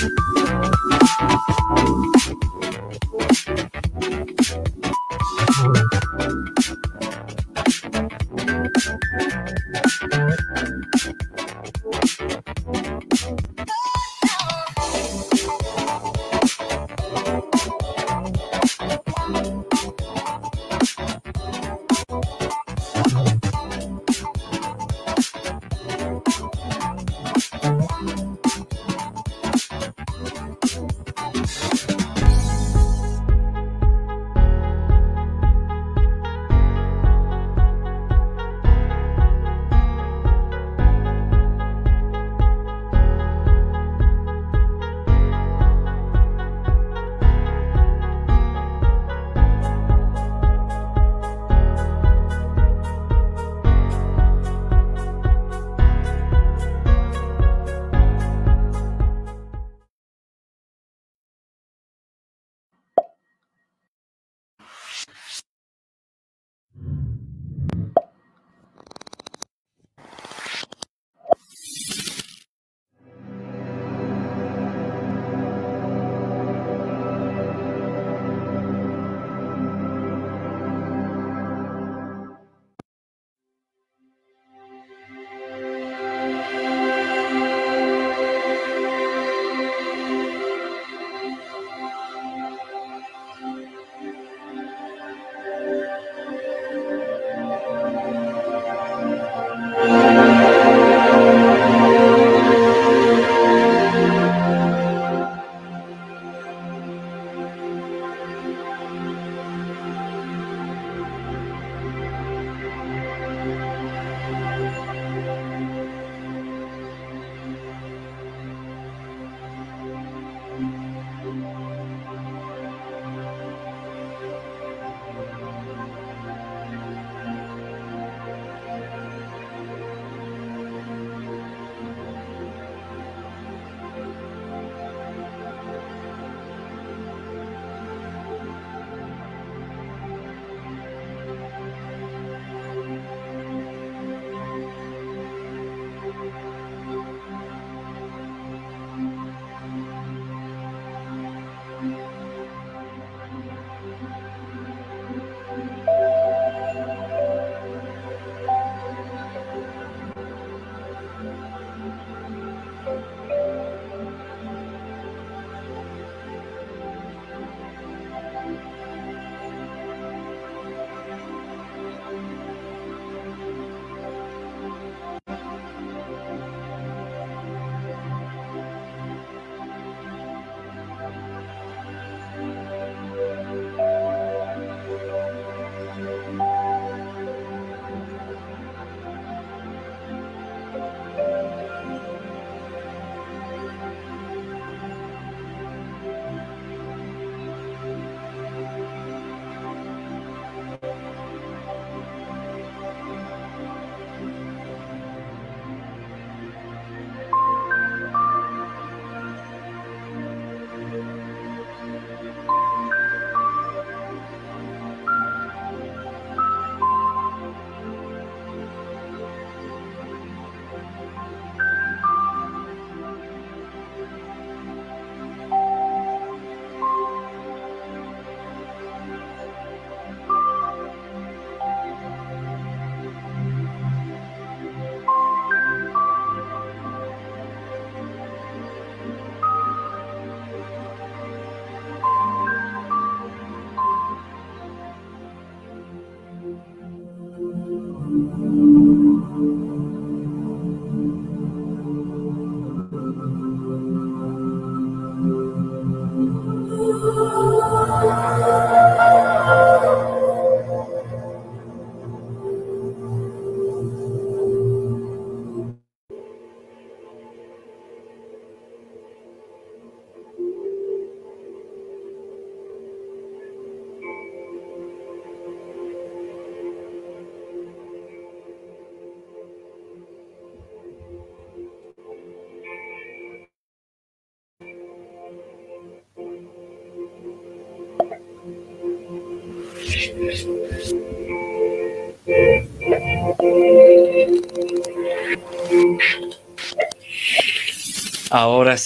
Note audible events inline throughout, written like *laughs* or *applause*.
Thank you.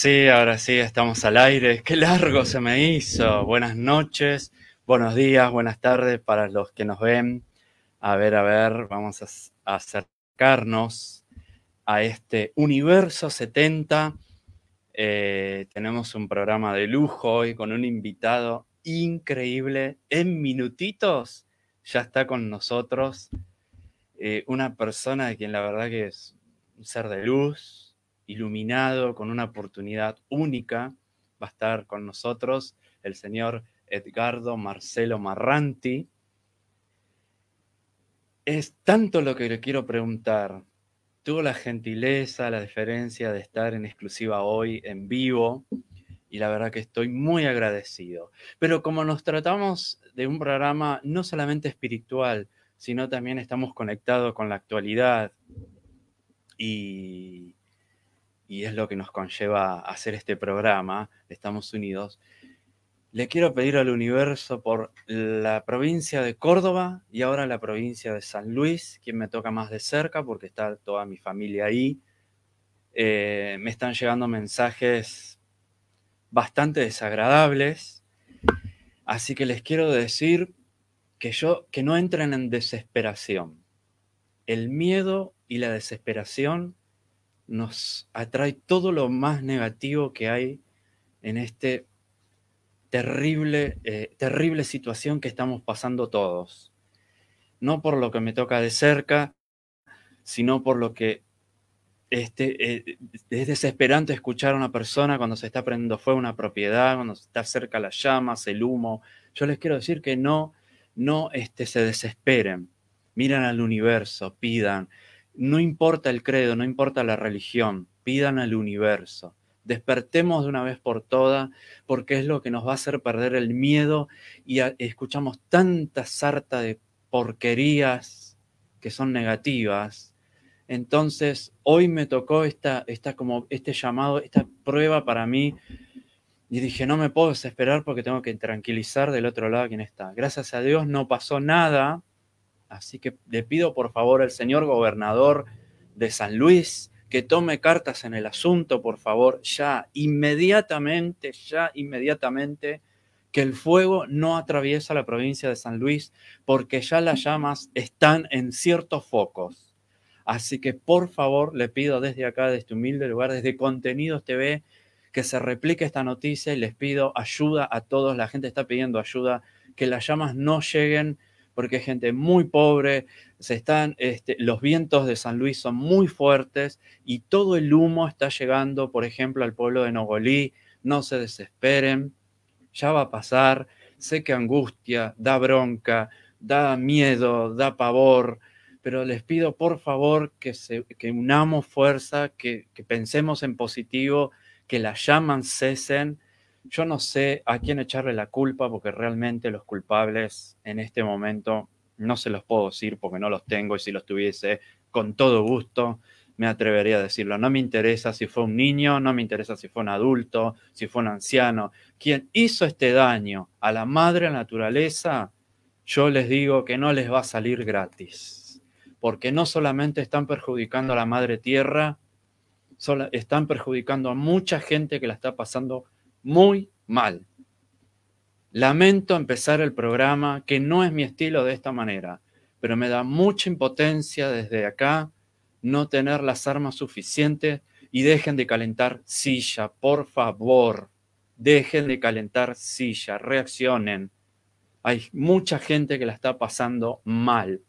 sí, ahora sí, estamos al aire. Qué largo se me hizo. Buenas noches, buenos días, buenas tardes para los que nos ven. A ver, a ver, vamos a acercarnos a este universo 70. Eh, tenemos un programa de lujo hoy con un invitado increíble. En minutitos ya está con nosotros eh, una persona de quien la verdad que es un ser de luz, iluminado, con una oportunidad única. Va a estar con nosotros el señor Edgardo Marcelo Marranti. Es tanto lo que le quiero preguntar. Tuvo la gentileza, la deferencia de estar en exclusiva hoy, en vivo, y la verdad que estoy muy agradecido. Pero como nos tratamos de un programa no solamente espiritual, sino también estamos conectados con la actualidad y y es lo que nos conlleva hacer este programa, estamos unidos, le quiero pedir al universo por la provincia de Córdoba y ahora la provincia de San Luis, quien me toca más de cerca porque está toda mi familia ahí. Eh, me están llegando mensajes bastante desagradables, así que les quiero decir que yo que no entren en desesperación. El miedo y la desesperación nos atrae todo lo más negativo que hay en esta terrible, eh, terrible situación que estamos pasando todos. No por lo que me toca de cerca, sino por lo que este, eh, es desesperante escuchar a una persona cuando se está prendiendo fuego una propiedad, cuando se está cerca las llamas, el humo. Yo les quiero decir que no, no este, se desesperen. Miran al universo, pidan, no importa el credo, no importa la religión, pidan al universo. Despertemos de una vez por todas, porque es lo que nos va a hacer perder el miedo y escuchamos tanta sarta de porquerías que son negativas. Entonces, hoy me tocó esta, como este llamado, esta prueba para mí y dije, no me puedo desesperar porque tengo que tranquilizar del otro lado a quien está. Gracias a Dios no pasó nada, Así que le pido por favor al señor gobernador de San Luis que tome cartas en el asunto, por favor, ya, inmediatamente, ya, inmediatamente, que el fuego no atraviesa la provincia de San Luis porque ya las llamas están en ciertos focos. Así que por favor le pido desde acá, desde este humilde lugar, desde Contenidos TV, que se replique esta noticia y les pido ayuda a todos. La gente está pidiendo ayuda, que las llamas no lleguen porque es gente muy pobre, se están, este, los vientos de San Luis son muy fuertes y todo el humo está llegando, por ejemplo, al pueblo de Nogolí. No se desesperen, ya va a pasar. Sé que angustia, da bronca, da miedo, da pavor, pero les pido por favor que, se, que unamos fuerza, que, que pensemos en positivo, que las llamas cesen yo no sé a quién echarle la culpa porque realmente los culpables en este momento no se los puedo decir porque no los tengo y si los tuviese con todo gusto me atrevería a decirlo. No me interesa si fue un niño, no me interesa si fue un adulto, si fue un anciano. Quien hizo este daño a la madre naturaleza, yo les digo que no les va a salir gratis, porque no solamente están perjudicando a la madre tierra, están perjudicando a mucha gente que la está pasando muy mal. Lamento empezar el programa, que no es mi estilo de esta manera, pero me da mucha impotencia desde acá no tener las armas suficientes y dejen de calentar silla, por favor. Dejen de calentar silla, reaccionen. Hay mucha gente que la está pasando mal.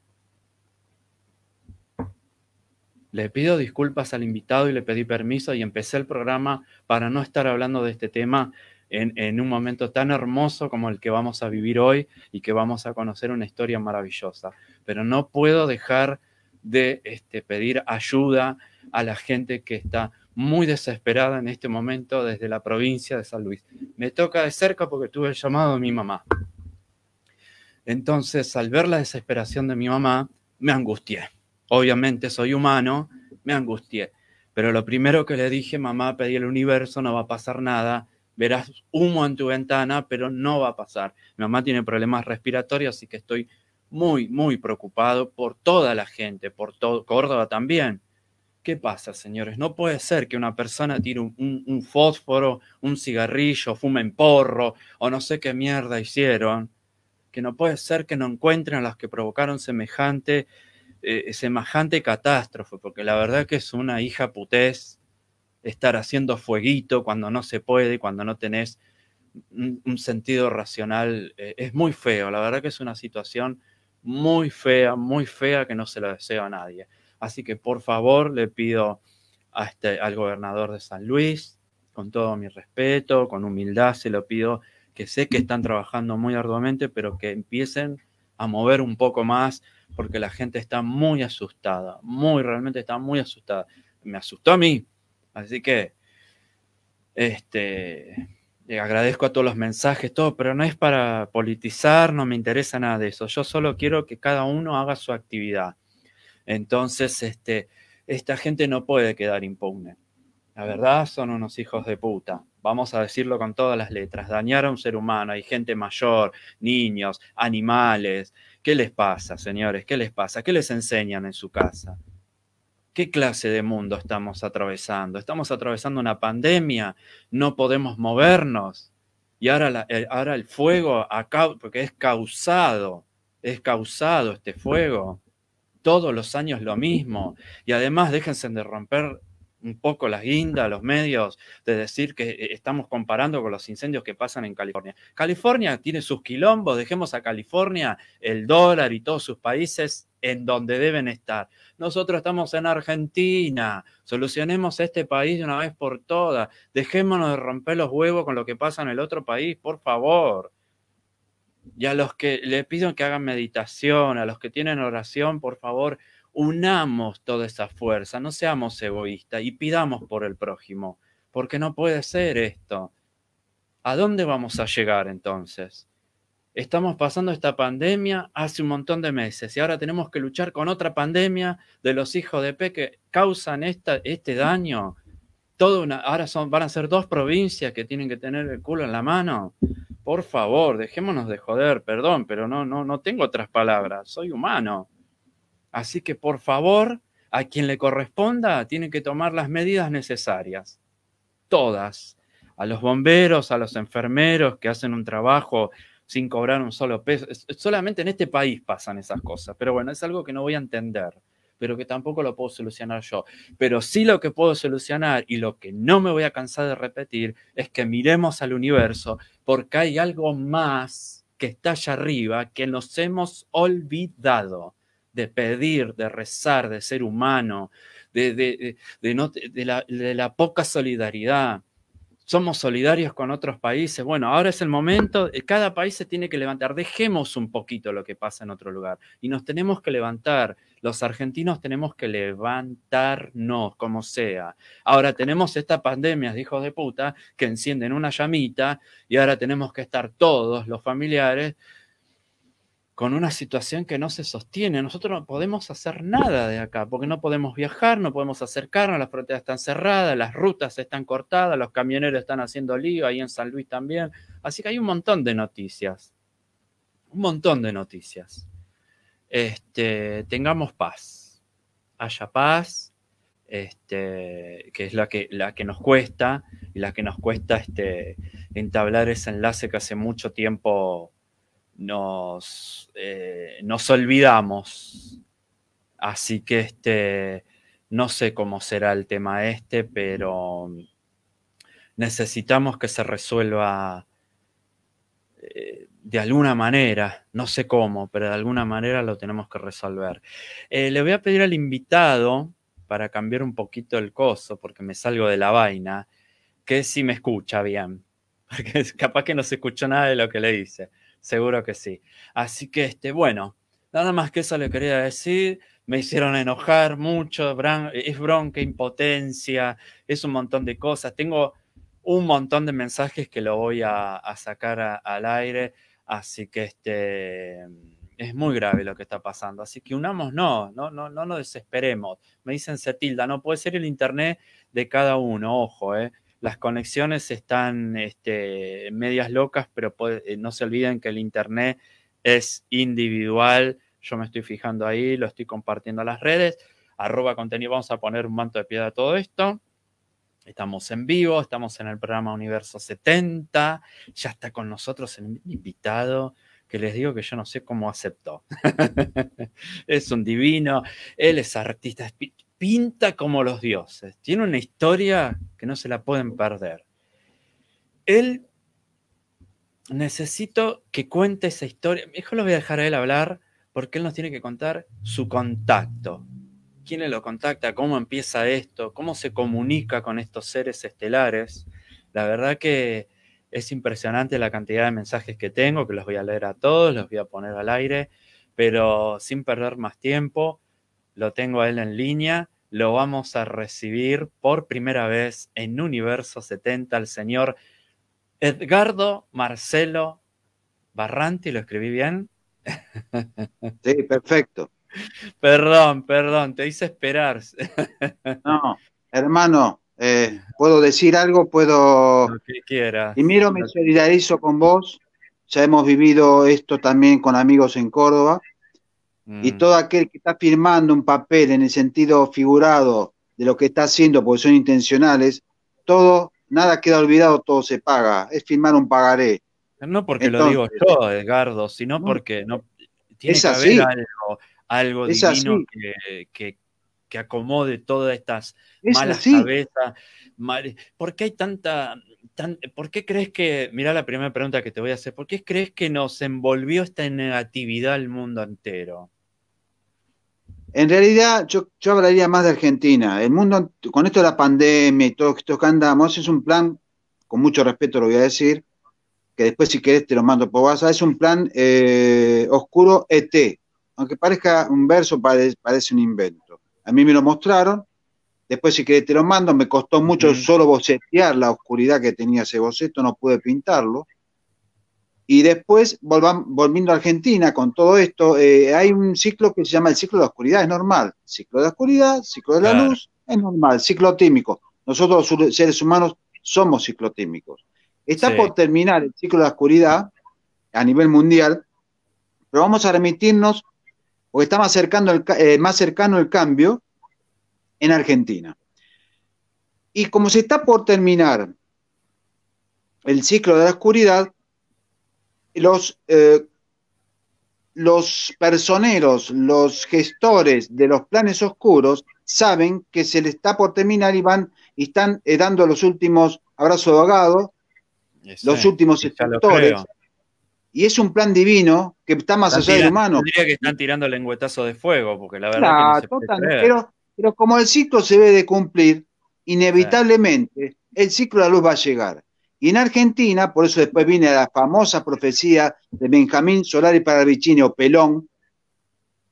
Le pido disculpas al invitado y le pedí permiso y empecé el programa para no estar hablando de este tema en, un momento tan hermoso como el que vamos a vivir hoy y que vamos a conocer una historia maravillosa. Pero no puedo dejar de este, pedir ayuda a la gente que está muy desesperada en este momento desde la provincia de San Luis. Me toca de cerca porque tuve el llamado de mi mamá. Entonces, al ver la desesperación de mi mamá, me angustié obviamente soy humano, me angustié. Pero lo primero que le dije, mamá, pedí al universo, no va a pasar nada, verás humo en tu ventana, pero no va a pasar. mamá tiene problemas respiratorios, así que estoy muy, muy preocupado por toda la gente, por todo Córdoba también. ¿Qué pasa, señores? No puede ser que una persona tire un, fósforo, un cigarrillo, en porro o no sé qué mierda hicieron. Que no puede ser que no encuentren a los que provocaron semejante eh, semejante catástrofe, porque la verdad que es una hija putés estar haciendo fueguito cuando no se puede, cuando no tenés un, sentido racional, eh, es muy feo, la verdad que es una situación muy fea, muy fea que no se la deseo a nadie. Así que por favor le pido a este, al gobernador de San Luis, con todo mi respeto, con humildad se lo pido, que sé que están trabajando muy arduamente, pero que empiecen a mover un poco más porque la gente está muy asustada, muy, realmente está muy asustada. Me asustó a mí. Así que, este, eh, agradezco a todos los mensajes, todo, pero no es para politizar, no me interesa nada de eso. Yo solo quiero que cada uno haga su actividad. Entonces, este, esta gente no puede quedar impune. La verdad, son unos hijos de puta. Vamos a decirlo con todas las letras. Dañar a un ser humano, hay gente mayor, niños, animales, ¿Qué les pasa, señores? ¿Qué les pasa? ¿Qué les enseñan en su casa? ¿Qué clase de mundo estamos atravesando? Estamos atravesando una pandemia, no podemos movernos. Y ahora, el, eh, ahora el fuego, porque es causado, es causado este fuego. Todos los años lo mismo. Y además déjense de romper un poco las guinda, los medios, de decir que eh, estamos comparando con los incendios que pasan en California. California tiene sus quilombos, dejemos a California el dólar y todos sus países en donde deben estar. Nosotros estamos en Argentina, solucionemos este país de una vez por todas, dejémonos de romper los huevos con lo que pasa en el otro país, por favor. Y a los que le pido que hagan meditación, a los que tienen oración, por favor, unamos toda esa fuerza, no seamos egoístas y pidamos por el prójimo, porque no puede ser esto. ¿A dónde vamos a llegar entonces? Estamos pasando esta pandemia hace un montón de meses y ahora tenemos que luchar con otra pandemia de los hijos de pe que causan este daño. Todo ahora son, van a ser dos provincias que tienen que tener el culo en la mano. Por favor, dejémonos de joder, perdón, pero no, no, no tengo otras palabras. Soy humano Así que por favor, a quien le corresponda, tiene que tomar las medidas necesarias. Todas. A los bomberos, a los enfermeros que hacen un trabajo sin cobrar un solo peso. Solamente en este país pasan esas cosas. Pero bueno, es algo que no voy a entender, pero que tampoco lo puedo solucionar yo. Pero sí lo que puedo solucionar y lo que no me voy a cansar de repetir es que miremos al universo porque hay algo más que está allá arriba que nos hemos olvidado de pedir, de rezar, de ser humano, de, no, la, de, la, poca solidaridad. Somos solidarios con otros países. Bueno, ahora es el momento, eh, cada país se tiene que levantar. Dejemos un poquito lo que pasa en otro lugar y nos tenemos que levantar. Los argentinos tenemos que levantarnos como sea. Ahora tenemos esta pandemia hijos de puta que encienden una llamita y ahora tenemos que estar todos los familiares con una situación que no se sostiene. Nosotros no podemos hacer nada de acá, porque no podemos viajar, no podemos acercarnos, las fronteras están cerradas, las rutas están cortadas, los camioneros están haciendo lío, ahí en San Luis también. Así que hay un montón de noticias, un montón de noticias. Este, tengamos paz, haya paz, este, que es la que, la que nos cuesta y la que nos cuesta este, entablar ese enlace que hace mucho tiempo nos, eh, nos olvidamos. Así que este, no sé cómo será el tema este, pero necesitamos que se resuelva eh, de alguna manera, no sé cómo, pero de alguna manera lo tenemos que resolver. Eh, le voy a pedir al invitado, para cambiar un poquito el coso, porque me salgo de la vaina, que si me escucha bien, *laughs* porque capaz que no se escuchó nada de lo que le dice Seguro que sí. Así que, este, bueno, nada más que eso le quería decir. Me hicieron enojar mucho, es bronca, impotencia, es un montón de cosas. Tengo un montón de mensajes que lo voy a, sacar al aire, así que este, es muy grave lo que está pasando. Así que unamos, no, no, no, no nos desesperemos. Me dicen Cetilda, no puede ser el internet de cada uno, ojo, eh las conexiones están este, medias locas, pero eh, no se olviden que el Internet es individual. Yo me estoy fijando ahí, lo estoy compartiendo a las redes. Arroba contenido, vamos a poner un manto de piedra a todo esto. Estamos en vivo, estamos en el programa Universo 70. Ya está con nosotros el invitado que les digo que yo no sé cómo aceptó. *laughs* es un divino, él es artista pinta como los dioses, tiene una historia que no se la pueden perder. Él necesito que cuente esa historia. Mejor lo voy a dejar a él hablar porque él nos tiene que contar su contacto. ¿Quién lo contacta? ¿Cómo empieza esto? ¿Cómo se comunica con estos seres estelares? La verdad que es impresionante la cantidad de mensajes que tengo, que los voy a leer a todos, los voy a poner al aire, pero sin perder más tiempo, lo tengo a él en línea, lo vamos a recibir por primera vez en Universo 70 al señor Edgardo Marcelo Barranti, ¿lo escribí bien? *laughs* Sí, perfecto. Perdón, perdón, te hice esperar. No, hermano, eh, puedo decir algo, puedo... Lo que quiera. Y miro, mi solidarizo con vos. Ya hemos vivido esto también con amigos en Córdoba. Y mm. todo aquel que está firmando un papel en el sentido figurado de lo que está haciendo porque son intencionales, todo, nada queda olvidado, todo se paga. Es firmar un pagaré. No porque lo digo yo, Edgardo, sino porque no, tiene que haber algo, divino que, acomode todas estas malas cabezas. ¿Por qué hay tanta... ¿Por qué crees que, mira la primera pregunta que te voy a hacer, ¿por qué crees que nos envolvió esta negatividad al mundo entero? En realidad, yo, hablaría más de Argentina. El mundo, con esto de la pandemia y todo esto que andamos, es un plan, con mucho respeto lo voy a decir, que después si querés te lo mando por WhatsApp, es un plan eh, oscuro ET. Aunque parezca un verso, parece, un invento. A mí me lo mostraron, después si querés te lo mando, me costó mucho solo bocetear la oscuridad que tenía ese boceto, no pude pintarlo. Y después, volviendo a Argentina con todo esto, eh, hay un ciclo que se llama el ciclo de la oscuridad, es normal. Ciclo de oscuridad, ciclo de la luz, es normal, ciclo tímico Nosotros, seres humanos, somos ciclotímicos. Está por terminar el ciclo de oscuridad a nivel mundial, pero vamos a remitirnos, o está más el, eh, más cercano el cambio en Argentina. Y como se está por terminar el ciclo de la oscuridad, los, eh, los personeros, los gestores de los planes oscuros saben que se les está por terminar y van y están eh, dando los últimos abrazos de ahogado, los últimos instructores. y es un plan divino que está más allá de humano. Diría que están tirando lengüetazo de fuego, porque la verdad que no se pero, pero como el ciclo se ve de cumplir, inevitablemente el ciclo de la luz va a llegar. Y en Argentina, por eso después viene la famosa profecía de Benjamín Solari Paravicini o Pelón,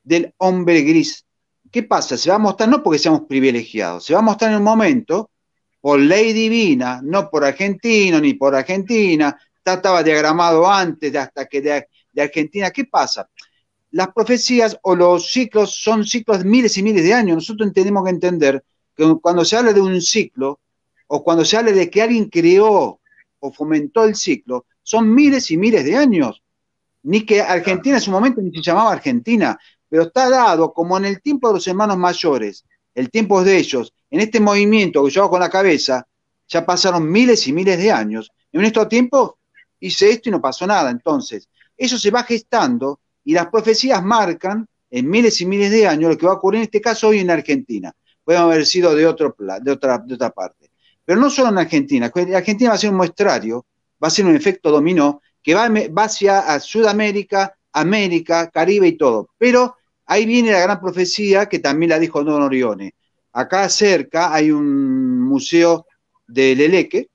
del hombre gris. ¿Qué pasa? Se va a mostrar no porque seamos privilegiados, se va a mostrar en un momento, por ley divina, no por argentino ni por Argentina, estaba diagramado antes de hasta que de, de Argentina. ¿Qué pasa? Las profecías o los ciclos son ciclos de miles y miles de años. Nosotros tenemos que entender que cuando se habla de un ciclo o cuando se habla de que alguien creó o fomentó el ciclo son miles y miles de años. Ni que Argentina en su momento ni se llamaba Argentina, pero está dado como en el tiempo de los hermanos mayores, el tiempo de ellos, en este movimiento que yo hago con la cabeza, ya pasaron miles y miles de años. En estos tiempos hice esto y no pasó nada. Entonces, eso se va gestando y las profecías marcan en miles y miles de años lo que va a ocurrir en este caso hoy en Argentina. puede haber sido de, otro, de, otra, de otra parte. Pero no solo en Argentina, Argentina va a ser un muestrario, va a ser un efecto dominó que va, hacia Sudamérica, América, Caribe y todo. Pero ahí viene la gran profecía que también la dijo Don Orione. Acá cerca hay un museo del Leleque,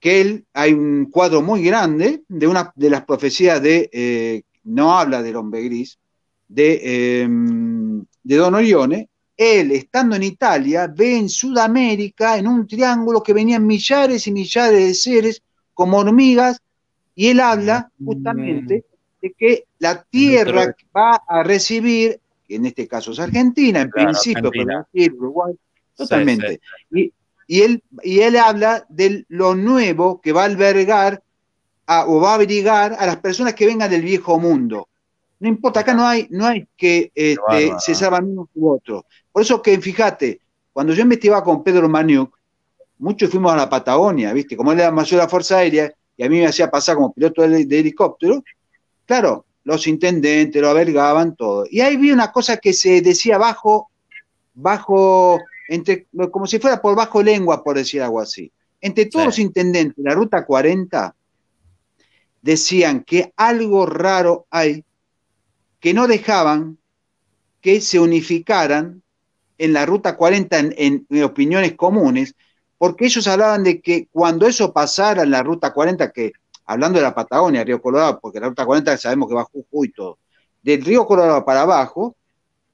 que él, hay un cuadro muy grande de una de las profecías de, eh, no habla del hombre gris, de, em, de Don Orione, él, estando en Italia, ve en Sudamérica, en un triángulo, que venían millares y millares de seres como hormigas, y él habla mm. justamente de que la tierra va a recibir, que en este caso es Argentina, en principio, pero Uruguay, totalmente. Y, él, y él habla de lo nuevo que va a albergar o va a abrigar a las personas que vengan del viejo mundo. No importa, acá no hay, no hay que este, se u otros. Por eso que, fíjate, cuando yo investigaba con Pedro Maniuk, muchos fuimos a la Patagonia, ¿viste? Como él era mayor de la Fuerza Aérea y a mí me hacía pasar como piloto de, helicóptero, claro, los intendentes lo avergaban todo. Y ahí vi una cosa que se decía bajo, bajo, entre, como si fuera por bajo lengua, por decir algo así. Entre todos los intendentes la Ruta 40 decían que algo raro hay, que no dejaban que se unificaran en la Ruta 40 en, opiniones comunes, porque ellos hablaban de que cuando eso pasara en la Ruta 40, que hablando de la Patagonia, Río Colorado, porque la Ruta 40 sabemos que va Jujuy todo, del Río Colorado para abajo,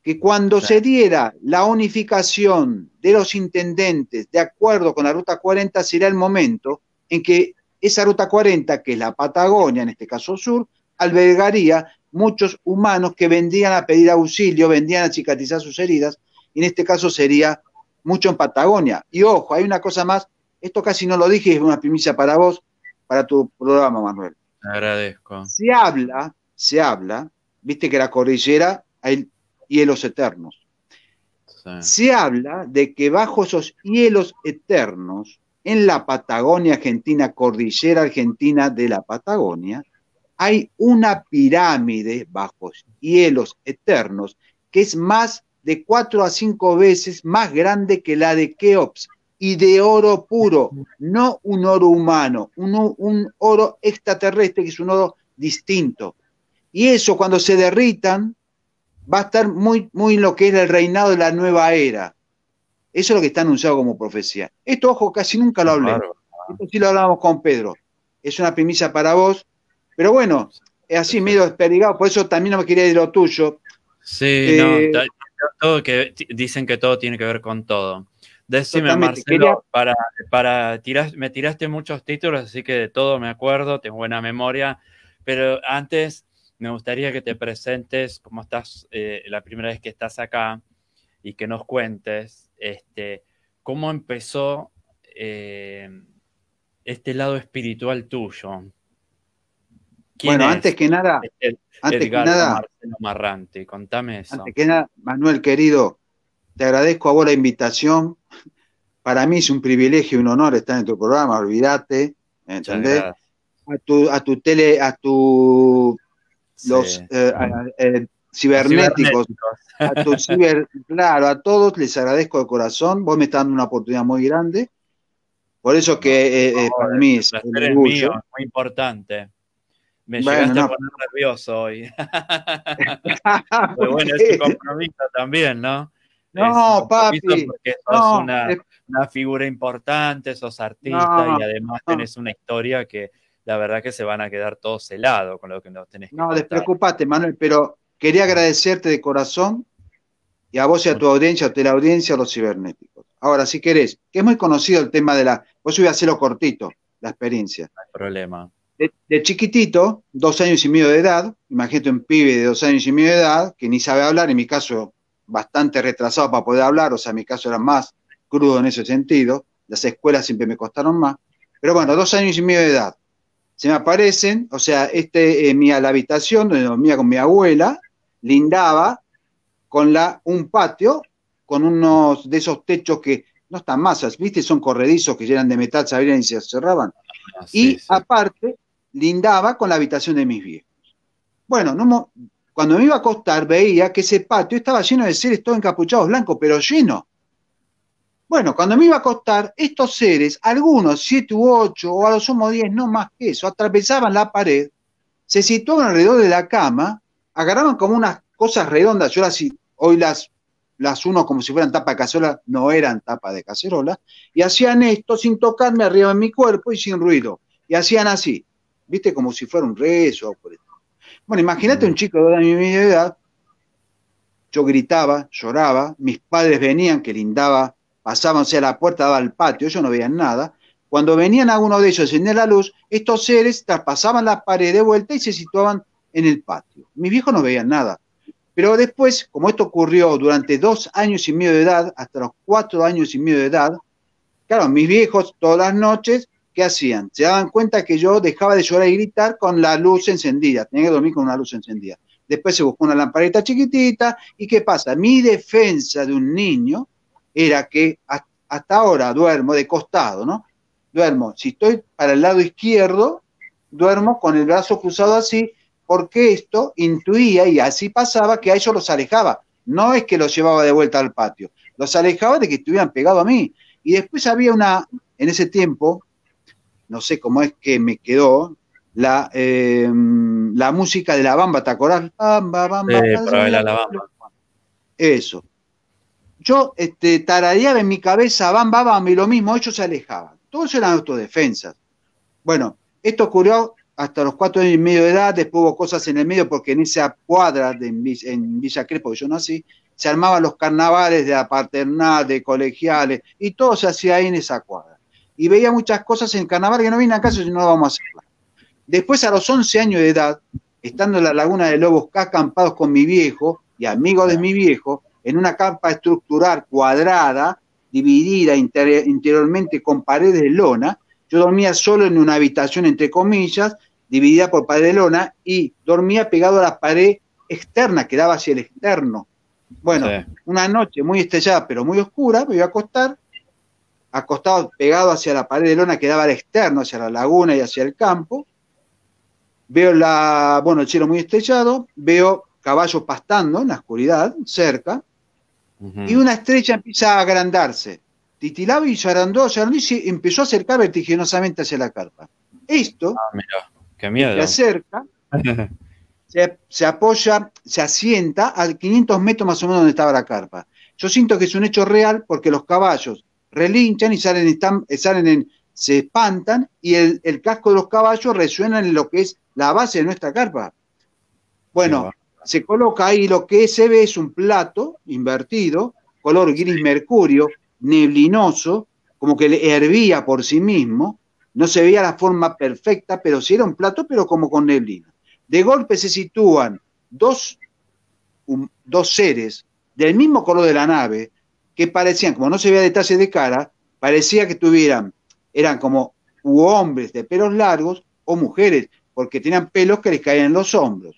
que cuando se diera la unificación de los intendentes de acuerdo con la Ruta 40, sería el momento en que esa Ruta 40, que es la Patagonia, en este caso sur, albergaría muchos humanos que vendían a pedir auxilio, vendían a cicatrizar sus heridas, y en este caso sería mucho en Patagonia. Y ojo, hay una cosa más, esto casi no lo dije, es una primicia para vos, para tu programa, Manuel. Agradezco. Se habla, se habla, viste que la cordillera hay hielos eternos. Se habla de que bajo esos hielos eternos, en la Patagonia Argentina, cordillera argentina de la Patagonia, hay una pirámide bajo hielos eternos que es más de cuatro a cinco veces más grande que la de Keops y de oro puro, no un oro humano, un, oro extraterrestre que es un oro distinto. Y eso cuando se derritan va a estar muy, muy en lo que es el reinado de la nueva era. Eso es lo que está anunciado como profecía. Esto, ojo, casi nunca lo hablé. Esto sí lo hablábamos con Pedro. Es una premisa para vos. Pero bueno, es así medio desperdigado, por eso también no me quería decir lo tuyo. Sí, no, eh, que dicen que todo tiene que ver con todo. Decime, Marcelo, para, para me tiraste muchos títulos, así que de todo me acuerdo, tengo buena memoria, pero antes me gustaría que te presentes, cómo estás eh, la primera vez que estás acá, y que nos cuentes este, cómo empezó eh, este lado espiritual tuyo. Bueno, antes que nada, antes que nada, Marcelo Marrante, contame eso. Antes que nada, Manuel querido, te agradezco a vos la invitación. Para mí es un privilegio y un honor estar en tu programa, olvídate, ¿entendés? A tu, a tu tele, a tu los eh, eh, cibernéticos, a tu *laughs* claro, a todos les agradezco de corazón, vos me estás dando una oportunidad muy grande, por eso que eh, para mí es, es muy importante. Me bueno, llegaste a poner nervioso hoy. *laughs* Pero bueno, es un *laughs* compromiso también, ¿no? No, papi. Porque sos una, figura importante, sos artista y además tenés una historia que la verdad que se van a quedar todos helados con lo que nos tenés No, despreocupate, Manuel, pero quería agradecerte de corazón y a vos y a tu audiencia, a tu la audiencia, a los cibernéticos. Ahora, si querés, que es muy conocido el tema de la. Vos voy a hacerlo cortito, la experiencia. No hay problema de, chiquitito, dos años y medio de edad, imagínate un pibe de dos años y medio de edad que ni sabe hablar, en mi caso bastante retrasado para poder hablar, o sea, en mi caso era más crudo en ese sentido, las escuelas siempre me costaron más, pero bueno, dos años y medio de edad, se me aparecen, o sea, este, es mía, la habitación donde dormía con mi abuela, lindaba con la, un patio, con unos de esos techos que no están masas, viste, son corredizos que llenan de metal, se abrían y se cerraban. Ah, y aparte, lindaba con la habitación de mis viejos. Bueno, cuando me iba a acostar veía que ese patio estaba lleno de seres todos encapuchados blancos, pero lleno. Bueno, cuando me iba a acostar, estos seres, algunos siete u ocho, o a lo sumo diez, no más que eso, atravesaban la pared, se situaban alrededor de la cama, agarraban como unas cosas redondas, yo las, hoy las, las uno como si fueran Tapas de cacerola, no eran tapas de cacerola, y hacían esto sin tocarme arriba en mi cuerpo y sin ruido, y hacían así. ¿viste? Como si fuera un rezo. Bueno, imagínate mm. un chico de mi de edad, yo gritaba, lloraba, mis padres venían, que lindaba, pasaban a la puerta, daba al patio, ellos no veían nada. Cuando venían a uno de ellos encender la luz, estos seres traspasaban la pared de vuelta y se situaban en el patio. Mis viejos no veían nada. Pero después, como esto ocurrió durante dos años y medio de edad, hasta los cuatro años y medio de edad, claro, mis viejos todas las noches ¿qué hacían? Se daban cuenta que yo dejaba de llorar y gritar con la luz encendida, tenía que dormir con una luz encendida. Después se buscó una lamparita chiquitita y ¿qué pasa? Mi defensa de un niño era que hasta ahora duermo de costado, ¿no? Duermo, si estoy para el lado izquierdo, duermo con el brazo cruzado así, porque esto intuía y así pasaba que a ellos los alejaba. No es que los llevaba de vuelta al patio, los alejaba de que estuvieran pegados a mí. Y después había una, en ese tiempo, no sé cómo es que me quedó, la, eh, la música de la bamba, ¿te Bamba, bamba. Eso. Yo este, taradeaba en mi cabeza bamba, bamba y lo mismo, ellos se alejaban. Todos eran autodefensas. Bueno, esto ocurrió hasta los cuatro años y medio de edad, después hubo cosas en el medio, porque en esa cuadra de, en Villa Crespo, que yo nací, se armaban los carnavales de la paternal, de colegiales, y todo se hacía ahí en esa cuadra y veía muchas cosas en carnaval que no en casa si no vamos a hacerla Después, a los 11 años de edad, estando en la laguna de Lobos, acampados con mi viejo y amigos de mi viejo, en una campa estructural cuadrada, dividida interiormente con paredes de lona, yo dormía solo en una habitación, entre comillas, dividida por paredes de lona, y dormía pegado a la pared externa que daba hacia el externo. Bueno, una noche muy estrellada, pero muy oscura, me iba a acostar, acostado, pegado hacia la pared de lona que daba al externo, hacia la laguna y hacia el campo. Veo la, bueno, el cielo muy estrellado, veo caballos pastando en la oscuridad, cerca, y una estrella empieza a agrandarse. Titilaba y se agrandó, y empezó a acercar vertiginosamente hacia la carpa. Esto ah, se acerca, *laughs* se apoya, se asienta a 500 metros más o menos donde estaba la carpa. Yo siento que es un hecho real porque los caballos relinchan y eh, salen, en, se espantan y el, casco de los caballos resuena en lo que es la base de nuestra carpa. Bueno, se coloca ahí lo que se ve es un plato invertido, color gris mercurio, neblinoso, como que le hervía por sí mismo, no se veía la forma perfecta, pero sí era un plato, pero como con neblina. De golpe se sitúan dos seres del mismo color de la nave, que parecían, como no se veía detalle de cara, parecía que tuvieran, eran como u hombres de pelos largos o mujeres, porque tenían pelos que les caían en los hombros.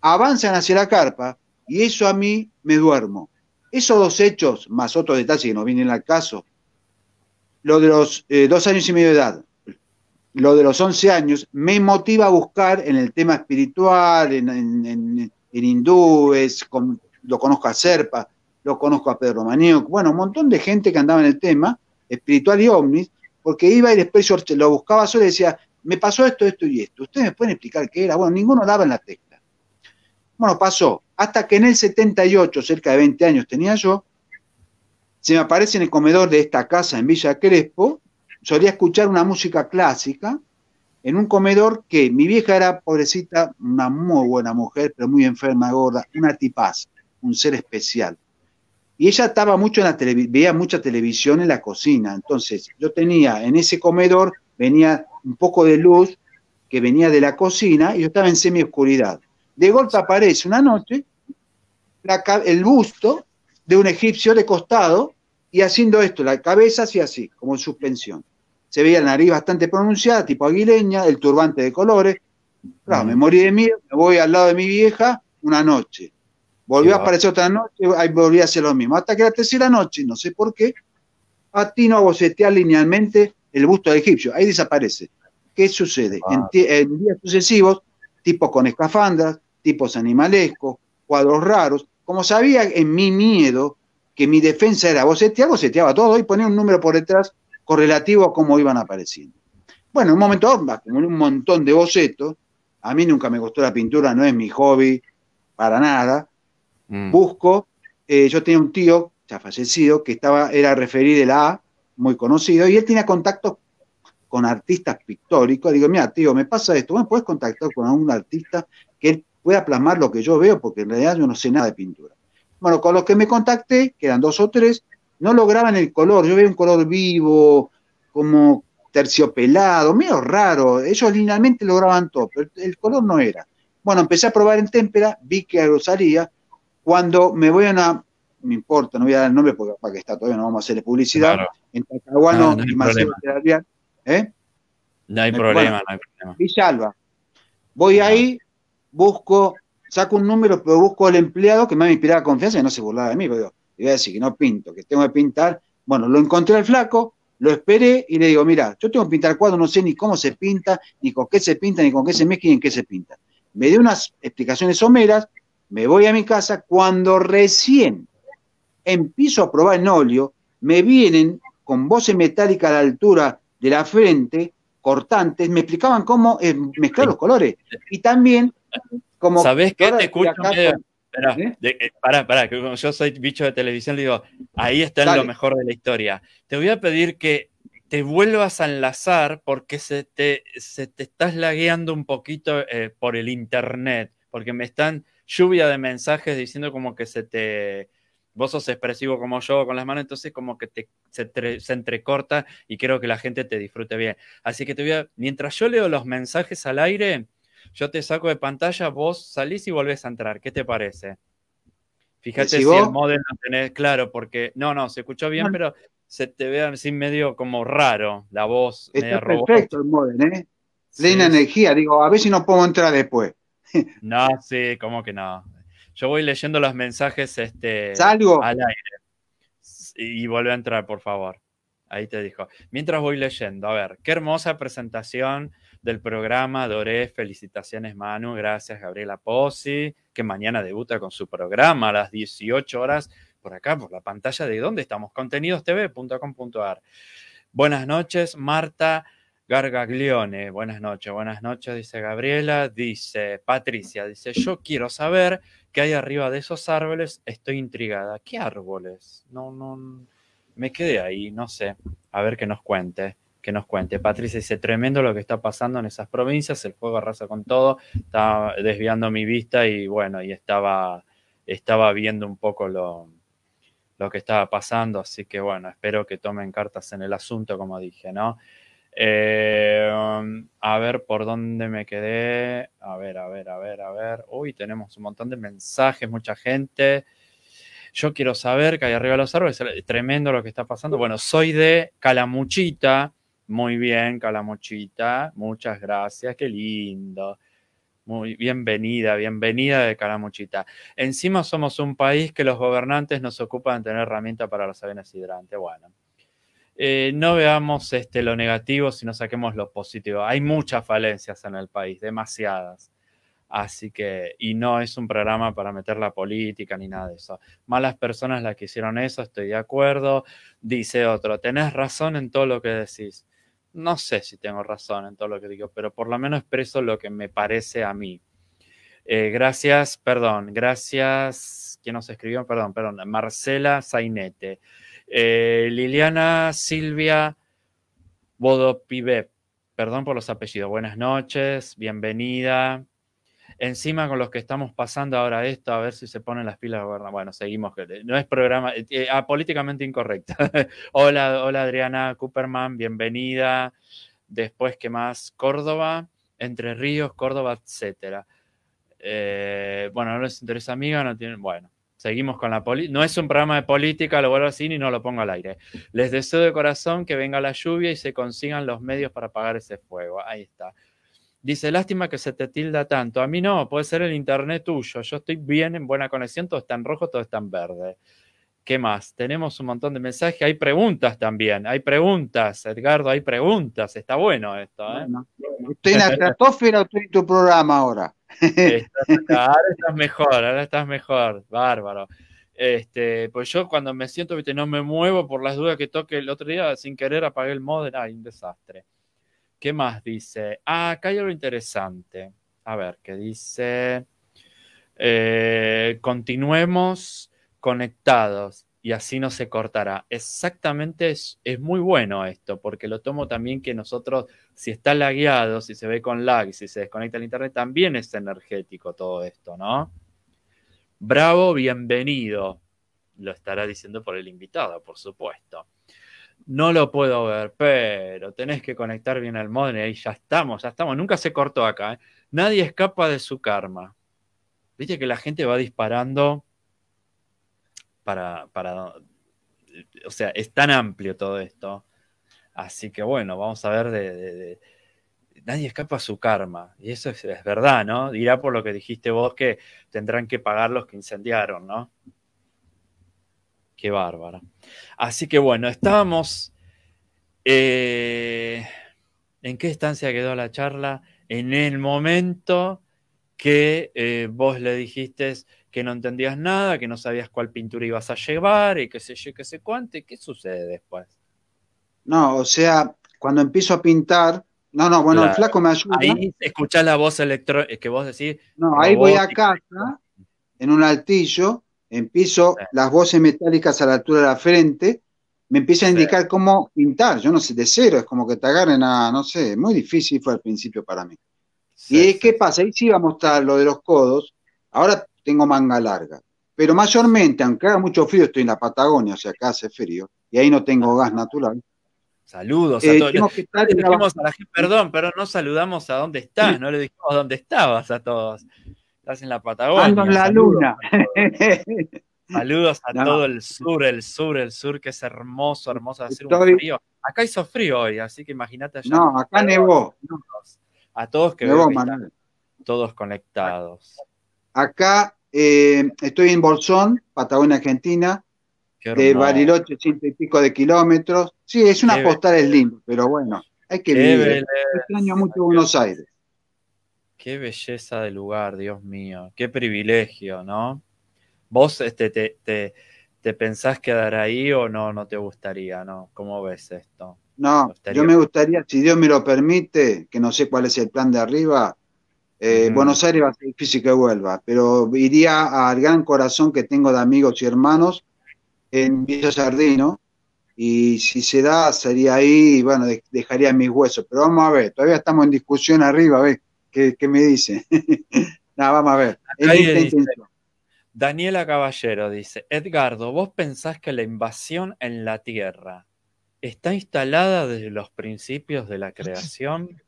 Avanzan hacia la carpa y eso a mí me duermo. Esos dos hechos, más otros detalles que no vienen al caso, lo de los eh, dos años y medio de edad, lo de los once años, me motiva a buscar en el tema espiritual, en, hindúes, lo conozco a Serpa, lo conozco a Pedro Maneo, bueno, un montón de gente que andaba en el tema, espiritual y ovnis, porque iba y después lo buscaba solo y decía, me pasó esto, esto y esto, ¿ustedes me pueden explicar qué era? Bueno, ninguno daba en la tecla. Bueno, pasó, hasta que en el 78, cerca de 20 años tenía yo, se me aparece en el comedor de esta casa en Villa Crespo, solía escuchar una música clásica en un comedor que mi vieja era pobrecita, una muy buena mujer, pero muy enferma, gorda, una tipaz, un ser especial. Y ella estaba mucho en la televisión, veía mucha televisión en la cocina. Entonces, yo tenía en ese comedor, venía un poco de luz que venía de la cocina y yo estaba en semioscuridad. De golpe aparece una noche el busto de un egipcio de costado y haciendo esto, la cabeza así, así, como en suspensión. Se veía la nariz bastante pronunciada, tipo aguileña, el turbante de colores. Claro, mm. me morí de miedo, me voy al lado de mi vieja una noche. Volvió a aparecer otra noche, ahí volví a hacer lo mismo. Hasta que la tercera noche, no sé por qué, atino a bocetear linealmente el busto de egipcio. Ahí desaparece. ¿Qué sucede? Ah. En, días sucesivos, tipos con escafandras, tipos animalescos, cuadros raros. Como sabía en mi miedo que mi defensa era bocetear, boceteaba todo y ponía un número por detrás correlativo a cómo iban apareciendo. Bueno, en un momento, como un montón de bocetos, a mí nunca me gustó la pintura, no es mi hobby para nada, Mm. Busco, eh, yo tenía un tío, ya fallecido, que estaba, era referido de la A, muy conocido, y él tenía contactos con artistas pictóricos. Digo, mira, tío, me pasa esto, bueno, puedes contactar con algún artista que pueda plasmar lo que yo veo, porque en realidad yo no sé nada de pintura. Bueno, con los que me contacté, que eran dos o tres, no lograban el color. Yo veía un color vivo, como terciopelado, medio raro. Ellos linealmente lograban todo, pero el color no era. Bueno, empecé a probar en témpera, vi que a cuando me voy a una, me importa, no voy a dar el nombre porque para que está todavía, no vamos a hacerle publicidad, en no, no y Marcelo ¿eh? No hay, eh, problema, no hay problema. Villalba. Voy ahí, busco, saco un número, pero busco al empleado que me ha inspirado confianza y no se burlaba de mí, pero le voy a decir que no pinto, que tengo que pintar. Bueno, lo encontré al flaco, lo esperé y le digo, mira, yo tengo que pintar cuadro, no sé ni cómo se pinta, ni con qué se pinta, ni con qué se mezcla, ni en qué se pinta. Me dio unas explicaciones someras, me voy a mi casa, cuando recién empiezo a probar en óleo, me vienen con voces metálicas a la altura de la frente, cortantes, me explicaban cómo mezclar los colores. Y también, como... ¿Sabes qué? Te escucho ¿Eh? Eh, Pará, pará, que como yo soy bicho de televisión, le digo, ahí está lo mejor de la historia. Te voy a pedir que te vuelvas a enlazar porque se te, te estás lagueando un poquito eh, por el internet, porque me están lluvia de mensajes diciendo como que se te... Vos sos expresivo como yo con las manos, entonces como que te, se, entrecorta y creo que la gente te disfrute bien. Así que te voy a, mientras yo leo los mensajes al aire, yo te saco de pantalla, vos salís y volvés a entrar. ¿Qué te parece? Fíjate si, el modelo lo tenés claro, porque no, no, se escuchó bien, pero se te ve así medio como raro la voz. Está perfecto el modem, ¿eh? energía, digo, a ver si no puedo entrar después. *laughs* No, sí, ¿cómo que no? Yo voy leyendo los mensajes este, al aire. Y vuelve a entrar, por favor. Ahí te dijo. Mientras voy leyendo, a ver, qué hermosa presentación del programa, adoré, felicitaciones Manu, gracias Gabriela Pozzi, que mañana debuta con su programa a las 18 horas por acá, por la pantalla de donde estamos, contenidos contenidostv.com.ar. Buenas noches, Marta. Gargaglione, buenas noches, buenas noches, dice Gabriela, dice Patricia, dice, yo quiero saber qué hay arriba de esos árboles, estoy intrigada. ¿Qué árboles? No, no, me quedé ahí, no sé, a ver qué nos cuente, que nos cuente. Patricia dice, tremendo lo que está pasando en esas provincias, el fuego arrasa con todo, estaba desviando mi vista y bueno, y estaba, estaba viendo un poco lo, lo que estaba pasando, así que bueno, espero que tomen cartas en el asunto, como dije, ¿no? Em, a ver por dónde me quedé. A ver, a ver, a ver, a ver. Uy, tenemos un montón de mensajes, mucha gente. Yo quiero saber que hay arriba de los árboles. Tremendo lo que está pasando. Bueno, soy de Calamuchita. Muy bien, Calamuchita. Muchas gracias. Qué lindo. Muy bienvenida, bienvenida de Calamuchita. Encima somos un país que los gobernantes nos ocupan de tener herramientas para las aviones hidrantes. Bueno, eh, no veamos este, lo negativo, sino saquemos lo positivo. Hay muchas falencias en el país, demasiadas. Así que, y no es un programa para meter la política ni nada de eso. Malas personas las que hicieron eso, estoy de acuerdo. Dice otro, tenés razón en todo lo que decís. No sé si tengo razón en todo lo que digo, pero por lo menos expreso lo que me parece a mí. Eh, gracias, perdón, gracias, ¿quién nos escribió? Perdón, perdón, Marcela Zainete. Eh, Liliana Silvia Bodopive, perdón por los apellidos, buenas noches, bienvenida. Encima con los que estamos pasando ahora esto, a ver si se ponen las pilas, Bueno, seguimos, no es programa, eh, eh, ah, políticamente incorrecta. *laughs* hola, hola Adriana Cooperman, bienvenida. Después, ¿qué más? Córdoba, Entre Ríos, Córdoba, etcétera. bueno, no les interesa amiga, no tienen, bueno. Seguimos con la política. No es un programa de política, lo vuelvo decir y no lo pongo al aire. Les deseo de corazón que venga la lluvia y se consigan los medios para apagar ese fuego. Ahí está. Dice, lástima que se te tilda tanto. A mí no, puede ser el internet tuyo. Yo estoy bien, en buena conexión, todo está en rojo, todo está en verde. ¿Qué más? Tenemos un montón de mensajes. Hay preguntas también. Hay preguntas, Edgardo, hay preguntas. Está bueno esto. ¿eh? estoy en la estoy en tu programa ahora. Estás, ahora estás mejor, ahora estás mejor, bárbaro. Este, pues yo cuando me siento, no me muevo por las dudas que toque el otro día, sin querer apagué el modem, hay un desastre. ¿Qué más dice? Ah, acá hay algo interesante. A ver, ¿qué dice, eh, continuemos conectados y así no se cortará. Exactamente es, muy bueno esto, porque lo tomo también que nosotros, si está lagueado, si se ve con lag, si se desconecta el internet, también es energético todo esto, ¿no? Bravo, bienvenido. Lo estará diciendo por el invitado, por supuesto. No lo puedo ver, pero tenés que conectar bien al modem y ya estamos, ya estamos. Nunca se cortó acá. ¿eh? Nadie escapa de su karma. Viste que la gente va disparando para, para, o sea, es tan amplio todo esto. Así que bueno, vamos a ver de, nadie escapa su karma. Y eso es, verdad, ¿no? Dirá por lo que dijiste vos que tendrán que pagar los que incendiaron, ¿no? Qué bárbara. Así que bueno, estamos eh, ¿En qué estancia quedó la charla? En el momento que eh, vos le dijiste que no entendías nada, que no sabías cuál pintura ibas a llevar y qué sé yo, qué sé cuánto, qué sucede después. No, o sea, cuando empiezo a pintar, no, no, bueno, el flaco me ayuda. Ahí escuchás la voz electro eh, que vos decís. No, ahí voy a casa, *laughs* en un altillo, empiezo las voces metálicas a la altura de la frente, me empieza a indicar cómo pintar. Yo no sé, de cero, es como que te agarren a, no sé, muy difícil fue al principio para mí. Sí, y es pasa, ahí sí vamos a estar lo de los codos. Ahora tengo manga larga. Pero mayormente, aunque haga mucho frío, estoy en la Patagonia, o sea, acá hace frío, y ahí no tengo gas natural. Saludos a eh, todos. perdón, pero no saludamos a dónde estás, no le dijimos dónde estabas a todos. Estás en la Patagonia. en la saludos luna. A *laughs* saludos a todo el sur, el sur, el sur, que es hermoso, hermoso hacer un Acá hizo frío hoy, así que imagínate allá. No, acá nevó a todos que, veo todos conectados. Acá eh, estoy en Bolsón, Patagonia, Argentina, de Bariloche, ciento y pico de kilómetros. Sí, es una postal es lindo, pero bueno, hay que vivir. Extraño mucho Buenos Aires. Qué belleza de lugar, Dios mío. Qué privilegio, ¿no? Vos este, te, te, te pensás quedar ahí o no, no te gustaría, ¿no? ¿Cómo ves esto? No, yo me gustaría, si Dios me lo permite, que no sé cuál es el plan de arriba, eh, Buenos Aires va a ser difícil que vuelva, pero iría al gran corazón que tengo de amigos y hermanos en Villa Sardino, y si se da, sería ahí, bueno, dejaría mis huesos, pero vamos a ver, todavía estamos en discusión arriba, a ver qué, me dice. *laughs* Nada, vamos a ver. Daniela Caballero dice, Edgardo, ¿vos pensás que la invasión en la Tierra está instalada desde los principios de la creación.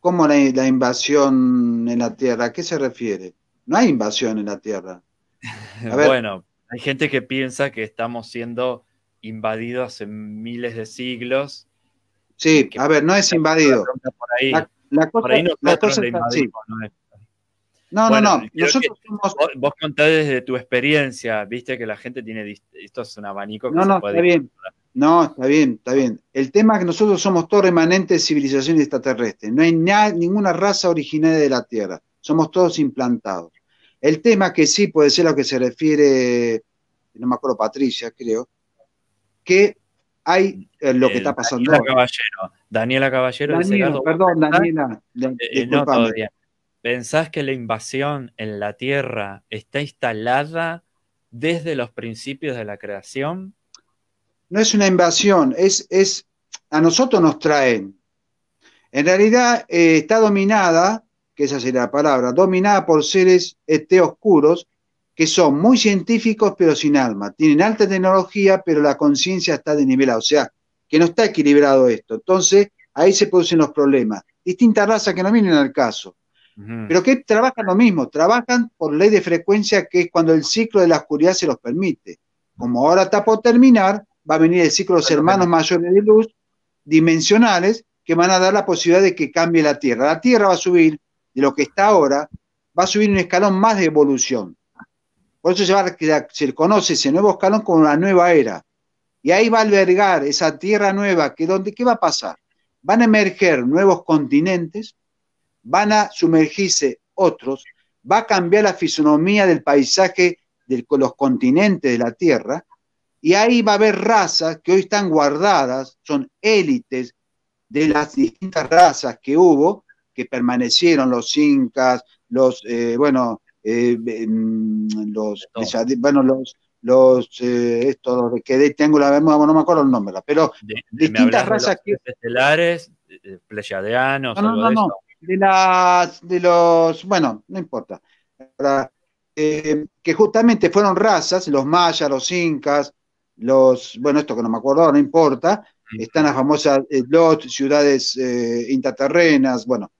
¿Cómo la, invasión en la Tierra? ¿A qué se refiere? No hay invasión en la Tierra. *laughs* bueno, hay gente que piensa que estamos siendo invadidos hace miles de siglos. Sí, a ver, no es invadido. Por ahí, no, no, no. Nosotros vos, contás desde tu experiencia, viste que la gente tiene. Esto es un abanico. Que no, está bien. No, está bien, está bien. El tema es que nosotros somos todos remanentes de civilización extraterrestre. No hay ninguna raza originaria de la Tierra. Somos todos implantados. El tema que sí puede ser a lo que se refiere, no me acuerdo, Patricia, creo, que hay eh, lo que está pasando. Daniela Caballero. Daniela Caballero. perdón, Daniela. Eh, eh, ¿Pensás que la invasión en la Tierra está instalada desde los principios de la creación? No es una invasión, es, es a nosotros nos traen. En realidad eh, está dominada, que esa sería la palabra, dominada por seres este, oscuros que son muy científicos pero sin alma. Tienen alta tecnología pero la conciencia está denivelada, o sea, que no está equilibrado esto. Entonces ahí se producen los problemas. Distintas razas que no vienen al caso pero que trabajan lo mismo, trabajan por ley de frecuencia, que es cuando el ciclo de la oscuridad se los permite. Como ahora está por terminar, va a venir el ciclo de los hermanos mayores de luz, dimensionales, que van a dar la posibilidad de que cambie la Tierra. La Tierra va a subir de lo que está ahora, va a subir un escalón más de evolución. Por eso se, va se conoce ese nuevo escalón como la nueva era. Y ahí va a albergar esa tierra nueva, que donde, ¿qué va a pasar? Van a emerger nuevos continentes, van a sumergirse otros, va a cambiar la fisonomía del paisaje de los continentes de la Tierra, y ahí va a haber razas que hoy están guardadas, son élites de las distintas razas que hubo, que permanecieron los incas, los, eh, bueno, eh, em, los, bueno, los, los, eh, estos, que tengo la no me acuerdo el nombre, pero distintas razas que... Estelares, pleyadeanos, no, no, no de las de los bueno no importa eh, que justamente fueron razas los mayas los incas los bueno esto que no me acuerdo no importa están las famosas eh, ciudades eh, intraterrenas bueno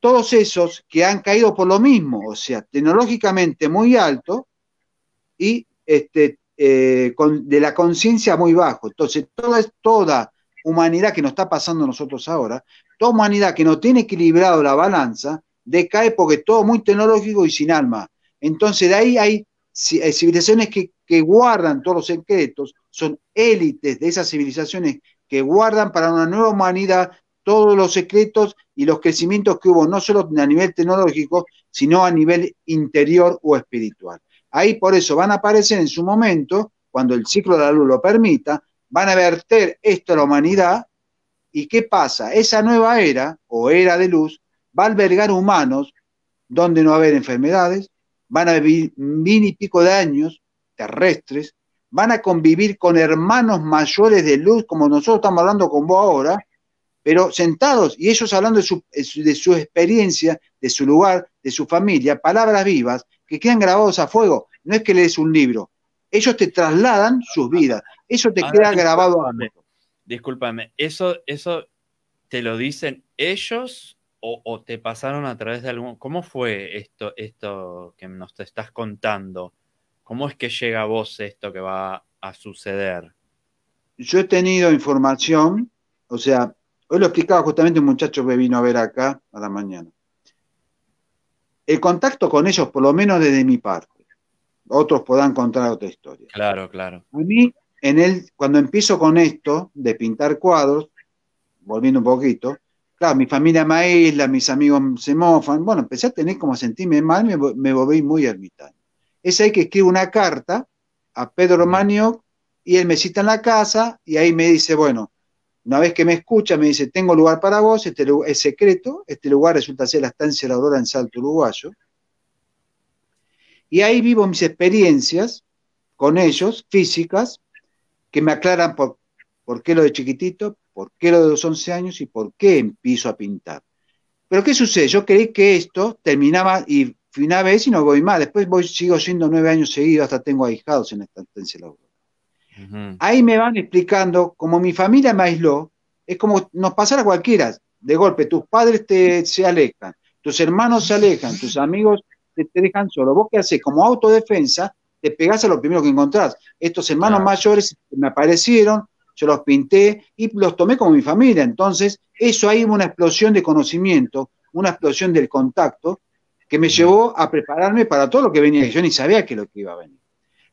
todos esos que han caído por lo mismo o sea tecnológicamente muy alto y este con, de la conciencia muy bajo entonces toda toda humanidad que nos está pasando nosotros ahora, toda humanidad que no tiene equilibrado la balanza, decae porque es todo muy tecnológico y sin alma. Entonces de ahí hay eh, civilizaciones que, que guardan todos los secretos, son élites de esas civilizaciones que guardan para una nueva humanidad todos los secretos y los crecimientos que hubo, no solo a nivel tecnológico, sino a nivel interior o espiritual. Ahí por eso van a aparecer en su momento, cuando el ciclo de la luz lo permita, van a verter esto a la humanidad. ¿Y qué pasa? Esa nueva era o era de luz va a albergar humanos donde no va a haber enfermedades, van a vivir mil y pico de años terrestres, van a convivir con hermanos mayores de luz, como nosotros estamos hablando con vos ahora, pero sentados y ellos hablando de su, de su experiencia, de su lugar, de su familia, palabras vivas que quedan grabados a fuego. No es que lees un libro, ellos te trasladan sus ah, vidas. Eso te ah, queda grabado a Discúlpame, ¿eso, ¿eso te lo dicen ellos o, te pasaron a través de algún... ¿Cómo fue esto, esto que nos estás contando? ¿Cómo es que llega a vos esto que va a suceder? Yo he tenido información, o sea, hoy lo explicaba justamente un muchacho que vino a ver acá a la mañana. El contacto con ellos, por lo menos desde mi parte otros puedan contar otra historia. Claro, claro. A mí, en el, cuando empiezo con esto de pintar cuadros, volviendo un poquito, claro, mi familia me aísla, mis amigos se mofan, bueno, empecé a tener como sentirme mal, me, volví muy ermitaño. Es ahí que escribo una carta a Pedro Manioc y él me cita en la casa y ahí me dice, bueno, una vez que me escucha, me dice, tengo lugar para vos, este es secreto, este lugar resulta ser la estancia de la Aurora en Salto Uruguayo, y ahí vivo mis experiencias con ellos, físicas, que me aclaran por, qué lo de chiquitito, por qué lo de los 11 años y por qué empiezo a pintar. Pero ¿qué sucede? Yo creí que esto terminaba y finalmente una vez y no voy más. Después voy, sigo siendo nueve años seguidos, hasta tengo ahijados en esta estancia laboral. Ahí me van explicando, como mi familia me aisló, es como nos pasara a cualquiera. De golpe, tus padres te, se alejan, tus hermanos se alejan, tus amigos te, dejan solo. Vos qué haces, como autodefensa, te pegás a lo primero que encontrás. Estos hermanos mayores me aparecieron, yo los pinté y los tomé como mi familia. Entonces, eso ahí hubo una explosión de conocimiento, una explosión del contacto, que me llevó a prepararme para todo lo que venía, yo ni sabía que lo que iba a venir.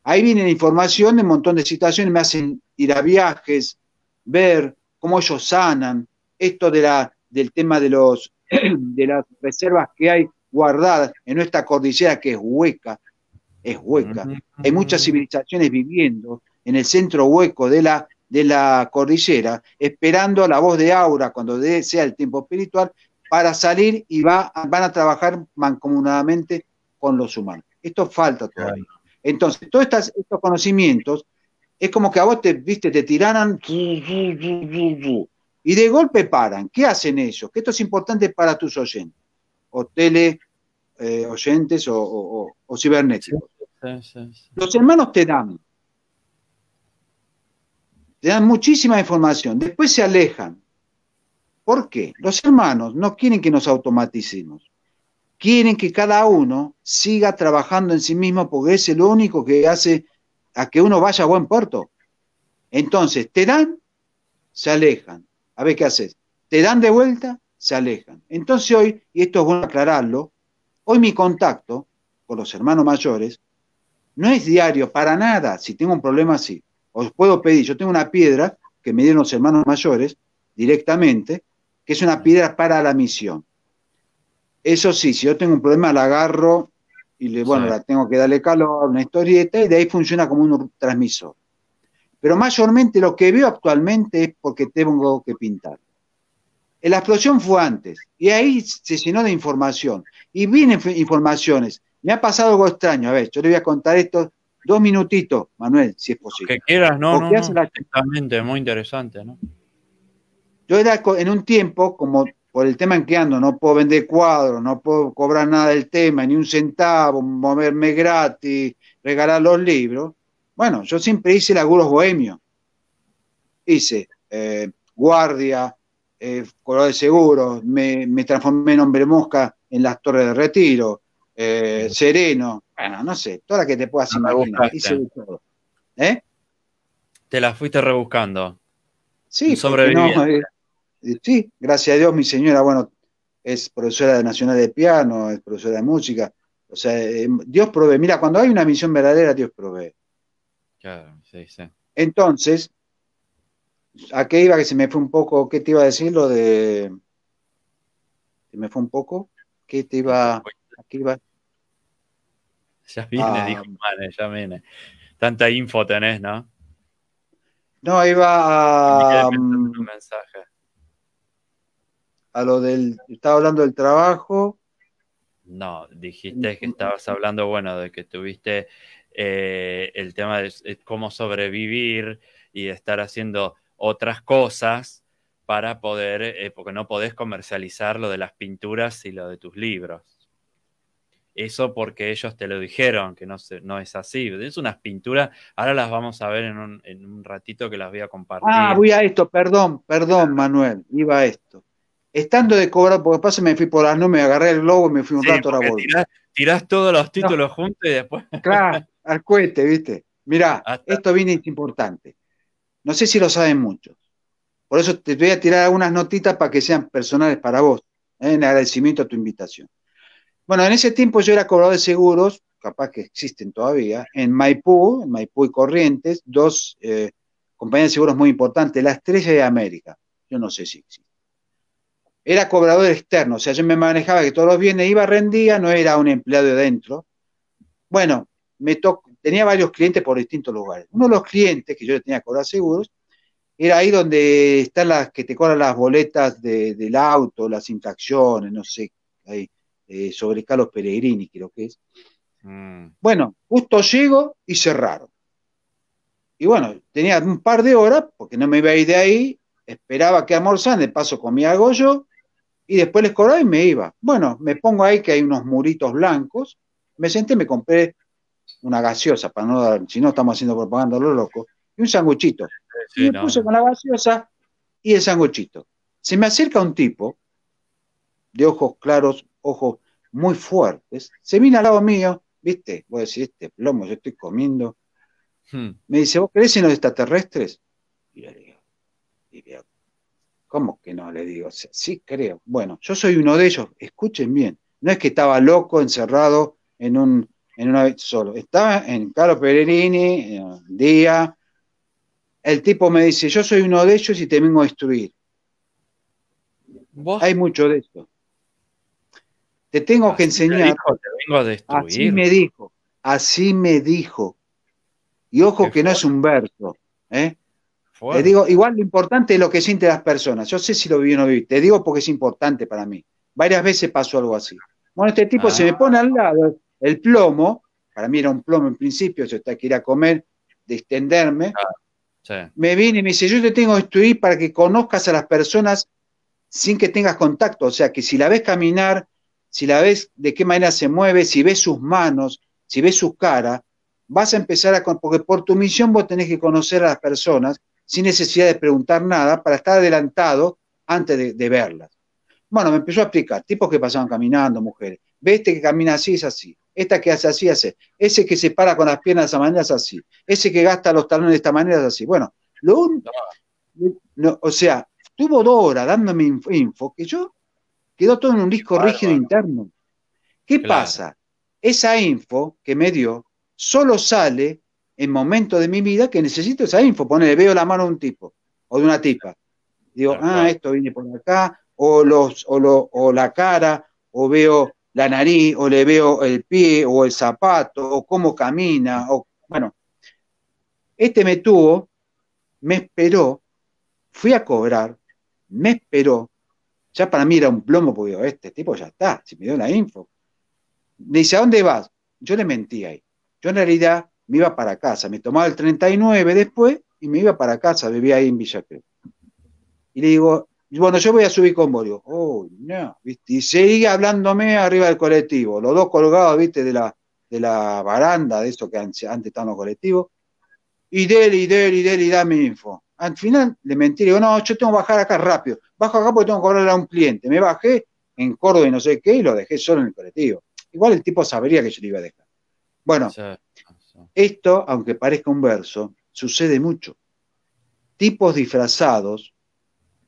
Ahí viene la información de un montón de situaciones, me hacen ir a viajes, ver cómo ellos sanan, esto de la, del tema de, los, *clears throat* de las reservas que hay guardadas en nuestra cordillera que es hueca, es hueca. Hay muchas civilizaciones viviendo en el centro hueco de la, de la cordillera, esperando la voz de Aura cuando sea el tiempo espiritual para salir y van a trabajar mancomunadamente con los humanos. Esto falta todavía. Entonces, todos estos conocimientos es como que a vos te, viste, te tiraran y de golpe paran. ¿Qué hacen ellos? Que esto es importante para tus oyentes. Hoteles, eh, oyentes o, cibernéticos. Los hermanos te dan, te dan muchísima información, después se alejan. ¿Por qué? Los hermanos no quieren que nos automaticemos, quieren que cada uno siga trabajando en sí mismo porque es el único que hace a que uno vaya a buen puerto. Entonces, te dan, se alejan. A ver qué haces. Te dan de vuelta, se alejan. Entonces hoy, y esto es bueno aclararlo, Hoy mi contacto con los hermanos mayores no es diario para nada. Si tengo un problema así, os puedo pedir, yo tengo una piedra que me dieron los hermanos mayores directamente, que es una piedra para la misión. Eso sí, si yo tengo un problema, la agarro y le, bueno, la tengo que darle calor, una historieta, y de ahí funciona como un transmisor. Pero mayormente lo que veo actualmente es porque tengo que pintar. La explosión fue antes y ahí se llenó de información. Y vienen informaciones. Me ha pasado algo extraño. A ver, yo le voy a contar esto dos minutitos, Manuel, si es posible. Que quieras, no, no, exactamente, muy interesante, ¿no? Yo era en un tiempo, como por el tema en que ando, no puedo vender cuadros, no puedo cobrar nada del tema, ni un centavo, moverme gratis, regalar los libros. Bueno, yo siempre hice laburos bohemios. Hice eh, guardia, eh, color de seguro, me, transformé en hombre mosca en las Torres de Retiro, eh, Sereno, bueno, no sé, toda la que te puedas ah, imaginar. ¿Eh? Te la fuiste rebuscando. Sí, sí, gracias a Dios mi señora, bueno, es profesora de nacional de piano, es profesora de música. O sea, Dios provee. Mira, cuando hay una misión verdadera, Dios provee. Claro, sí, sí. Entonces, ¿A qué iba? Que se me fue un poco. ¿Qué te iba a decir lo de.? Se me fue un poco. ¿Qué te iba. ¿A qué iba? Ya viene, ah. dijo ya viene. Tanta info tenés, ¿no? No, iba a. Um, un mensaje. A lo del. Estaba hablando del trabajo. No, dijiste que estabas hablando, bueno, de que tuviste eh, el tema de eh, cómo sobrevivir y estar haciendo otras cosas para poder, eh, porque no podés comercializar lo de las pinturas y lo de tus libros. Eso porque ellos te lo dijeron, que no, no es así. Es unas pinturas, ahora las vamos a ver en un, ratito que las voy a compartir. Ah, voy a esto, perdón, perdón Manuel, iba a esto estando de cobrado porque pasa me fui por las no me agarré el globo y me fui un rato a la bolsa. Tirás, todos los títulos juntos y después. Claro, al cohete, ¿viste? Mirá, esto viene es importante. No sé si lo saben muchos. Por eso te voy a tirar algunas notitas para que sean personales para vos, ¿eh? en agradecimiento a tu invitación. Bueno, en ese tiempo yo era cobrador de seguros, capaz que existen todavía, en Maipú, en Maipú y Corrientes, dos eh, compañías de seguros muy importantes, la Estrella de América. Yo no sé si existe. Era cobrador externo, o sea, yo me manejaba que todos los bienes iba, rendía, no era un empleado de dentro. Bueno, me tocó, tenía varios clientes por distintos lugares. Uno de los clientes que yo le tenía que cobrar seguros era ahí donde están las que te cobran las boletas del auto, las infracciones, no sé, ahí, eh, sobre Carlos Peregrini creo que es. Mm. Bueno, justo llego y cerraron. Y bueno, tenía un par de horas, porque no me iba a ir de ahí, esperaba que amorzan de paso comía algo yo, y después les cobraba y me iba. Bueno, me pongo ahí que hay unos muritos blancos, me senté, me compré una gaseosa, para no dar, si no estamos haciendo propaganda lo loco, y un sanguchito. y me puse con la gaseosa y el sanguchito. Se me acerca un tipo, de ojos claros, ojos muy fuertes, se viene al lado mío, ¿viste? Voy a decir, este plomo, yo estoy comiendo. Hmm. Me dice, ¿vos crees en los extraterrestres? Y digo, y le ¿cómo que no? Le digo, sí creo. Bueno, yo soy uno de ellos, escuchen bien. No es que estaba loco, encerrado en un en una vez solo. Estaba en Carlos Pererini, eh, Día. El tipo me dice, yo soy uno de ellos y te vengo a destruir. Hay mucho de eso. Te tengo que enseñar. Así me dijo, así me dijo. Y ojo que no es un verso. ¿eh? Te digo, igual lo importante es lo que sienten las personas. Yo sé si lo viví o no viví. Te digo porque es importante para mí. Varias veces pasó algo así. Bueno, este tipo ah. se me pone al lado, el plomo, para mí era un plomo en principio, yo hasta que ir a comer, de extenderme Me viene y me dice, yo te tengo que instruir para que conozcas a las personas sin que tengas contacto. O sea, que si la ves caminar, si la ves de qué manera se mueve, si ves sus manos, si ves su cara, vas a empezar a... Porque por tu misión vos tenés que conocer a las personas sin necesidad de preguntar nada para estar adelantado antes de, verlas. Bueno, me empezó a explicar, tipos que pasaban caminando, mujeres. Ves este que camina así, es así esta que hace así, hace, ese que se para con las piernas de esa manera es así, ese que gasta los talones de esta manera es así. Bueno, lo único... no. o sea, tuvo dos horas dándome info que yo quedó todo en un disco rígido interno. ¿Qué pasa? Esa info que me dio solo sale en momentos de mi vida que necesito esa info. Ponele, veo la mano de un tipo o de una tipa. Digo, ah, esto viene por acá, o, los, o la cara, o veo la nariz o le veo el pie o el zapato o cómo camina. O, bueno, este me tuvo, me esperó, fui a cobrar, me esperó. Ya para mí era un plomo, porque digo, este tipo ya está, si me dio la info. Me dice, ¿a dónde vas? Yo le mentí ahí. Yo en realidad me iba para casa, me tomaba el 39 después y me iba para casa, vivía ahí en Villa Y le digo, bueno, yo voy a subir con Borio digo, no, y seguía hablándome arriba del colectivo, los dos colgados, viste, de la, de la baranda, de eso que antes, antes estaban los colectivos, y dele, y dele, y dele, y dame info. Al final le mentí, digo, no, yo tengo que bajar acá rápido, bajo acá porque tengo que cobrar a un cliente, me bajé en Córdoba y no sé qué, y lo dejé solo en el colectivo. Igual el tipo sabría que yo le iba a dejar. Bueno, esto, aunque parezca un verso, sucede mucho. Tipos disfrazados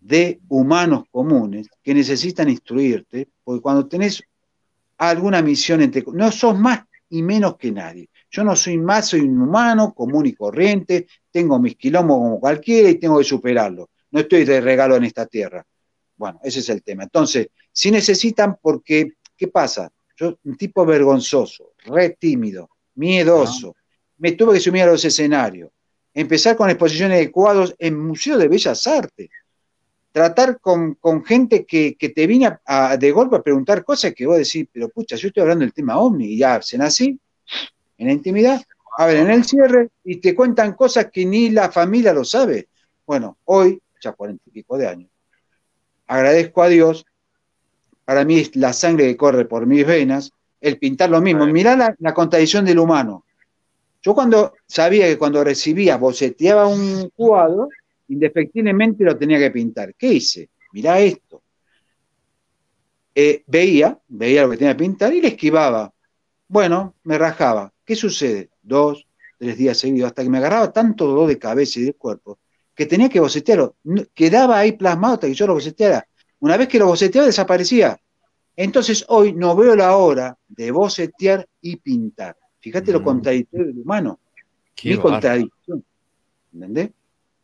de humanos comunes que necesitan instruirte, porque cuando tenés alguna misión entre... No sos más y menos que nadie. Yo no soy más, soy un humano común y corriente, tengo mis quilombos como cualquiera y tengo que superarlo. No estoy de regalo en esta tierra. Bueno, ese es el tema. Entonces, si necesitan, porque, ¿qué pasa? Yo, un tipo vergonzoso, re tímido, miedoso, ah. me tuve que sumir a los escenarios, empezar con exposiciones de cuadros en Museo de Bellas Artes tratar con, gente que, te viene de golpe a preguntar cosas que vos decís, pero pucha, yo estoy hablando del tema ovni, y ya hacen así, en la intimidad, en el cierre y te cuentan cosas que ni la familia lo sabe. Bueno, hoy, ya cuarenta y pico de años, agradezco a Dios, para mí es la sangre que corre por mis venas, el pintar lo mismo. Mirá la, la contradicción del humano. Yo cuando sabía que cuando recibía, boceteaba un cuadro, indefectiblemente lo tenía que pintar. ¿Qué hice? Mirá esto. Eh, veía, veía lo que tenía que pintar y le esquivaba. Bueno, me rajaba. ¿Qué sucede? Dos, tres días seguidos, hasta que me agarraba tanto dolor de cabeza y de cuerpo que tenía que bocetearlo. Quedaba ahí plasmado hasta que yo lo boceteara. Una vez que lo boceteaba, desaparecía. Entonces hoy no veo la hora de bocetear y pintar. Fíjate lo mm. contradictorio del humano. Qué Mi contradicción. ¿Entendés?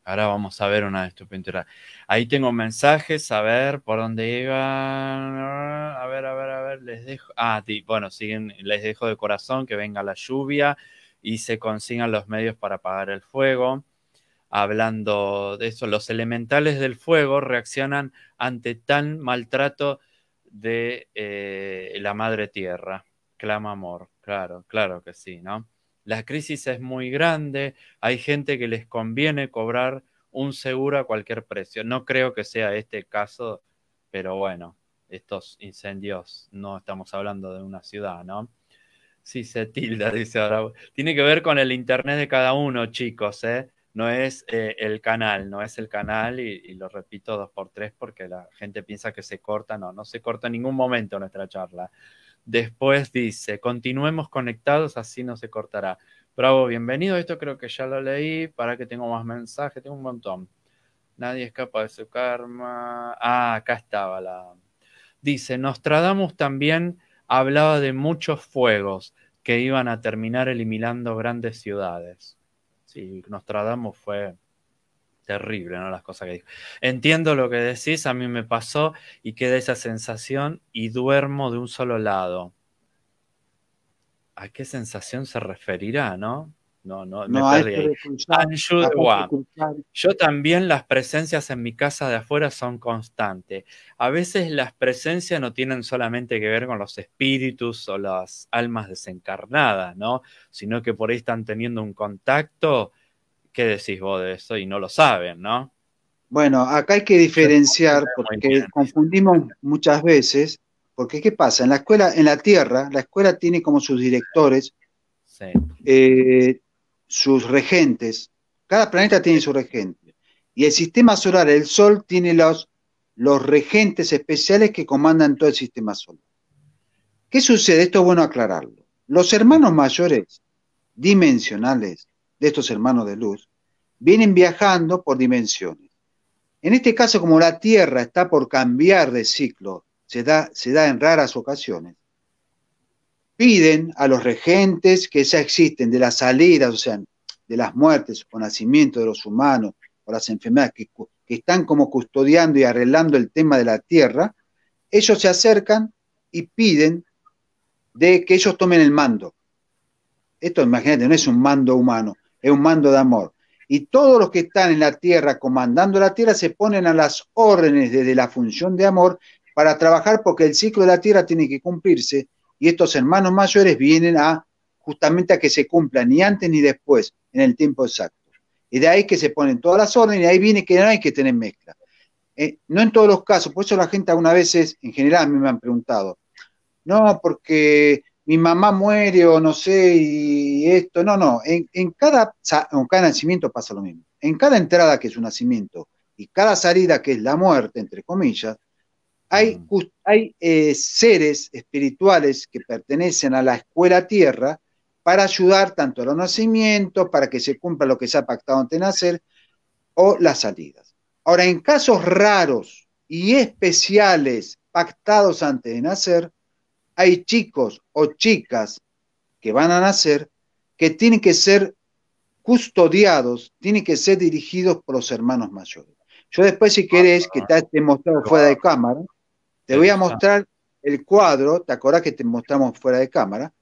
Ahora vamos a ver una de tus pinturas. Ahí tengo mensajes, a ver por dónde iban. A ver, a ver, a ver, les dejo. Ah, bueno, siguen, les dejo de corazón que venga la lluvia y se consigan los medios para apagar el fuego. Hablando de eso, los elementales del fuego reaccionan ante tan maltrato de eh, la madre tierra. Clama amor, claro, claro que sí, ¿no? la crisis es muy grande, hay gente que les conviene cobrar un seguro a cualquier precio. No creo que sea este caso, pero bueno, estos incendios, no estamos hablando de una ciudad, ¿no? Sí, se tilda, *laughs* dice ahora. Tiene que ver con el internet de cada uno, chicos, ¿eh? No es eh, el canal, no es el canal, y, y, lo repito dos por tres porque la gente piensa que se corta, no, no se corta en ningún momento nuestra charla. Después dice, continuemos conectados, así no se cortará. Bravo, bienvenido. Esto creo que ya lo leí. Para que tengo más mensajes, tengo un montón. Nadie escapa de su karma. Ah, acá estaba la. Dice, Nostradamus también hablaba de muchos fuegos que iban a terminar eliminando grandes ciudades. Sí, Nostradamus fue terrible, ¿no? Las cosas que dijo. Entiendo lo que decís, a mí me pasó y queda esa sensación y duermo de un solo lado. ¿A qué sensación se referirá, no? No, no, no, perdí ah, Yo también las presencias en mi casa de afuera son constantes. A veces las presencias no tienen solamente que ver con los espíritus o las almas desencarnadas, ¿no? Sino que por ahí están teniendo un contacto ¿Qué decís vos de eso? Y no lo saben, ¿no? Bueno, acá hay que diferenciar porque confundimos muchas veces, porque ¿qué pasa? En la escuela, en la tierra, la escuela tiene como sus directores, eh, sus regentes, cada planeta tiene su regente, y el sistema solar, el Sol, tiene los, los regentes especiales que comandan todo el sistema solar. ¿Qué sucede? Esto es bueno aclararlo. Los hermanos mayores dimensionales de estos hermanos de luz, vienen viajando por dimensiones. En este caso, como la Tierra está por cambiar de ciclo, se da, se da en raras ocasiones, piden a los regentes que ya existen de las salidas, o sea, de las muertes o nacimientos de los humanos o las enfermedades que, que están como custodiando y arreglando el tema de la Tierra, ellos se acercan y piden de que ellos tomen el mando. Esto, imagínate, no es un mando humano, es un mando de amor. Y todos los que están en la tierra comandando la tierra se ponen a las órdenes desde la función de amor para trabajar porque el ciclo de la tierra tiene que cumplirse y estos hermanos mayores vienen a justamente a que se cumpla ni antes ni después en el tiempo exacto. Y de ahí que se ponen todas las órdenes y ahí viene que no hay que tener mezcla. Eh, no en todos los casos, por eso la gente algunas veces, en general, a mí me han preguntado, no, porque mi mamá muere o no sé, y esto. No, no, en, en, cada, nacimiento pasa lo mismo. En cada entrada que es un nacimiento y cada salida que es la muerte, entre comillas, hay, mm. hay eh, seres espirituales que pertenecen a la escuela tierra para ayudar tanto a los nacimientos, para que se cumpla lo que se ha pactado antes de nacer, o las salidas. Ahora, en casos raros y especiales pactados antes de nacer, hay chicos o chicas que van a nacer que tienen que ser custodiados, tienen que ser dirigidos por los hermanos mayores. Yo después, si querés, que te he mostrado fuera de cámara, te voy a mostrar el cuadro, ¿te acordás que te mostramos fuera de cámara?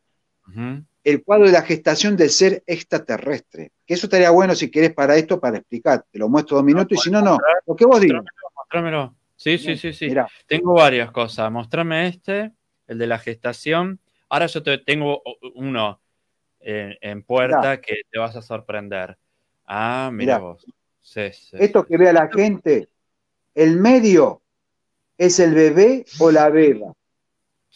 El cuadro de la gestación del ser extraterrestre. Que eso estaría bueno si querés para esto, para explicar. Te lo muestro dos minutos y si no, no. Lo vos digas. Sí, sí, sí, sí. Tengo varias cosas. Mostrame este el de la gestación. Ahora yo te tengo uno eh, en, puerta que te vas a sorprender. Ah, mira vos. Esto que vea la gente, el medio es el bebé o la beba,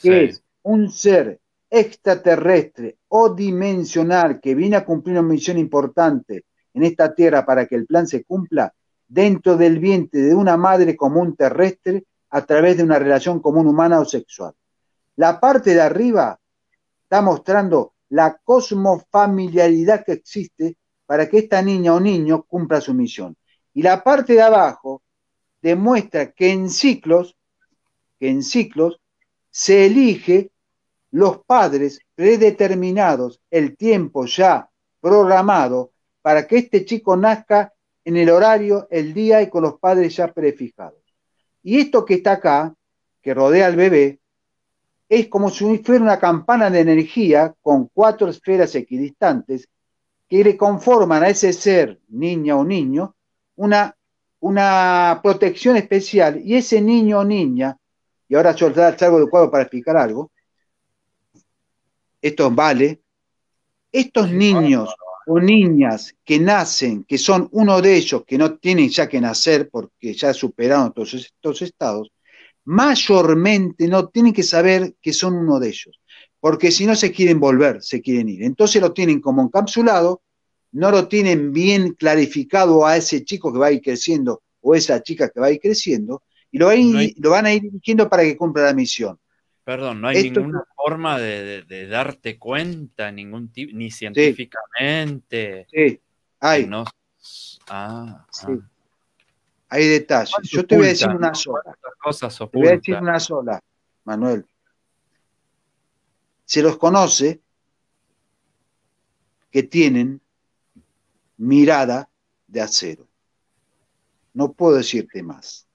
que es un ser extraterrestre o dimensional que viene a cumplir una misión importante en esta tierra para que el plan se cumpla dentro del vientre de una madre común terrestre a través de una relación común humana o sexual. La parte de arriba está mostrando la cosmofamiliaridad que existe para que esta niña o niño cumpla su misión. Y la parte de abajo demuestra que en ciclos, que en ciclos se elige los padres predeterminados, el tiempo ya programado para que este chico nazca en el horario, el día y con los padres ya prefijados. Y esto que está acá, que rodea al bebé, es como si fuera una campana de energía con cuatro esferas equidistantes que le conforman a ese ser, niña o niño, una, una protección especial. Y ese niño o niña, y ahora yo salgo del cuadro para explicar algo, esto vale, estos niños o niñas que nacen, que son uno de ellos, que no tienen ya que nacer porque ya superado todos estos estados, mayormente no tienen que saber que son uno de ellos, porque si no se quieren volver, se quieren ir. Entonces lo tienen como encapsulado, no lo tienen bien clarificado a ese chico que va a ir creciendo o esa chica que va a ir creciendo, y lo, van a ir dirigiendo para que cumpla la misión. Perdón, no hay ninguna forma de, darte cuenta, ningún ni científicamente. Sí, hay. No... Ah, sí. Ah hay detalles. Yo te voy a decir una sola. te voy a decir una sola, Manuel. Se los conoce que tienen mirada de acero. No puedo decirte más.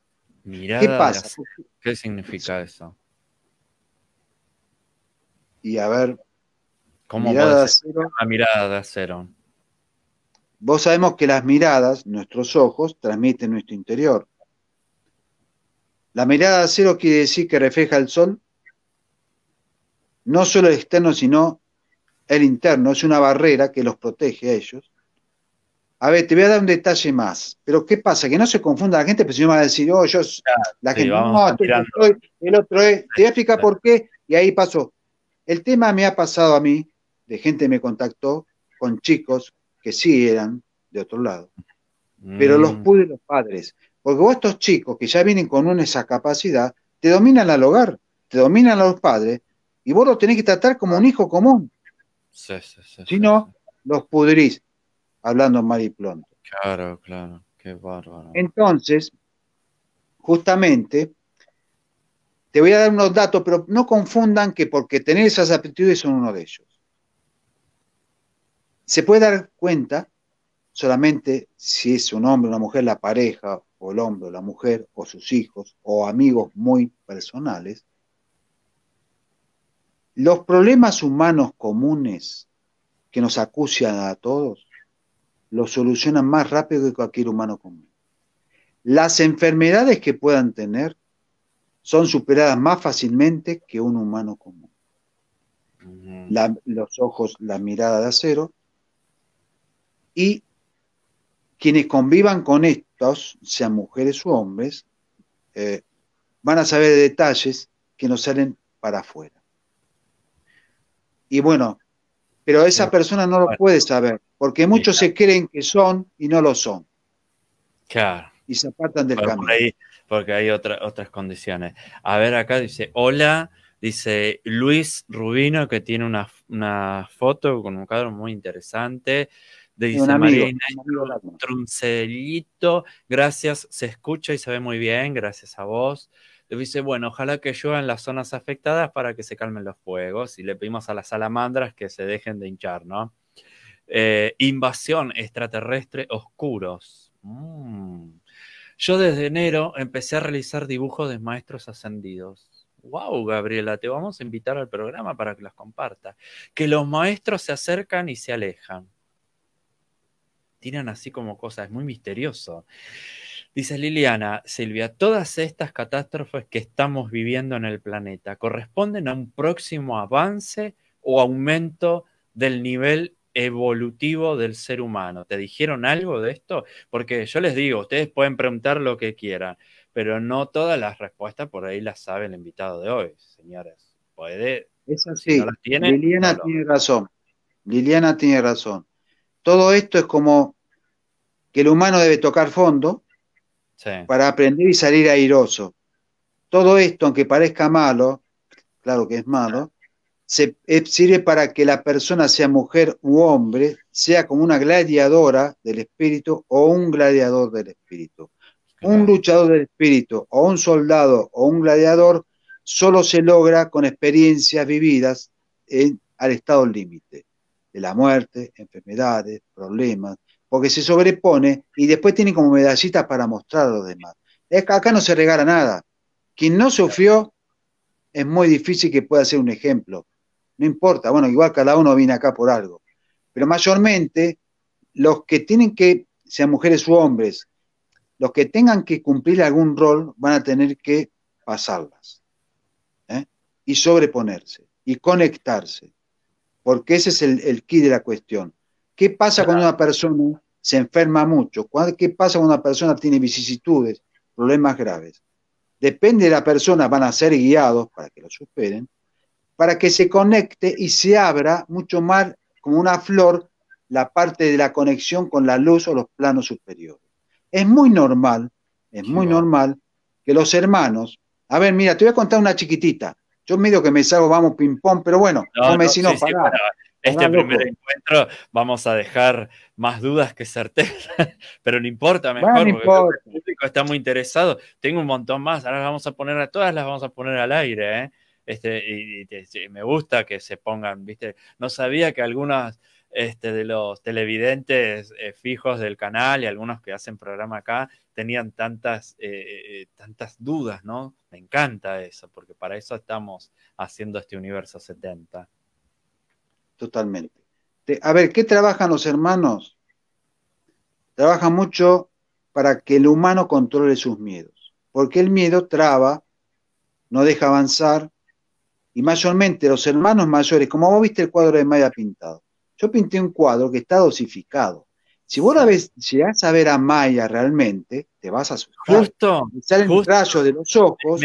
¿Qué pasa? ¿Qué significa eso? Y a ver, ¿cómo mirada de mirada de acero. Vos sabemos que las miradas, nuestros ojos, transmiten nuestro interior. La mirada cero quiere decir que refleja el sol, no solo el externo, sino el interno, es una barrera que los protege a ellos. A ver, te voy a dar un detalle más, pero ¿qué pasa? Que no se confunda la gente, porque si no van a decir, oh, yo, la gente, no, estoy, el otro es, te voy a explicar por qué, y ahí pasó. El tema me ha pasado a mí, de gente me contactó, con chicos, que sí eran de otro lado, pero los mm. pude los padres. Porque vos estos chicos que ya vienen con una esa capacidad, te dominan al hogar, te dominan a los padres, y vos los tenés que tratar como un hijo común. si no, los pudrís, hablando mal y pronto. Claro, claro, qué bárbaro. Entonces, justamente, te voy a dar unos datos, pero no confundan que porque tener esas aptitudes son uno de ellos. Se puede dar cuenta solamente si es un hombre, o una mujer, la pareja, o el hombre, o la mujer, o sus hijos, o amigos muy personales. Los problemas humanos comunes que nos acucian a todos los solucionan más rápido que cualquier humano común. Las enfermedades que puedan tener son superadas más fácilmente que un humano común. los ojos, la mirada de acero, y quienes convivan con estos, sean mujeres u hombres, eh, van a saber detalles que no salen para afuera. Y bueno, pero esa persona no lo puede saber, porque muchos se creen que son y no lo son. Claro. Y se apartan del camino. Ahí, porque hay otras condiciones. A ver, acá dice, hola, dice Luis Rubino, que tiene una, una foto con un cuadro muy interesante de dice gracias, se escucha y se ve muy bien, gracias a vos. Le dice, bueno, ojalá que llueva en las zonas afectadas para que se calmen los fuegos y le pedimos a las salamandras que se dejen de hinchar, ¿no? Eh, invasión extraterrestre oscuros. Mm. Yo desde enero empecé a realizar dibujos de maestros ascendidos. Wow, Gabriela, te vamos a invitar al programa para que las compartas. Que los maestros se acercan y se alejan tiran así como cosas, es muy misterioso. Dice Liliana, Silvia, todas estas catástrofes que estamos viviendo en el planeta corresponden a un próximo avance o aumento del nivel evolutivo del ser humano. ¿Te dijeron algo de esto? Porque yo les digo, ustedes pueden preguntar lo que quieran, pero no todas las respuestas por ahí las sabe el invitado de hoy, señores. Puede. Es así. Liliana tiene razón. Liliana tiene razón todo esto es como que el humano debe tocar fondo para aprender y salir airoso. Todo esto, aunque parezca malo, claro que es malo, se, eh, sirve para que la persona sea mujer u hombre, sea como una gladiadora del espíritu o un gladiador del espíritu. Un luchador del espíritu o un soldado o un gladiador solo se logra con experiencias vividas al estado límite de la muerte, enfermedades, problemas, porque se sobrepone y después tiene como medallitas para mostrar a los demás. Acá no se regala nada. Quien no sufrió es muy difícil que pueda ser un ejemplo. No importa, bueno, igual cada uno viene acá por algo. Pero mayormente los que tienen que, sean mujeres u hombres, los que tengan que cumplir algún rol van a tener que pasarlas ¿eh? y sobreponerse y conectarse porque ese es el, el key de la cuestión. ¿Qué pasa cuando una persona se enferma mucho? ¿Qué pasa cuando una persona tiene vicisitudes, problemas graves? Depende de la persona, van a ser guiados para que lo superen, para que se conecte y se abra mucho más como una flor la parte de la conexión con la luz o los planos superiores. Es muy normal, es muy normal que los hermanos, a ver, mira, te voy a contar una chiquitita. Yo medio que me salgo, vamos ping-pong, pero bueno, no, me no, Este primer encuentro vamos a dejar más dudas que certezas, *laughs* pero no importa, mejor, porque el público está muy interesado. Tengo un montón más, ahora las vamos a poner a todas, las vamos a poner al aire, ¿eh? Este, y, me gusta que se pongan, ¿viste? No sabía que algunas este, de los televidentes eh, fijos del canal y algunos que hacen programa acá tenían tantas, eh, eh, tantas dudas, ¿no? Me encanta eso, porque para eso estamos haciendo este universo 70. Totalmente. a ver, ¿qué trabajan los hermanos? Trabajan mucho para que el humano controle sus miedos, porque el miedo traba, no deja avanzar, y mayormente los hermanos mayores, como vos viste el cuadro de Maya pintado, yo pinté un cuadro que está dosificado. Si vos la ves, llegás a ver a Maya realmente, te vas a asustar. Justo. Me salen un rayos de los ojos.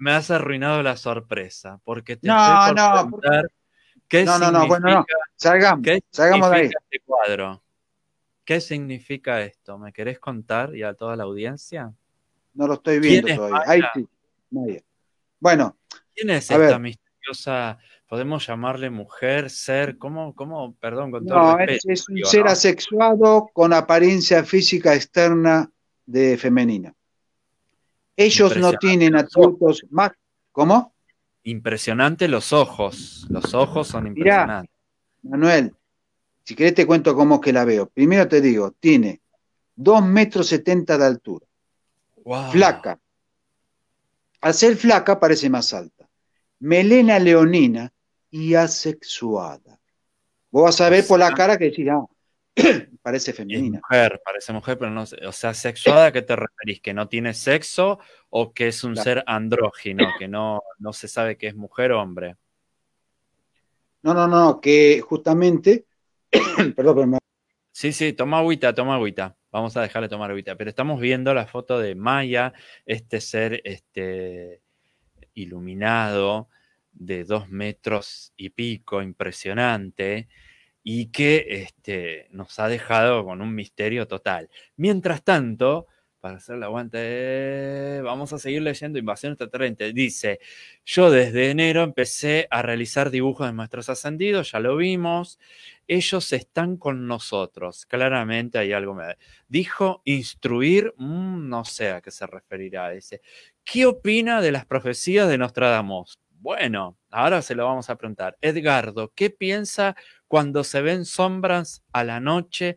Me has, arruinado la sorpresa, porque te no, no, no, no, bueno, no. Salgamos, salgamos de ahí. Este cuadro. ¿Qué significa esto? ¿Me querés contar y a toda la audiencia? No lo estoy viendo todavía. Ahí sí, Maya. Bueno. ¿Quién es esta misteriosa podemos llamarle mujer, ser, ¿cómo? cómo perdón, con todo no, respeto, es, es, un ser asexuado con apariencia física externa de femenina. Ellos no tienen atributos más. ¿Cómo? Impresionante los ojos. Los ojos son impresionantes. Manuel, si querés te cuento cómo es que la veo. Primero te digo, tiene 2 metros setenta de altura. Flaca. Al ser flaca parece más alta. Melena leonina y asexuada. Vos vas a ver por la cara que decís, ah, *clears throat* parece femenina. Mujer, parece mujer, pero no O sea, sexuada, ¿qué te referís? ¿Que no tiene sexo o que es un ser andrógino, que no, no se sabe que es mujer o hombre? No, no, no, que justamente. *clears throat* perdón, pero Sí, sí, toma agüita, toma agüita. Vamos a dejarle tomar agüita. Pero estamos viendo la foto de Maya, este ser este, iluminado, de dos metros y pico, impresionante, y que este, nos ha dejado con un misterio total. Mientras tanto, para hacer la aguante, vamos a seguir leyendo Invasión extraterrestre. Dice, yo desde enero empecé a realizar dibujos de nuestros ascendidos, ya lo vimos, ellos están con nosotros, claramente hay algo. Me... Dijo instruir, mm, no sé a qué se referirá, dice, ¿qué opina de las profecías de Nostradamus? Bueno, ahora se lo vamos a preguntar. Edgardo, ¿qué piensa cuando se ven sombras a la noche?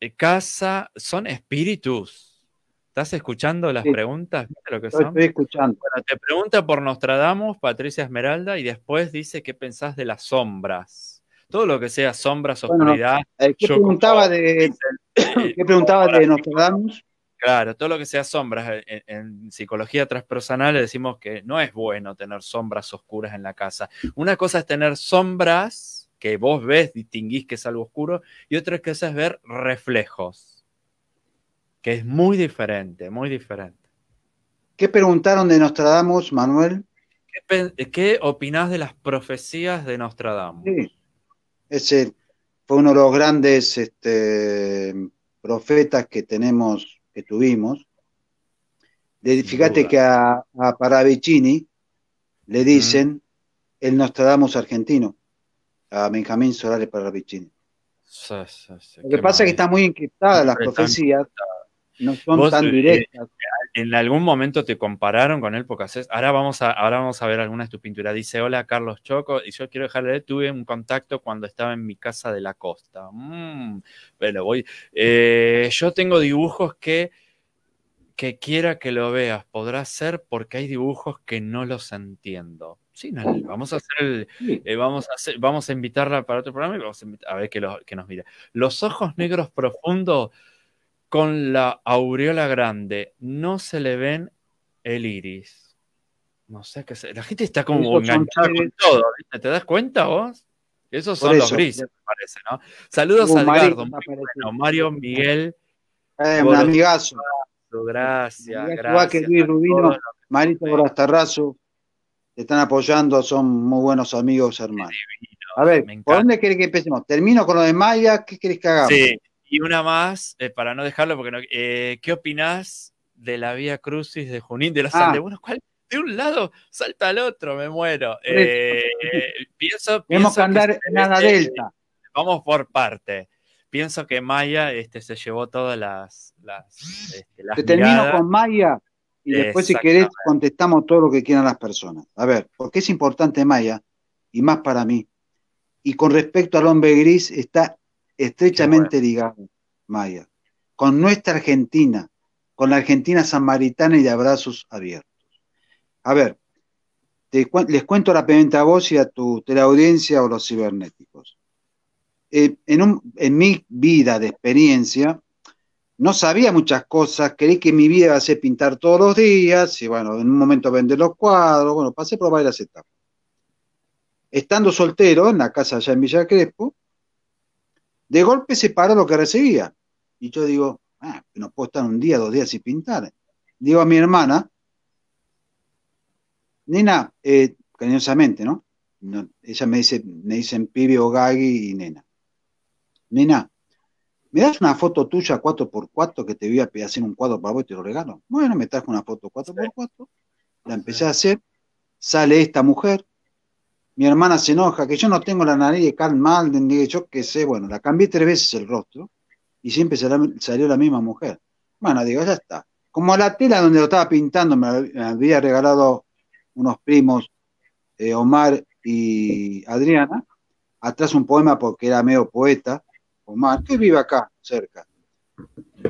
Eh, casa, son espíritus. ¿Estás escuchando las preguntas? Lo que son? Estoy escuchando. te pregunta por Nostradamus, Patricia Esmeralda, y después dice qué pensás de las sombras. Todo lo que sea sombras, oscuridad. Eh, *coughs* ¿Qué preguntaba de Nostradamus? Claro, todo lo que sea sombras. Eh, eh, en, psicología transpersonal le decimos que no es bueno tener sombras oscuras en la casa. Una cosa es tener sombras que vos ves, distinguís que es algo oscuro, y otra cosa es ver reflejos, que es muy diferente, muy diferente. ¿Qué preguntaron de Nostradamus, Manuel? ¿Qué, opinás de las profecías de Nostradamus? Sí, ese fue uno de los grandes este, profetas que tenemos que tuvimos. fíjate que a, a Paravicini le dicen el Nostradamus argentino, a Benjamín Solares Paravicini. Lo que pasa es que está muy encriptadas las profecías, no son tan eh, directas. Eh, en algún momento te compararon con él Pocasés. Ahora vamos a, ahora vamos a ver alguna de tus pinturas. Dice, hola Carlos Choco, y yo quiero dejarle, tuve un contacto cuando estaba en mi casa de la costa. pero mm, voy. Eh, yo tengo dibujos que que quiera que lo veas podrá ser porque hay dibujos que no los entiendo. Sí, vamos a hacer vamos a vamos a invitarla para otro programa y vamos a, ver que, que, nos mira. Los ojos negros profundos con la aureola grande, no se le ven el iris. No sé qué sé. La gente está como enganchada con todo, ¿Te das cuenta vos? Esos son los grises, me parece, ¿no? Saludos a Edgardo, Mario Miguel. Eh, un amigazo. Gracias, amigazo gracias. Que Luis Rubino, Marito Brastarrazo, te están apoyando, son muy buenos amigos, hermanos. a ver, ¿por dónde querés que empecemos? ¿Termino con lo de Maya? ¿Qué querés que hagamos? Sí, y una más, eh, para no dejarlo, porque eh, ¿qué opinás de la Vía Crucis de Junín de ah. De un lado salta al otro, me muero. Eh, pienso, Tenemos que andar en la delta. Vamos por parte. Pienso que Maya este, se llevó todas las. las, este, Te termino con Maya y después, si querés, contestamos todo lo que quieran las personas. A ver, ¿por qué es importante Maya? Y más para mí. Y con respecto al hombre gris, está estrechamente digamos ligado, Maya, con nuestra Argentina, con la Argentina samaritana y de abrazos abiertos. A ver, les cuento rápidamente a vos y a tu audiencia o los cibernéticos. Eh, en, en mi vida de experiencia, no sabía muchas cosas, creí que mi vida iba a ser pintar todos los días, y bueno, en un momento vender los cuadros, bueno, pasé por varias etapas. Estando soltero en la casa allá en Villa Crespo, de golpe se paró lo que recibía. Y yo digo, ah, no puedo estar un día, dos días sin pintar. Digo a mi hermana, nena, eh, cariñosamente, ¿no? Ella me dice, me dicen pibe o gagui y nena. Nena, ¿me das una foto tuya 4x4 que te voy a hacer un cuadro para vos y te lo regalo? Bueno, me trajo una foto 4x4, la empecé a hacer, sale esta mujer, mi hermana se enoja, que yo no tengo la nariz de Karl Malden, que yo qué sé, bueno, la cambié tres veces el rostro y siempre salió la misma mujer. Bueno, digo, ya está. Como la tela donde lo estaba pintando me había regalado unos primos, eh, Omar y Adriana, atrás un poema porque era medio poeta, Omar, que vive acá, cerca,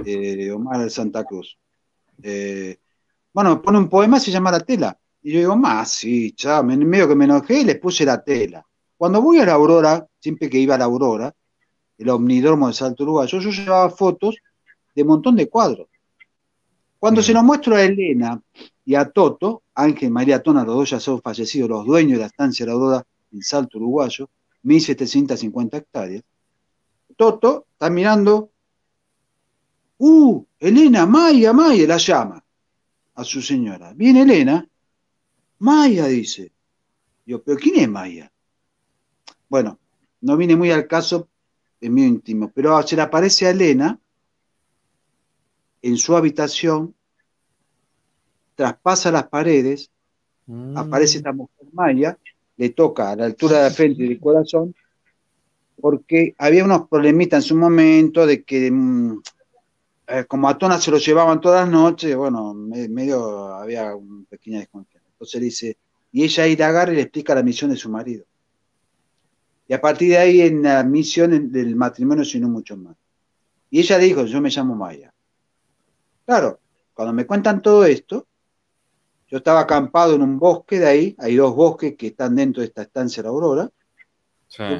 eh, Omar de Santa Cruz. Eh, bueno, pone un poema, se llama La Tela. Y yo digo, más, sí, ya, me, medio que me enojé y le puse la tela. Cuando voy a la Aurora, siempre que iba a la Aurora, el omnidromo de Salto Uruguayo, yo, llevaba fotos de un montón de cuadros. Cuando se nos muestro a Elena y a Toto, Ángel María Tona, los dos ya son fallecidos, los dueños de la estancia de la Aurora en Salto Uruguayo, 1750 hectáreas, Toto está mirando, ¡uh! Elena, Maya, Maya, la llama a su señora. Viene Elena Maya, dice. Yo, pero ¿quién es Maya? Bueno, no viene muy al caso en mi íntimo, pero se le aparece a Elena en su habitación, traspasa las paredes, mm. aparece esta mujer Maya, le toca a la altura de la frente y del corazón, porque había unos problemitas en su momento de que mm, eh, como a Tona se lo llevaban todas las noches, bueno, medio había un pequeña desconfianza se dice, y ella ahí la agarra y le explica la misión de su marido. Y a partir de ahí en la misión del matrimonio sino mucho más. Y ella dijo, yo me llamo Maya. Claro, cuando me cuentan todo esto, yo estaba acampado en un bosque de ahí, hay dos bosques que están dentro de esta estancia de la Aurora.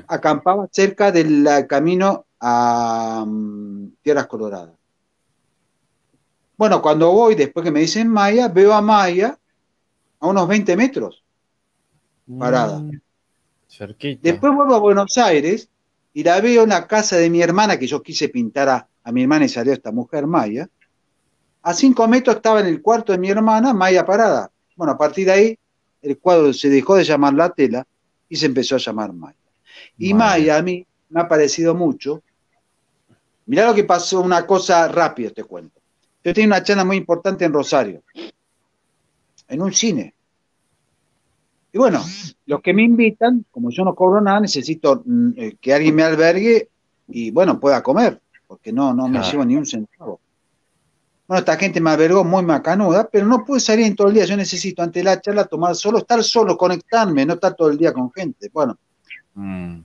Acampaba cerca del camino a mm, Tierras Coloradas. Bueno, cuando voy, después que me dicen Maya, veo a Maya a unos 20 metros. Parada. Mm, cerquita. Después vuelvo a Buenos Aires y la veo en la casa de mi hermana, que yo quise pintar a, mi hermana y salió esta mujer maya. A 5 metros estaba en el cuarto de mi hermana, Maya Parada. Bueno, a partir de ahí, el cuadro se dejó de llamar La Tela y se empezó a llamar Maya. Y Maya, a mí me ha parecido mucho. Mirá lo que pasó, una cosa rápida te cuento. Yo tenía una charla muy importante en Rosario en un cine. Y bueno, los que me invitan, como yo no cobro nada, necesito mm, eh, que alguien me albergue y bueno, pueda comer, porque no, no me llevo ni un centavo. Bueno, esta gente me albergó muy macanuda, pero no pude salir en todo el día. Yo necesito ante la charla tomar solo, estar solo, conectarme, no estar todo el día con gente. Bueno, mm.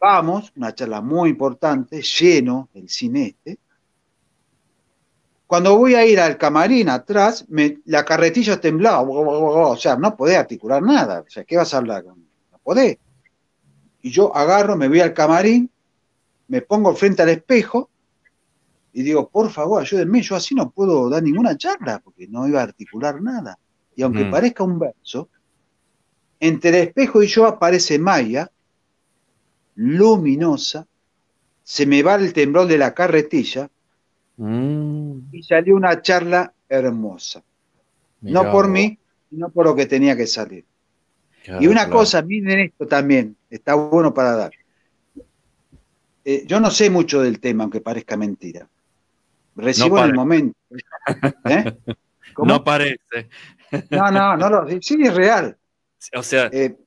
vamos, una charla muy importante, lleno el cine este. Cuando voy a ir al camarín atrás, me, la carretilla temblaba, o sea, no podés articular nada, o sea, ¿qué vas a hablar? No podés. Y yo agarro, me voy al camarín, me pongo frente al espejo y digo, por favor, ayúdenme, yo así no puedo dar ninguna charla, porque no iba a articular nada. Y aunque mm. parezca un verso, entre el espejo y yo aparece Maya, luminosa, se me va el temblor de la carretilla, Mm. Y salió una charla hermosa. No por mí, sino por lo que tenía que salir. y una cosa, miren esto también, está bueno para dar. Eh, yo no sé mucho del tema, aunque parezca mentira. Recibo en el momento. ¿Eh? *laughs* No parece. No, no, no lo, sí es real. O sea, eh,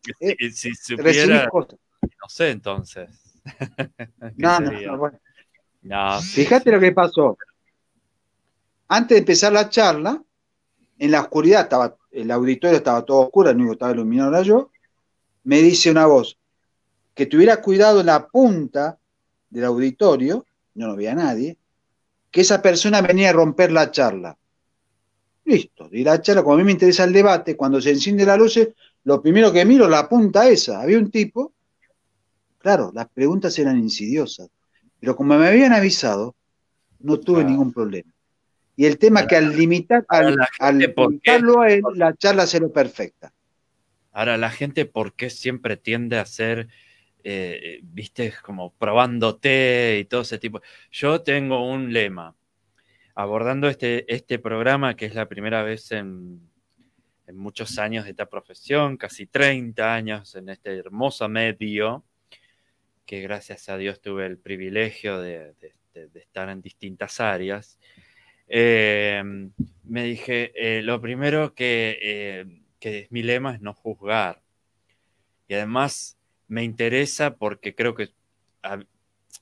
si, supiera, no sé entonces. *laughs* no, no, bueno. Fíjate lo que pasó. Antes de empezar la charla, en la oscuridad estaba, el auditorio estaba todo oscuro, el único estaba iluminado era yo, me dice una voz, que tuviera cuidado en la punta del auditorio, No no veía nadie, que esa persona venía a romper la charla. Listo, y la charla, como a mí me interesa el debate, cuando se enciende la luz, lo primero que miro la punta esa. Había un tipo, claro, las preguntas eran insidiosas. Pero como me habían avisado, no tuve ah. ningún problema. Y el tema que al limitar, al, al limitarlo a la charla se lo perfecta. Ahora, la gente, ¿por qué siempre tiende a ser, eh, viste, como probándote y todo ese tipo? Yo tengo un lema. Abordando este, este programa, que es la primera vez en, en muchos años de esta profesión, casi 30 años en este hermoso medio, que gracias a Dios tuve el privilegio de, estar en distintas áreas, eh, me dije, eh, lo primero eh, que, es mi lema es no juzgar. Y además me interesa porque creo que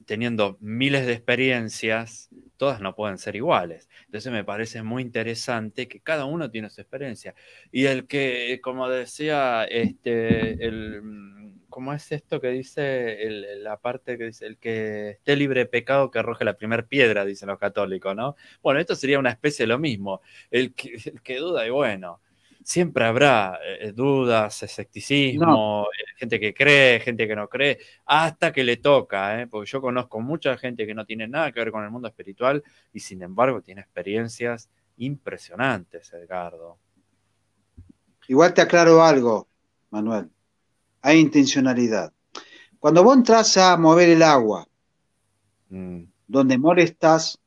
teniendo miles de experiencias, todas no pueden ser iguales. Entonces me parece muy interesante que cada uno tiene su experiencia. Y el que, como decía este, el ¿cómo es esto que dice la parte que dice el que esté libre de pecado que arroje la primera piedra, dicen los católicos, ¿no? Bueno, esto sería una especie de lo mismo. El que, *laughs* duda, y bueno, siempre habrá eh, eh, dudas, escepticismo, eh, gente que cree, gente que no cree, hasta que le toca, ¿eh? porque yo conozco mucha gente que no tiene nada que ver con el mundo espiritual y sin embargo tiene experiencias impresionantes, Edgardo. Igual te aclaro algo, Manuel hay intencionalidad. Cuando vos entras a mover el agua, mm. donde molestas,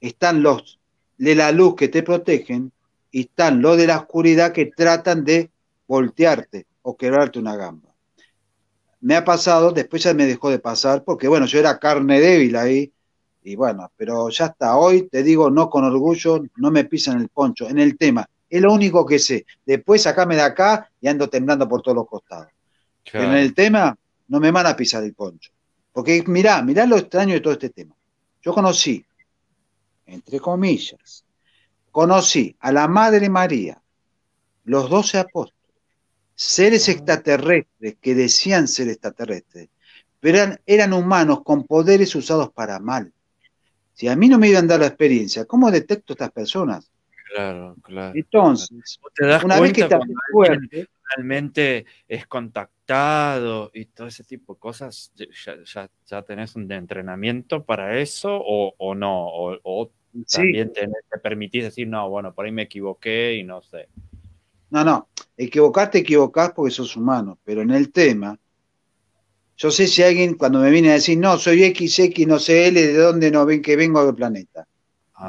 están los de la luz que te protegen y están los de la oscuridad que tratan de voltearte o quebrarte una gamba. Me ha pasado, después ya me dejó de pasar, porque bueno, yo era carne débil ahí, y bueno, pero ya está hoy te digo, no con orgullo, no me pisan el poncho. En el tema, es lo único que sé. Después sacame de acá y ando temblando por todos los costados. Pero en el tema no me van a pisar el poncho. Porque mirá, mirá lo extraño de todo este tema. Yo conocí, entre comillas, conocí a la Madre María, los doce apóstoles, seres ah. extraterrestres que decían ser extraterrestres, pero eran, eran humanos con poderes usados para mal. Si a mí no me iban a dar la experiencia, ¿cómo detecto a estas personas? Claro, claro. Entonces, te das una vez que realmente es contactado y todo ese tipo de cosas, ya, tenés un entrenamiento para eso o, no, o, también te, permitís decir, no, bueno, por ahí me equivoqué y no sé. No, no, equivocarte, equivocás porque sos humano, pero en el tema, yo sé si alguien cuando me viene a decir, no, soy XX, no sé L, de dónde no ven que vengo del planeta.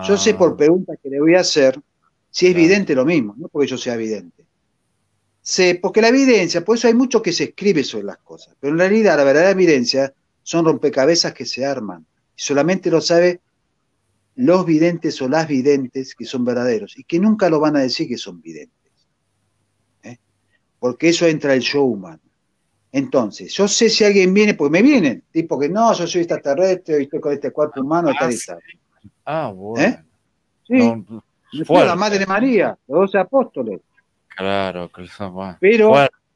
Yo sé ah. por preguntas que le voy a hacer si es vidente evidente lo mismo, no porque yo sea evidente. Sé, porque la evidencia, por eso hay mucho que se escribe sobre las cosas, pero en realidad la verdadera evidencia son rompecabezas que se arman y solamente lo sabe los videntes o las videntes que son verdaderos y que nunca lo van a decir que son videntes. ¿eh? Porque eso entra el yo humano. Entonces, yo sé si alguien viene, porque me vienen, tipo que no, yo soy extraterrestre y estoy con este cuerpo humano, tal y tal. Ah, ¿Eh? bueno. Sí. No, la Madre María, los doce apóstoles. Claro, que Pero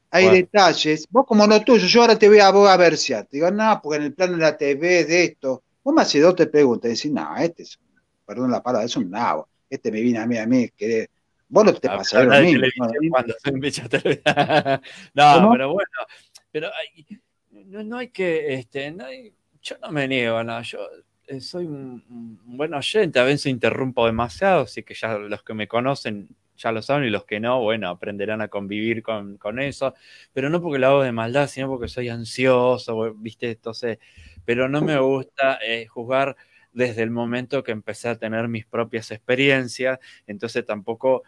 hay detalles. Vos como lo tuyo, yo ahora te voy a abogar a ver si te Digo, no, porque en el plano de la TV, de esto. Vos me haces dos te preguntas, decís, no, este es, perdón la palabra, es un nabo. Este me viene a mí, a mí, Vos Vos ah, no te ah, pasás lo mismo. No, no pero bueno, pero no, hay que, este, yo no me niego, no, yo eh, soy un, buen oyente, a veces interrumpo demasiado, así que ya los que me conocen ya lo saben y los que no, bueno, aprenderán a convivir con, con eso, pero no porque lo hago de maldad, sino porque soy ansioso, viste, entonces, pero no me gusta eh, jugar desde el momento que empecé a tener mis propias experiencias, entonces tampoco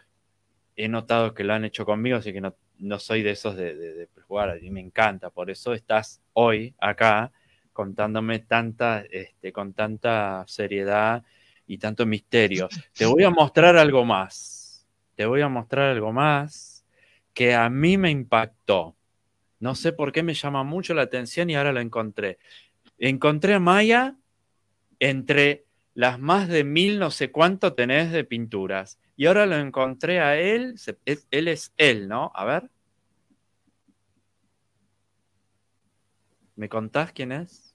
he notado que lo han hecho conmigo, así que no, no soy de esos de, de, a jugar, me encanta, por eso estás hoy acá contándome tanta, este, con tanta seriedad y tanto misterio. Te voy a mostrar algo más. Te voy a mostrar algo más que a mí me impactó. No sé por qué me llama mucho la atención y ahora lo encontré. Encontré a Maya entre las más de mil no sé cuánto tenés de pinturas. Y ahora lo encontré a él, él es él, ¿no? A ver. ¿Me contás quién es?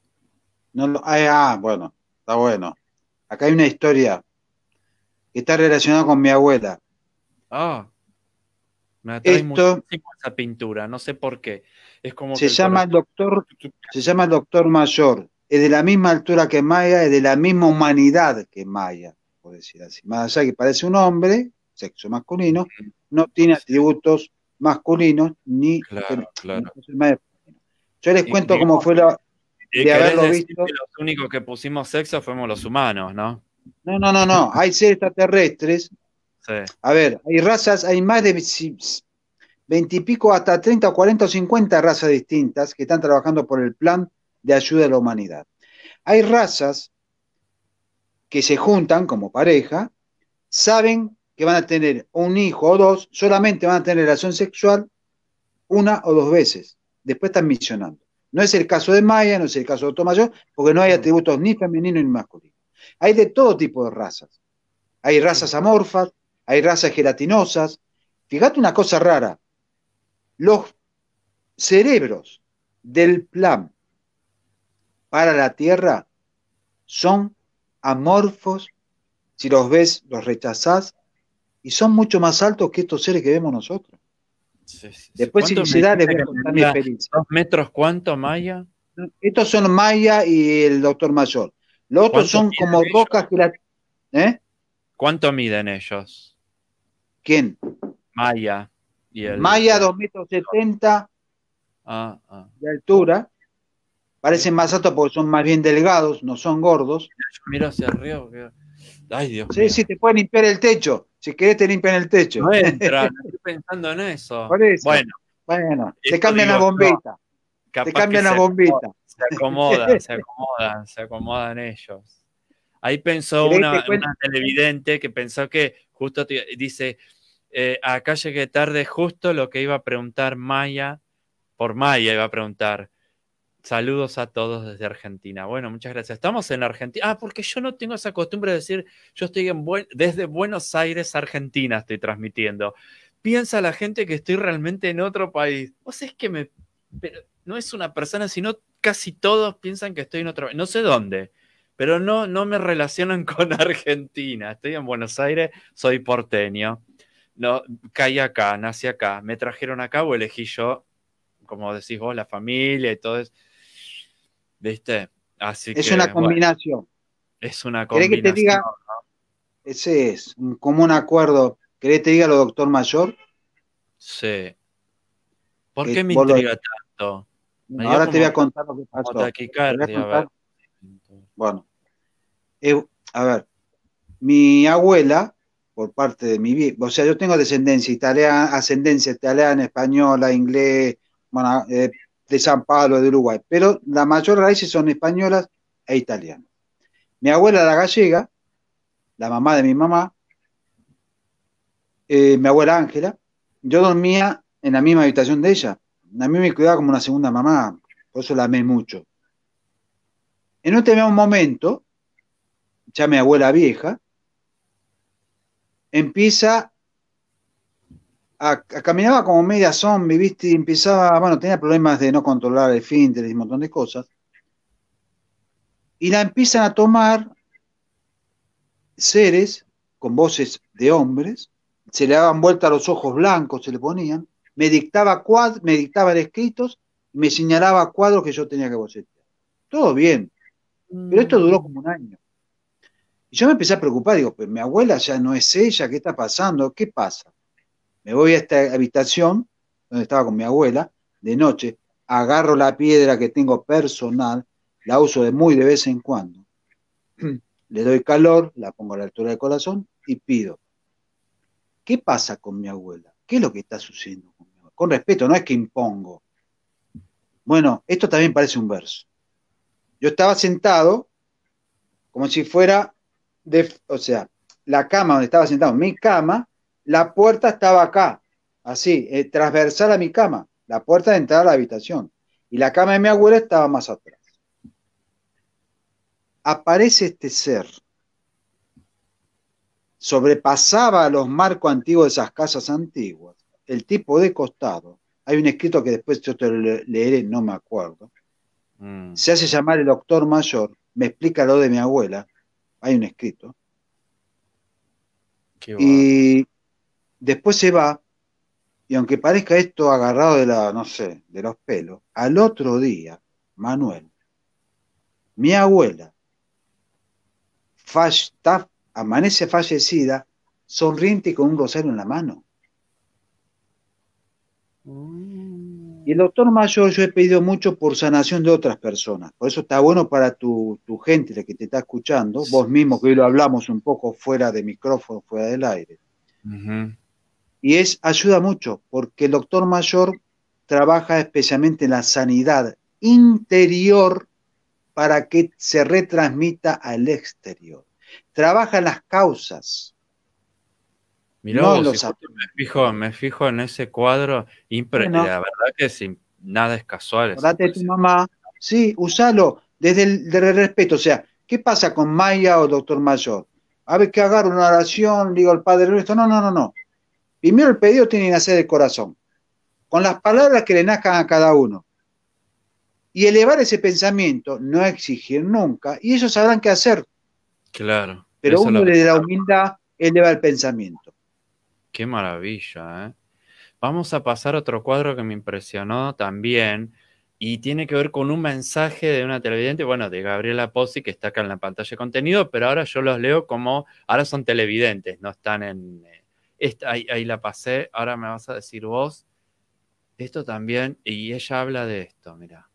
No, lo, ah, eh, ah, bueno, está bueno. Acá hay una historia que está relacionada con mi abuela. Ah, me atrae Esto, esa pintura, no sé por qué. Es como se, llama el doctor, se llama el doctor mayor. Es de la misma altura que Maya, es de la misma humanidad que Maya, por decir así. Más allá que parece un hombre, sexo masculino, no tiene atributos masculinos ni claro, claro. Yo les cuento cómo fue la, de haberlo visto. los únicos que pusimos sexo fuimos los humanos, ¿no? No, no, no, no. Hay seres extraterrestres. Sí. A ver, hay razas, hay más de veintipico hasta 30 o 40 o 50 razas distintas que están trabajando por el plan de ayuda a la humanidad. Hay razas que se juntan como pareja, saben que van a tener un hijo o dos, solamente van a tener relación sexual una o dos veces después están misionando. No es el caso de Maya, no es el caso de Otomayor, porque no hay atributos ni femenino ni masculinos. Hay de todo tipo de razas. Hay razas amorfas, hay razas gelatinosas. Fíjate una cosa rara. Los cerebros del plan para la Tierra son amorfos, si los ves, los rechazás, y son mucho más altos que estos seres que vemos nosotros. Después, si se da, debe ¿Dos metros cuánto, Maya? Estos son Maya y el doctor mayor. Los otros son como rocas que la. ¿Eh? ¿Cuánto miden ellos? ¿Quién? Maya. Maya, 2 metros 70 ah, ah. de altura. Parecen más altos porque son más bien delgados, no son gordos. Mira hacia arriba. Ay, sí, sí, te pueden limpiar el techo. Si querés te limpian el techo. No entra, *laughs* no estoy pensando en eso. Bueno, bueno te cambian la bombita. cambian la bombita. Se acomodan, se acomodan, se acomodan ellos. Ahí pensó una, televidente que pensó que justo dice, eh, acá llegué tarde justo lo que iba a preguntar Maya, por Maya iba a preguntar. Saludos a todos desde Argentina. Bueno, muchas gracias. Estamos en Argentina. Ah, porque yo no tengo esa costumbre de decir, yo estoy desde Buenos Aires, Argentina, estoy transmitiendo. Piensa la gente que estoy realmente en otro país. O sea, es que me... Pero no es una persona, sino casi todos piensan que estoy en otro país. No sé dónde, pero no, no me relacionan *laughs* con Argentina. Estoy en Buenos Aires, soy porteño. No, caí acá, nací acá. Me trajeron acá o elegí yo, como decís vos, la familia y todo eso ¿Viste? Así es una combinación. es una combinación. que te diga? Ese es, un común acuerdo. ¿Querés que te diga lo doctor mayor? Sí. ¿Por eh, qué me intriga tanto? ahora te voy a contar lo que pasó. Bueno, eh, a ver, mi abuela, por parte de mi o sea, yo tengo descendencia italiana, ascendencia italiana, española, inglés, bueno, eh, de San Pablo, de Uruguay, pero la mayor raíces son españolas e italianas. Mi abuela la gallega, la mamá de mi mamá, eh, mi abuela Ángela, yo dormía en la misma habitación de ella. A mí me cuidaba como una segunda mamá, por eso la amé mucho. En un determinado momento, ya mi abuela vieja, empieza caminaba como media zombie, ¿viste? Y empezaba, bueno, tenía problemas de no controlar el fin y un montón de cosas. Y la empiezan a tomar seres con voces de hombres, se le daban vuelta los ojos blancos, se le ponían, me dictaba cuadros, me dictaban escritos, me señalaba cuadros que yo tenía que bocetear. Todo bien, pero esto duró como un año. Y yo me empecé a preocupar, digo, pues mi abuela ya no es ella, ¿qué está pasando? ¿Qué pasa? Me voy a esta habitación donde estaba con mi abuela de noche, agarro la piedra que tengo personal, la uso de muy de vez en cuando, *clears throat* le doy calor, la pongo a la altura del corazón y pido. ¿Qué pasa con mi abuela? ¿Qué es lo que está sucediendo con mi abuela? Con respeto, no es que impongo. Bueno, esto también parece un verso. Yo estaba sentado como si fuera, de, o sea, la cama donde estaba sentado, mi cama, la puerta estaba acá, así, eh, transversal a mi cama, la puerta de entrada a la habitación. Y la cama de mi abuela estaba más atrás. Aparece este ser. Sobrepasaba los marcos antiguos de esas casas antiguas. El tipo de costado. Hay un escrito que después yo te lo leeré, no me acuerdo. Mm. Se hace llamar el doctor mayor. Me explica lo de mi abuela. Hay un escrito. y Después se va, y aunque parezca esto agarrado de la, no sé, de los pelos, al otro día, Manuel, mi abuela, amanece fallecida, sonriente y con un rosario en la mano. Mm. Y el doctor mayor yo he pedido mucho por sanación de otras personas. Por eso está bueno para tu, tu gente, la que te está escuchando, vos mismo que hoy lo hablamos un poco fuera de micrófono, fuera del aire y es ayuda mucho porque el doctor mayor trabaja especialmente en la sanidad interior para que se retransmita al exterior. Trabaja en las causas. no me, fijo, me fijo en ese cuadro, la verdad que sin, nada es casual. de tu mamá, sí, usalo desde el, respeto. O sea, ¿qué pasa con Maya o Doctor Mayor? A ver que agarro una oración, digo el Padre Nuestro. No, no, no, no. Primero el pedido tiene que hacer de corazón, con las palabras que le nazcan a cada uno. Y elevar ese pensamiento, no exigir nunca, y ellos sabrán qué hacer. Claro. Pero uno desde la humildad eleva el pensamiento. Qué maravilla, ¿eh? Vamos a pasar a otro cuadro que me impresionó también y tiene que ver con un mensaje de una televidente, bueno, de Gabriela Pozzi, que está acá en la pantalla de contenido, pero ahora yo los leo como, ahora son televidentes, no están en, ahí, la pasé, ahora me vas a decir vos. Esto también, y ella habla de esto, mira.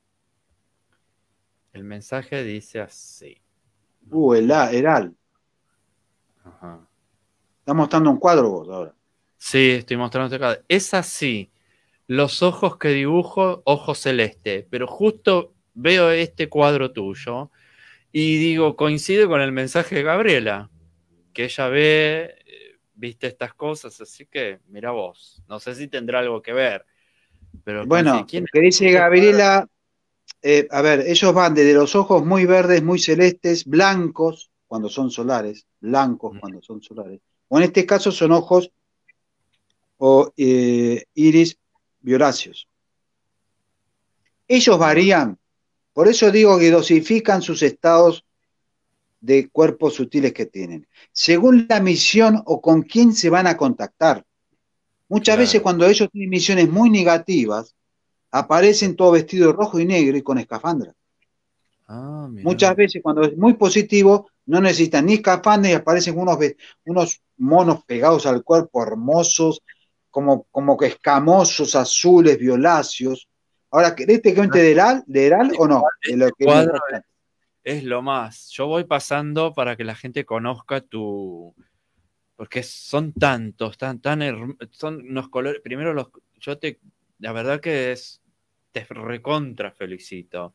El mensaje dice así. Uh, el, el al. Está mostrando un cuadro vos ahora. Sí, estoy mostrando este cuadro. Es así. Los ojos que dibujo, ojo celeste, pero justo veo este cuadro tuyo y digo, coincide con el mensaje de Gabriela, que ella ve viste estas cosas, así que mira vos, no sé si tendrá algo que ver. Pero bueno, que dice Gabriela, eh, a ver, ellos van desde los ojos muy verdes, muy celestes, blancos cuando son solares, blancos mm. cuando son solares, o en este caso son ojos o eh, iris violáceos. Ellos varían, por eso digo que dosifican sus estados de cuerpos sutiles que tienen, según la misión o con quién se van a contactar. Muchas veces cuando ellos tienen misiones muy negativas, aparecen todo vestido rojo y negro y con escafandra. Ah, Muchas veces cuando es muy positivo, no necesitan ni escafandra y aparecen unos, unos monos pegados al cuerpo, hermosos, como, como que escamosos, azules, violáceos Ahora, ¿querés que cuente ah. del o no? De lo que es lo más. Yo voy pasando para que la gente conozca tu. Porque son tantos, tan, tan hermosos. son los colores. Primero los. Yo te. La verdad que es. Te recontra felicito.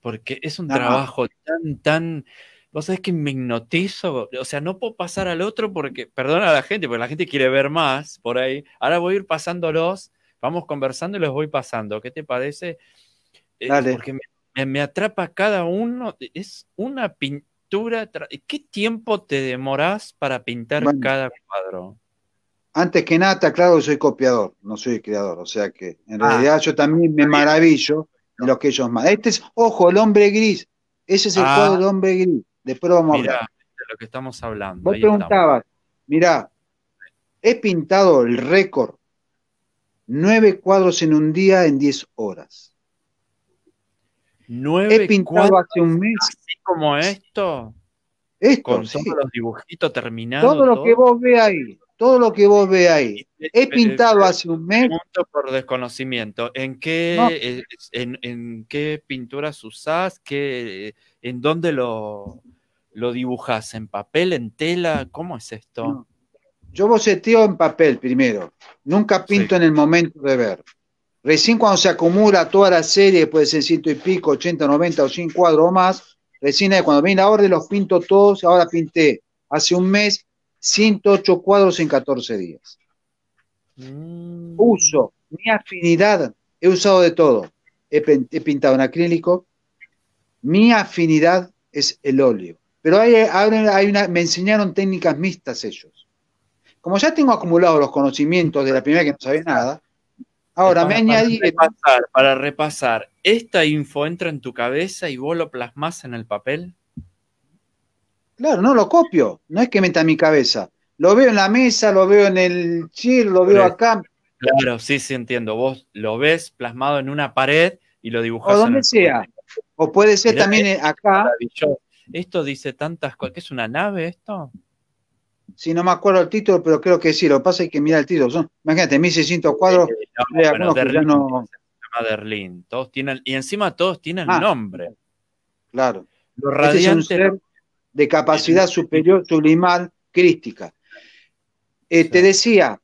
Porque es un trabajo tan, tan. Vos sabés que me hipnotizo. O sea, no puedo pasar al otro porque. Perdona a la gente, porque la gente quiere ver más por ahí. Ahora voy a ir pasándolos. Vamos conversando y los voy pasando. ¿Qué te parece? Eh, Dale. Porque me me, atrapa cada uno. E, es una pintura. ¿Qué tiempo te demorás para pintar cada cuadro? Antes que nada, claro que soy copiador, no soy creador. O sea que en ah. realidad yo también me maravillo de lo que ellos más. Este es, ojo, el hombre gris. Ese es el ah. cuadro del hombre gris. Después vamos a hablar. De lo que estamos hablando. Vos preguntabas, mirá, he pintado el récord. Nueve cuadros en un día en diez horas. He pintado hace un mes. Así como esto. con todos los dibujitos terminados. Todo lo que vos ve ahí. Todo lo que vos ve ahí. He pintado hace un mes. por desconocimiento. ¿En qué, en, qué pinturas usás? ¿Qué, ¿En dónde lo, lo dibujás? ¿En papel? ¿En tela? ¿Cómo es esto? Yo Yo boceteo en papel primero. Nunca pinto en el momento de ver. Recién cuando se acumula toda la serie, puede ser ciento y pico, 80, 90 o 100 cuadros o más, recién cuando viene la orden los pinto todos, ahora pinté hace un mes 108 cuadros en 14 días. Mm. Uso, mi afinidad, he usado de todo. He, pintado en acrílico. Mi afinidad es el óleo. Pero hay, una, me enseñaron técnicas mixtas ellos. Como ya tengo acumulados los conocimientos de la primera que no sabía nada, Ahora, me añadí... para repasar, ¿esta info entra en tu cabeza y vos lo plasmas en el papel? Claro, no lo copio, no es que meta en mi cabeza. Lo veo en la mesa, lo veo en el chill, lo veo acá. Claro, sí, sí, entiendo. Vos lo ves plasmado en una pared y lo dibujás. O donde sea. O puede ser también acá. Esto dice tantas cosas. ¿Qué es una nave esto? si no me acuerdo el título, pero creo que sí, lo que pasa es que mira el título, imagínate, 1600 cuadros, todos tienen, y encima todos tienen ah. nombre. Claro. Los radiantes... de capacidad superior, sublimal, crítica. Eh, te decía,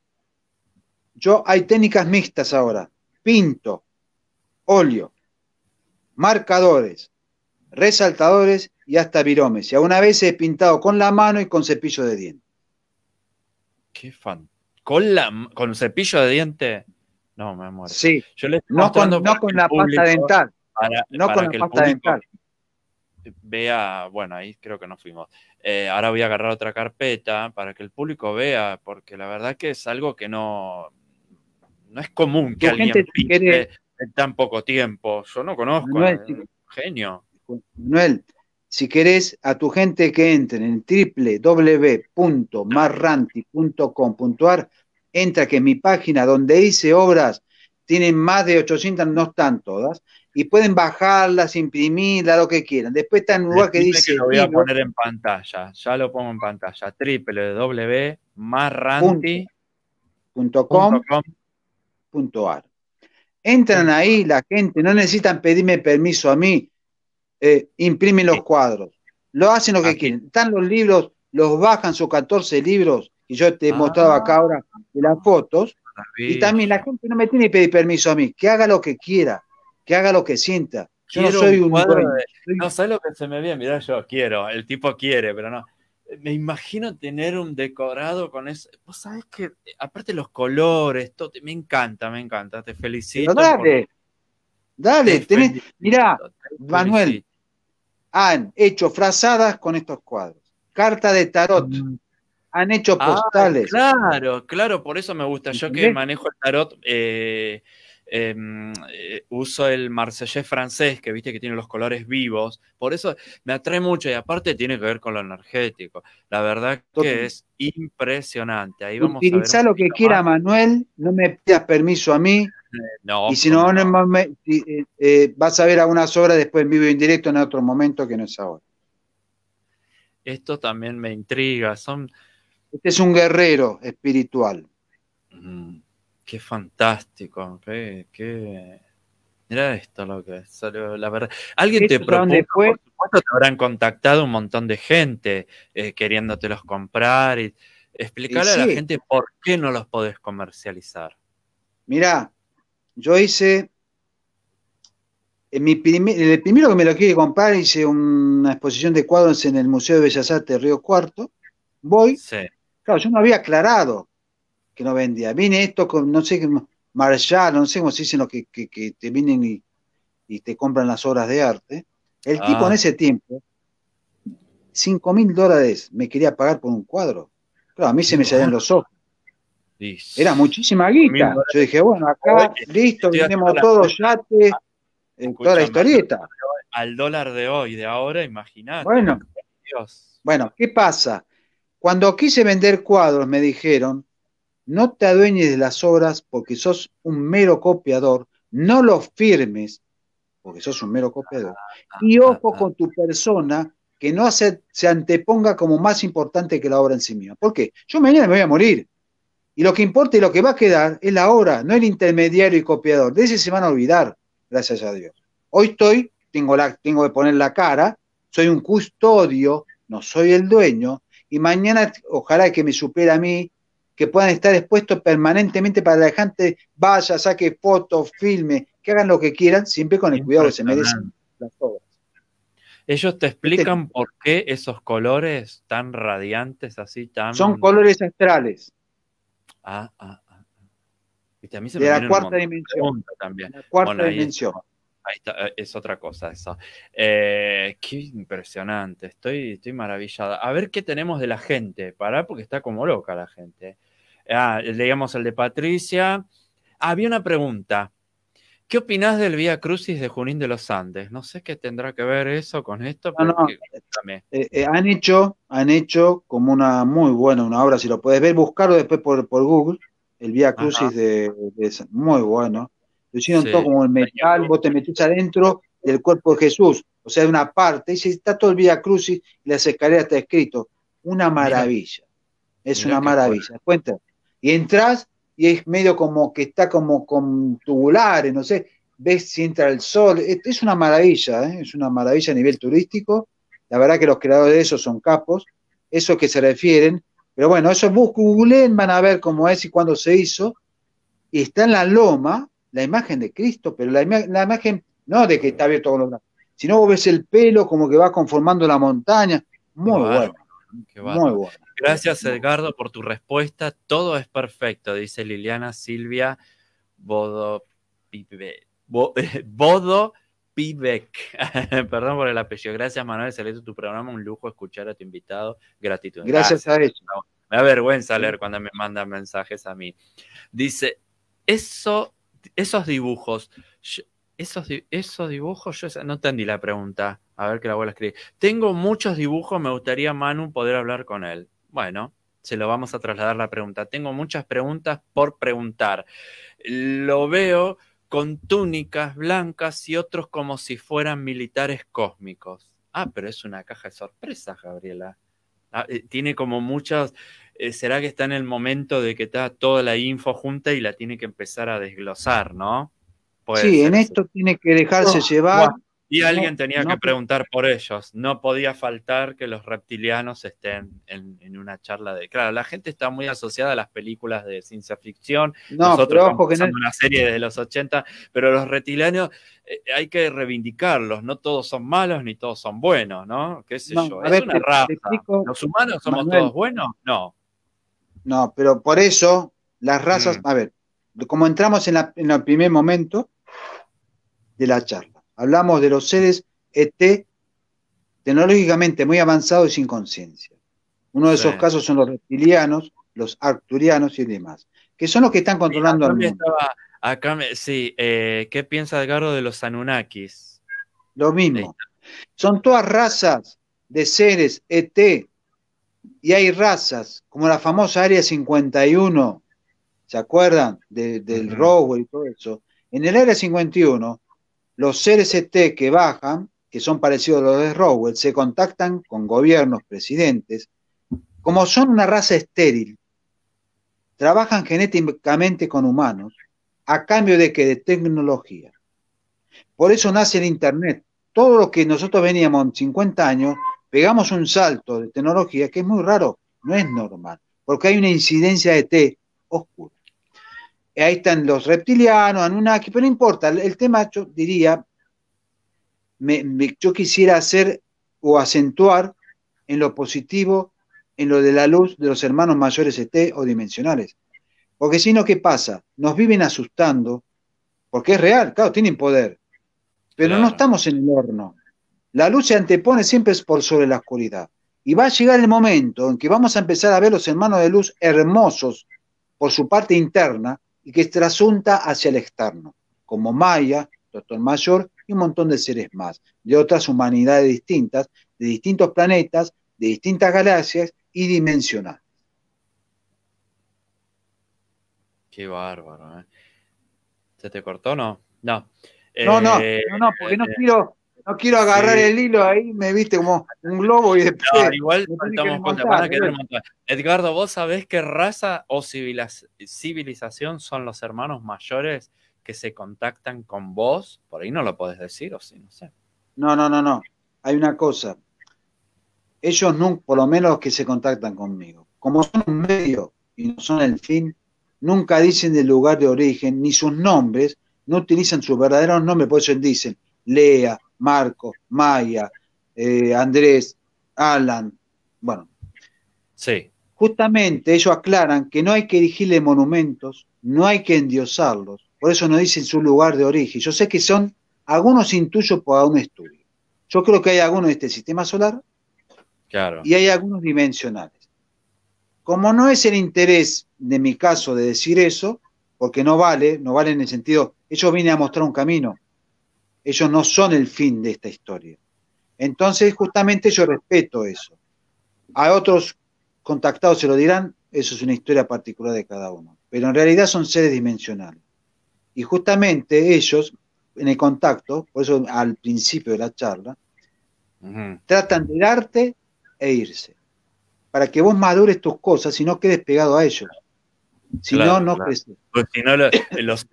yo hay técnicas mixtas ahora, pinto, óleo, marcadores, resaltadores y hasta viromes. Y alguna vez he pintado con la mano y con cepillo de dientes. Qué fan. Con, con cepillo de diente. No, me muero. Sí. no con, la pasta dental. no con la pasta dental. Vea, bueno, ahí creo que nos fuimos. Eh, ahora voy a agarrar otra carpeta para que el público vea, porque la verdad que es algo que no, no es común que alguien pinte en tan poco tiempo. Yo no conozco. Manuel, genio. Manuel, si querés, a tu gente que entre en www.marranti.com.ar, entra que en mi página donde hice obras, tienen más de 800, no están todas, y pueden bajarlas, imprimirlas, lo que quieran. Después está en lugar que dice... Que lo voy a poner en pantalla, ya lo pongo en pantalla, www.marranti.com.ar. Entran ahí la gente, no necesitan pedirme permiso a mí, eh, imprimen los cuadros, lo hacen lo que ah. quieren. Están los libros, los bajan, sus 14 libros, y yo te he mostrado acá ah. ahora las fotos. Y también la gente no me tiene que pedir permiso a mí, que haga lo que quiera, que haga lo que sienta. Yo no soy un. no sé lo que se me viene, mirá, yo quiero, el tipo quiere, pero no me imagino tener un decorado con eso. Vos sabés que, aparte los colores, todo, me encanta, me encanta, te felicito. dale, dale, te mirá, Manuel, han hecho frazadas con estos cuadros, carta de tarot, mm. han hecho ah, postales. claro, claro, por eso me gusta. Yo que manejo el tarot, eh, em, eh, uso el marsellés francés, que viste que tiene los colores vivos. Por eso me atrae mucho y aparte tiene que ver con lo energético. La verdad que es impresionante. Ahí vamos lo que quiera, Manuel. No me pidas permiso a mí y si no, eh, eh, vas a ver algunas obras horas después en vivo y en directo en otro momento que no es ahora. Esto también me intriga. Son... Este es un guerrero espiritual. Mm, qué fantástico. Qué, Mira esto lo que la verdad. Alguien te propuso, por te habrán contactado un montón de gente queriéndote eh, queriéndotelos comprar. y Explicarle a la gente por qué no los podés comercializar. Mira, yo hice, en eh, el primero que me lo quise comprar, hice una exposición de cuadros en el Museo de Bellas Artes de Río Cuarto. Voy, claro, yo no había aclarado que no vendía. Vine esto con, no sé, Marshall, no sé cómo se dicen los que, te vienen y, te compran las obras de arte. El ah. tipo en ese tiempo, 5 mil dólares me quería pagar por un cuadro. Claro, a mí se me salían los ojos. Era muchísima guita. Yo dije, bueno, acá, listo, tenemos todos yates, eh, toda la historieta. Al dólar de hoy, de ahora, imagínate. Bueno, bueno, ¿qué pasa? Cuando quise vender cuadros, me dijeron, no te adueñes de las obras porque sos un mero copiador, no los firmes porque sos un mero copiador, y ojo con tu persona que no se, se anteponga como más importante que la obra en sí misma. ¿Por qué? Yo mañana me voy a morir. Y lo que importa y lo que va a quedar es la obra, no el intermediario y copiador. De ese se van a olvidar, gracias a Dios. Hoy estoy, tengo, la, tengo que poner la cara, soy un custodio, no soy el dueño, y mañana ojalá que me supere a mí, que puedan estar expuestos permanentemente para la gente vaya, saque fotos, filme, que hagan lo que quieran, siempre con el cuidado que se merecen las obras. Ellos te explican este por qué esos colores tan radiantes, así tan... Son colores astrales. Ah, ah, ah, a se de la cuarta dimensión. También. cuarta dimensión. es otra cosa eso. Eh, qué impresionante, estoy, estoy maravillada. A ver qué tenemos de la gente, pará, porque está como loca la gente. Ah, leíamos el de Patricia. había una pregunta. ¿Qué opinás del Vía Crucis de Junín de los Andes? No sé qué tendrá que ver eso con esto. Eh, eh, han hecho, han hecho como una muy buena una obra, si lo puedes ver, buscarlo después por, Google, el Vía Crucis de, de, muy bueno. Lo hicieron todo como el metal, vos te metes adentro del cuerpo de Jesús, o sea, una parte, y si está todo el Vía Crucis y las escaleras está escrito, una maravilla, es una maravilla, cuenta. Y entras y es medio como que está como con tubulares, no sé, ves si entra el sol, es, una maravilla, ¿eh? es una maravilla a nivel turístico, la verdad que los creadores de esos son capos, eso que se refieren, pero bueno, eso googleen, van a ver cómo es y cuándo se hizo, y está en la loma la imagen de Cristo, pero la, imagen no de que está abierto con los brazos, sino vos ves el pelo como que va conformando la montaña, muy bueno, bueno. muy bueno. Gracias, Edgardo, por tu respuesta. Todo es perfecto, dice Liliana Silvia Bodo, Pibe, *laughs* Bodo Pivek. *laughs* Perdón por el apellido. Gracias, Manuel. Excelente tu programa. Un lujo escuchar a tu invitado. Gratitud. Gracias, a él. Ah, me da vergüenza leer cuando me mandan mensajes a mí. Dice, esos dibujos, esos, dibujos, yo no entendí la pregunta. A ver qué la abuela escribe. Tengo muchos dibujos, me gustaría Manu poder hablar con él. Bueno, se lo vamos a trasladar la pregunta. Tengo muchas preguntas por preguntar. Lo veo con túnicas blancas y otros como si fueran militares cósmicos. Ah, pero es una caja de sorpresas, Gabriela. Ah, eh, tiene como muchas... Eh, ¿Será que está en el momento de que está toda la info junta y la tiene que empezar a desglosar, no? sí, en esto tiene que dejarse llevar. Y alguien tenía que preguntar por ellos. No podía faltar que los reptilianos estén en, una charla de. Claro, la gente está muy asociada a las películas de ciencia ficción. Nosotros estamos una serie desde los 80, pero los reptilianos eh, eh, hay que reivindicarlos. No todos son malos ni todos son buenos, ¿no? ¿Qué yo? Es una raza. ¿Los humanos somos todos buenos? No. No, pero por eso las razas. Mm. A ver, como entramos en el primer momento de la charla Hablamos de los seres ET tecnológicamente muy avanzados y sin conciencia. Uno de esos casos son los reptilianos, los arcturianos y demás, que son los que están controlando mundo. sí, eh, ¿qué piensa Edgardo de los Anunnakis? Lo mismo. Son todas razas de seres ET y hay razas, como la famosa Área 51, ¿se acuerdan? del robo y todo eso. En el Área 51 los seres e T que bajan, que son parecidos a los de Rowell, se contactan con gobiernos, presidentes. Como son una raza estéril, trabajan genéticamente con humanos, a cambio de que de tecnología. Por eso nace el Internet. Todo lo que nosotros veníamos en 50 años, pegamos un salto de tecnología que es muy raro, no es normal, porque hay una incidencia de e T oscura. Eh, ahí están los reptilianos, Anunnaki, pero no importa, el, tema yo diría, me, yo quisiera hacer o acentuar en lo positivo, en lo de la luz de los hermanos mayores ET o dimensionales. Porque si no, ¿qué pasa? Nos viven asustando, porque es real, claro, tienen poder, pero no estamos en el horno. La luz se antepone siempre por sobre la oscuridad. Y va a llegar el momento en que vamos a empezar a ver los hermanos de luz hermosos por su parte interna, y que trasunta hacia el externo, como Maya, Doctor Mayor y un montón de seres más, de otras humanidades distintas, de distintos planetas, de distintas galaxias y dimensionales. Qué bárbaro, ¿eh? ¿Se te cortó no? No. No, no, eh, no, no, porque no eh, quiero, quiero agarrar el hilo ahí, me viste como un globo y después. Edgardo, ¿vos sabés qué raza o civilización son los hermanos mayores que se contactan con vos? Por ahí no lo podés decir, o sí, no sé. No, no, no, no. Hay una cosa. Ellos nunca, por lo menos que se contactan conmigo, como son un medio y no son el fin, nunca dicen el lugar de origen ni sus nombres, no utilizan sus verdaderos nombres, por eso dicen Lea, Marcos, Maya, eh, Andrés, Alan, bueno. Sí. Justamente ellos aclaran que no hay que erigirle monumentos, no hay que endiosarlos, por eso no dicen su lugar de origen. Yo sé que son, algunos intuyos para un estudio. Yo creo que hay algunos de este sistema solar claro. y hay algunos dimensionales. Como no es el interés de mi caso de decir eso, porque no vale, no vale en el sentido, ellos vienen a mostrar un camino, ellos no son el fin de esta historia. Entonces, justamente yo respeto eso. A otros contactados se lo dirán, eso es una historia particular de cada uno. Pero en realidad son seres dimensionales. Y justamente ellos, en el contacto, por eso al principio de la charla, tratan de darte e irse. Para que vos madures tus cosas y no quedes pegado a ellos. Si no, no Pues si no, *laughs* los,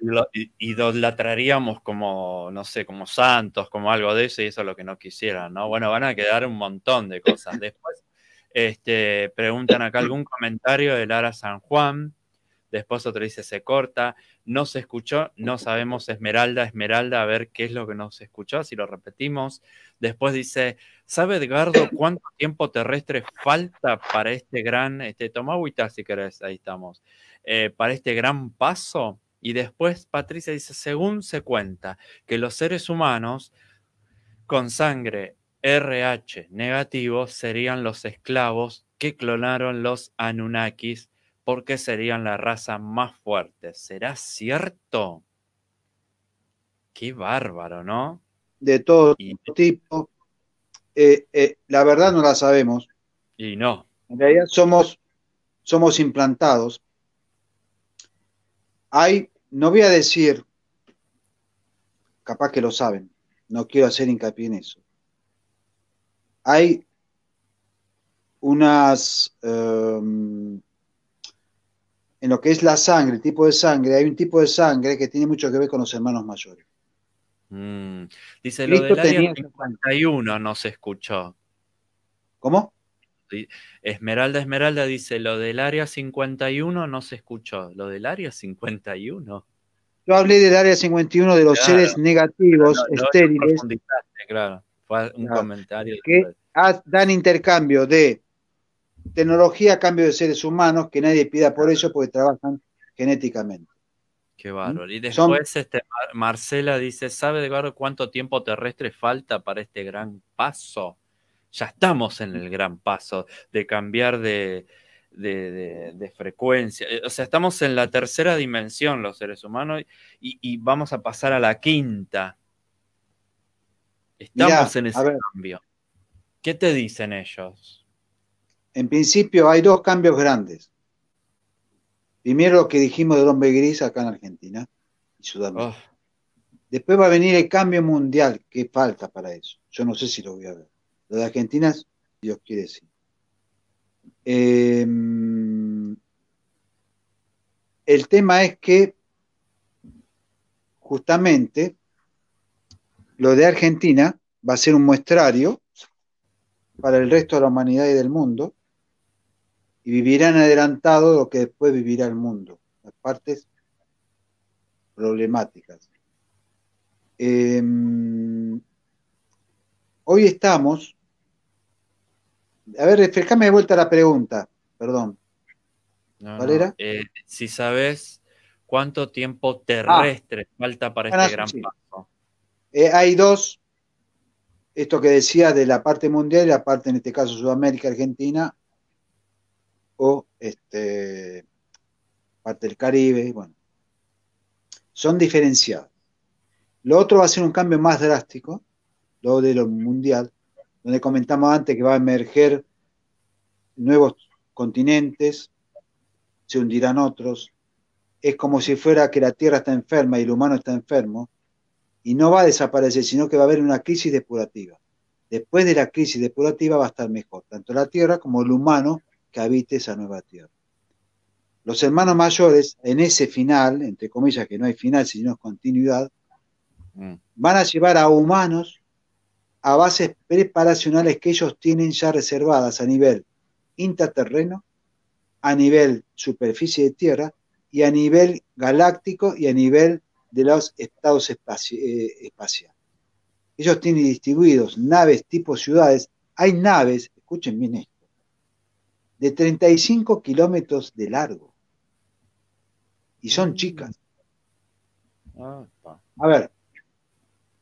idolatraríamos como, no sé, como santos, como algo de eso, y eso es lo que no quisieran, ¿no? Bueno, van a quedar un montón de cosas. Después, este, preguntan acá algún comentario de Lara San Juan después otro dice se corta, no se escuchó, no sabemos Esmeralda, Esmeralda, a ver qué es lo que no se escuchó, si lo repetimos. Después dice, ¿sabe Edgardo *clears throat* cuánto tiempo terrestre falta para este gran, este, toma si querés, ahí estamos, eh, para este gran paso? Y después Patricia dice, según se cuenta que los seres humanos con sangre RH negativo serían los esclavos que clonaron los Anunnakis qué serían la raza más fuerte. ¿Será cierto? Qué bárbaro, ¿no? De todo tipo. Eh, eh, la verdad no la sabemos. Y no. En realidad somos, somos implantados. Hay, no voy a decir, capaz que lo saben, no quiero hacer hincapié en eso. Hay unas em, en lo que es la sangre, el tipo de sangre, hay un tipo de sangre que tiene mucho que ver con los hermanos mayores. Mm. Dice, lo del área 51 no se escuchó. ¿Cómo? Esmeralda, Esmeralda dice, lo del área 51 no se escuchó. ¿Lo del área 51? Yo hablé del área 51 de los seres negativos, estériles. un comentario. Que dan intercambio de tecnología cambio de seres humanos, que nadie pida por eso porque trabajan genéticamente. Qué ¿Mm? bárbaro. Y después este, Marcela dice, ¿sabe de cuánto tiempo terrestre falta para este gran paso? Ya estamos en el gran paso de cambiar de, de, frecuencia. Eh, o sea, estamos en la tercera dimensión los seres humanos y, vamos a pasar a la quinta. Estamos en ese cambio. ¿Qué te dicen ellos? En principio hay dos cambios grandes. Primero lo que dijimos del hombre gris acá en Argentina y Sudamérica. Ah. Después va a venir el cambio mundial que falta para eso. Yo no sé si lo voy a ver. Lo de Argentina, Dios quiere decir. Em, el tema es que justamente lo de Argentina va a ser un muestrario para el resto de la humanidad y del mundo y vivirán adelantado lo que después vivirá el mundo, las partes problemáticas. Em, hoy estamos, a ver, reflejame de vuelta la pregunta, perdón. Valera. Eh, si sabes cuánto tiempo ah. terrestre falta para este ah, gran paso. Eh, hay dos, esto que decía de la parte mundial la parte, en este caso, Sudamérica, Argentina, o este, parte del Caribe, bueno, son diferenciados. Lo otro va a ser un cambio más drástico, lo de lo mundial, donde comentamos antes que va a emerger nuevos continentes, se hundirán otros. Es como si fuera que la Tierra está enferma y el humano está enfermo, y no va a desaparecer, sino que va a haber una crisis depurativa. Después de la crisis depurativa va a estar mejor, tanto la Tierra como el humano que habite esa nueva tierra. Los hermanos mayores, en ese final, entre comillas, que no hay final, sino continuidad, mm. van a llevar a humanos a bases preparacionales que ellos tienen ya reservadas a nivel intraterreno, a nivel superficie de tierra y a nivel galáctico y a nivel de los estados eh, espaciales. Ellos tienen distribuidos naves tipo ciudades. Hay naves, escuchen bien esto, de 35 kilómetros de largo. Y son mm. chicas. Ah, A ver,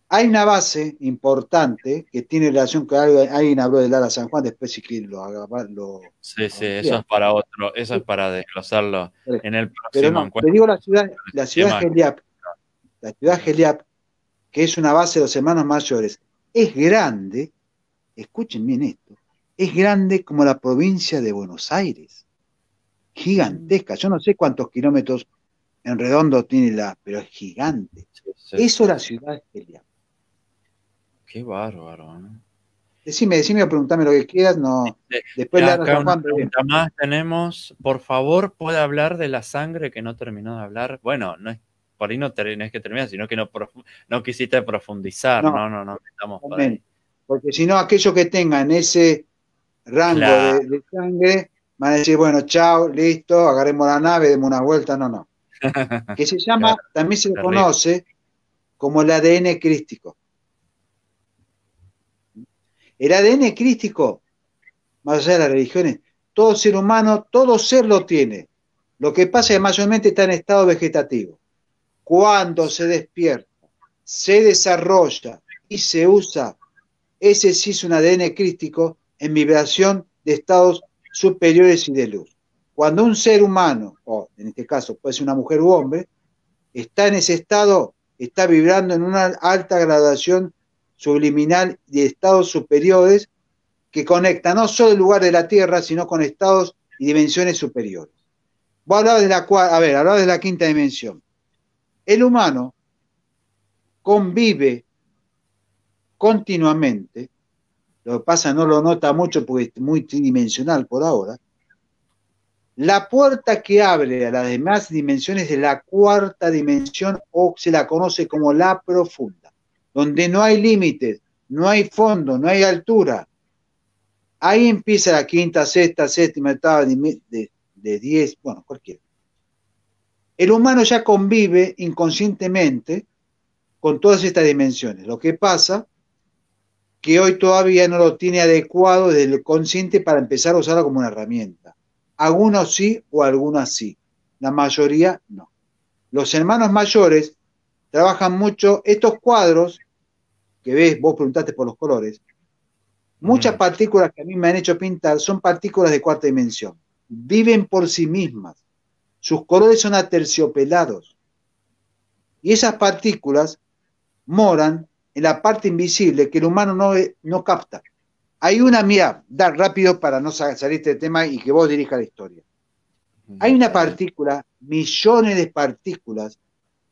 hay una base importante que tiene relación con algo, alguien habló del Lara San Juan, después si quieren lo, Sí, sí, eso es para otro, eso es para desglosarlo en el próximo encuentro. Te digo la ciudad, la ciudad Geliap, la ciudad Geliap, que es una base de los hermanos mayores, es grande, escuchen bien esto, es grande como la provincia de Buenos Aires. Gigantesca. Mm. Yo no sé cuántos kilómetros en redondo tiene la, pero es gigante. Eso la ciudad es peleable. Qué bárbaro. ¿no? ¿eh? Decime, decime, preguntame lo que quieras. No, después la acá más tenemos. Por favor, puede hablar de la sangre que no terminó de hablar. Bueno, no por ahí no es que terminar, sino que no, quisiste profundizar. No, no, no, estamos Porque si no, aquellos que tengan ese rango de, sangre, van a decir, bueno, chao, listo, agarremos la nave, demos una vuelta, no, no. *laughs* Que se llama, también se conoce como el ADN crístico. El ADN crístico, más allá de las religiones, todo ser humano, todo ser lo tiene. Lo que pasa es que mayormente está en estado vegetativo. Cuando se despierta, se desarrolla y se usa, ese sí es un ADN crístico en vibración de estados superiores y de luz. Cuando un ser humano, o en este caso puede ser una mujer u hombre, está en ese estado, está vibrando en una alta gradación subliminal de estados superiores que conecta no solo el lugar de la Tierra, sino con estados y dimensiones superiores. Voy a hablar de la, a ver, hablar de la quinta dimensión. El humano convive continuamente lo que pasa no lo nota mucho porque es muy tridimensional por ahora, la puerta que abre a las demás dimensiones es la cuarta dimensión o se la conoce como la profunda, donde no hay límites, no hay fondo, no hay altura. Ahí empieza la quinta, sexta, séptima, octava de, diez, bueno, cualquier El humano ya convive inconscientemente con todas estas dimensiones. Lo que pasa que hoy todavía no lo tiene adecuado desde el consciente para empezar a usarlo como una herramienta. Algunos sí o algunas sí, la mayoría no. Los hermanos mayores trabajan mucho estos cuadros que ves, vos preguntaste por los colores. Muchas mm. partículas que a mí me han hecho pintar son partículas de cuarta dimensión. Viven por sí mismas. Sus colores son aterciopelados. Y esas partículas moran en la parte invisible que el humano no, capta. Hay una, mía. dar rápido para no salir este tema y que vos dirijas la historia. Hay una partícula, millones de partículas,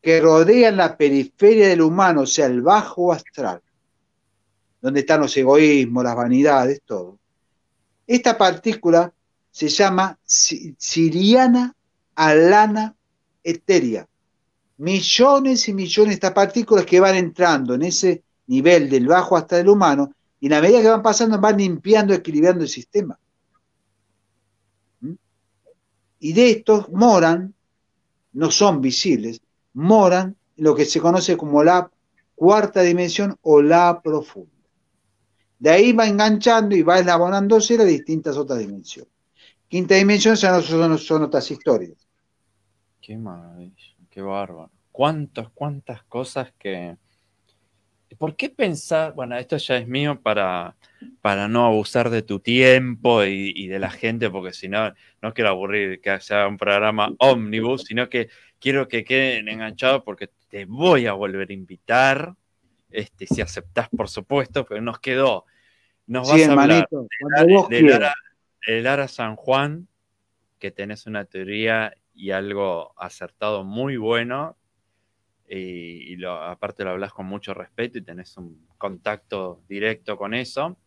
que rodean la periferia del humano, o sea, el bajo astral, donde están los egoísmos, las vanidades, todo. Esta partícula se llama siriana alana Eteria millones y millones de estas partículas que van entrando en ese nivel del bajo hasta el humano, y la medida que van pasando van limpiando, equilibrando el sistema. ¿Mm? Y de estos moran, no son visibles, moran lo que se conoce como la cuarta dimensión o la profunda. De ahí va enganchando y va elaborándose las distintas otras dimensiones. Quinta dimensión son, son otras historias. Qué maravilla qué bárbaro. Cuántas, cuántas cosas que... ¿Por qué pensar, bueno, esto ya es mío para, para no abusar de tu tiempo y, de la gente, porque si no, no quiero aburrir que sea un programa ómnibus, sino que quiero que queden enganchados porque te voy a volver a invitar, este, si aceptás, por supuesto, pero nos quedó. Nos vas a hablar San Juan, que tenés una teoría y algo acertado muy bueno. Y, aparte lo hablas con mucho respeto y tenés un contacto directo con eso.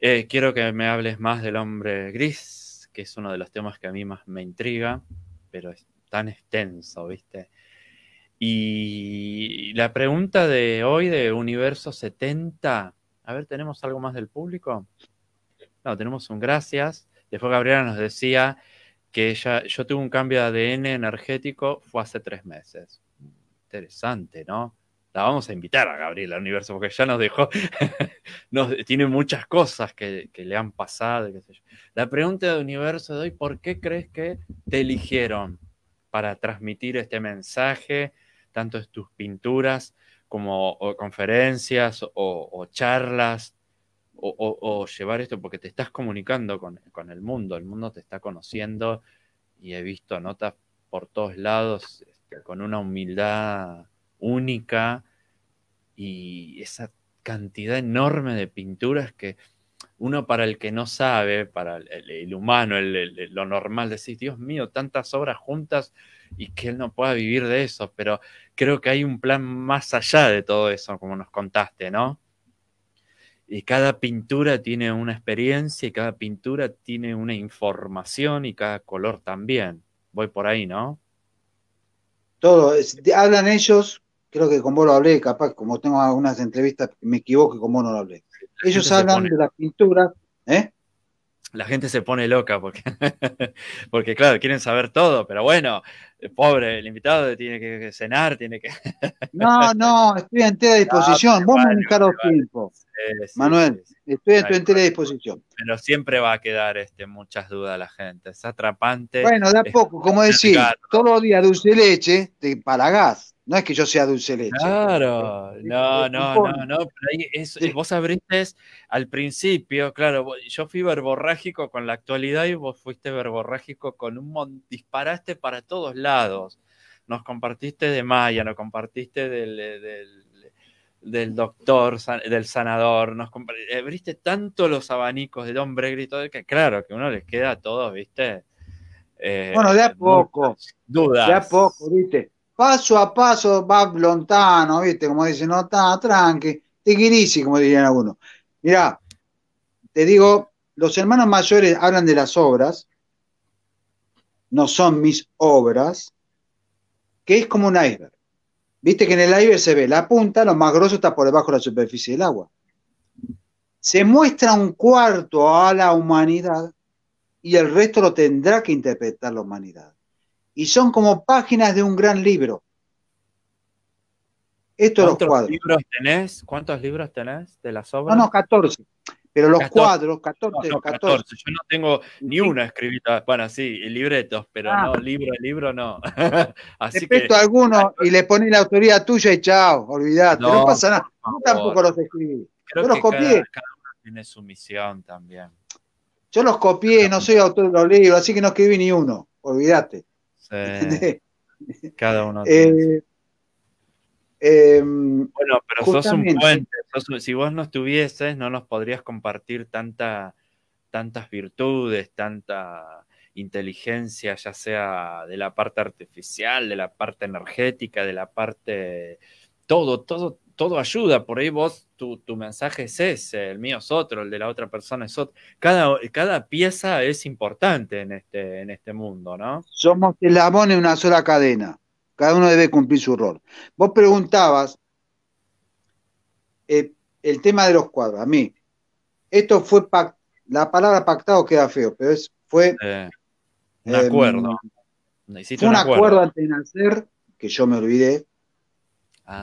Eh, quiero que me hables más del hombre gris, que es uno de los temas que a mí más me intriga, pero es tan extenso, ¿viste? Y la pregunta de hoy de Universo 70, a ver, ¿tenemos algo más del público? No, tenemos un gracias. Después Gabriela nos decía que ella, yo tuve un cambio de ADN energético, fue hace tres meses. Interesante, ¿no? La vamos a invitar a Gabriela al universo porque ya nos dejó, *laughs* nos, tiene muchas cosas que, le han pasado. La pregunta de universo de hoy, ¿por qué crees que te eligieron para transmitir este mensaje, tanto en tus pinturas como conferencias o charlas? o, llevar esto porque te estás comunicando con, el mundo, el mundo te está conociendo y he visto notas por todos lados este, con una humildad única y esa cantidad enorme de pinturas que uno para el que no sabe, para el, humano, lo normal, decís, Dios mío, tantas obras juntas y que él no pueda vivir de eso, pero creo que hay un plan más allá de todo eso, como nos contaste, ¿no? y cada pintura tiene una experiencia y cada pintura tiene una información y cada color también. Voy por ahí, ¿no? Todo, hablan ellos, creo que con vos lo hablé, capaz como tengo algunas entrevistas me equivoco con vos no lo hablé. Ellos hablan de la pintura, ¿eh? la gente se pone loca porque, *laughs* porque claro, quieren saber todo, pero bueno, eh, pobre, el invitado tiene que cenar, tiene que... No, no, estoy a entera *laughs* disposición, vamos vos vale, los tiempos. Manuel, estoy a tu entera disposición. Pero siempre va a quedar este, muchas dudas la gente, es atrapante. Bueno, de a poco, como decir, todos los días dulce leche, te paragás. No es que yo sea dulce leche. Claro, no, no, no, no, pero es, vos abriste al principio, claro, yo fui verborrágico con la actualidad y vos fuiste verborrágico con un montón, disparaste para todos lados. Nos compartiste de Maya, nos compartiste del, eh, doctor, del sanador, nos abriste tanto los abanicos del hombre grito de que claro, que uno les queda a todos, ¿viste? Eh, bueno, de a poco. Dudas. De a poco, ¿viste? paso a paso, va lontano, ¿viste? Como dicen, no está tranqui, tiquirisi, como dirían algunos. Mirá, te digo, los hermanos mayores hablan de las obras, no son mis obras, que es como un iceberg. Viste que en el iceberg se ve la punta, lo más grosso está por debajo de la superficie del agua. Se muestra un cuarto a la humanidad y el resto lo tendrá que interpretar la humanidad y son como páginas de un gran libro. Esto ¿Cuántos cuadros. Libros tenés? ¿Cuántos libros tenés de las obras? No, no, 14. Pero los cuadros, 14, 14, Yo no tengo ni una escrita, bueno, sí, libretos, pero ah. no, libro, libro no. Respecto *laughs* alguno y le pones la autoría tuya y chao, olvidate, no, pasa nada. Yo tampoco los escribí. Yo los copié. Cada, cada uno tiene su misión también. Yo los copié, no soy autor de los libros, así que no escribí ni uno, olvidate. *laughs* Cada uno. Eh, em, bueno, pero sos un puente. si vos no estuvieses, no nos podrías compartir tanta, tantas virtudes, tanta inteligencia, ya sea de la parte artificial, de la parte energética, de la parte... Todo, todo, todo ayuda, por ahí vos, tu, tu, mensaje es ese, el mío es otro, el de la otra persona es otro. Cada, cada pieza es importante en este, en este mundo, ¿no? Somos el amón en una sola cadena, cada uno debe cumplir su rol. Vos preguntabas eh, el tema de los cuadros, a mí, esto fue, la palabra pactado queda feo, pero es, fue... un acuerdo. Em, un acuerdo. acuerdo antes de nacer, que yo me olvidé, que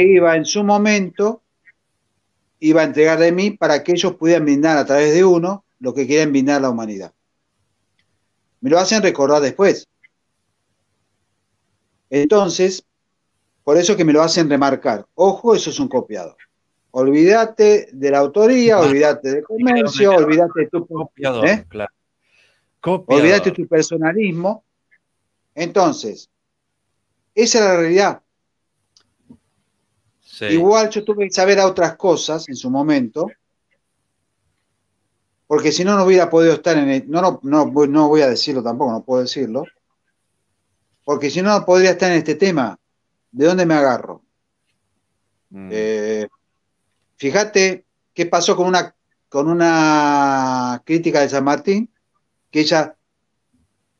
ah. iba en su momento, iba a entregar de mí para que ellos pudieran brindar a través de uno lo que quieren brindar la humanidad. Me lo hacen recordar después. Entonces, por eso que me lo hacen remarcar. Ojo, eso es un copiado. Olvídate de la autoría, ah. olvídate del comercio, olvídate de tu copiado ¿Eh? Olvídate de tu personalismo. Entonces, esa es la realidad. Igual yo tuve que saber a otras cosas en su momento, porque si no, no hubiera podido estar en el, no, no, no, voy a decirlo tampoco, no puedo decirlo, porque si no, no podría estar en este tema. ¿De dónde me agarro? Mm. Eh, fíjate qué pasó con una, con una crítica de San Martín, que ella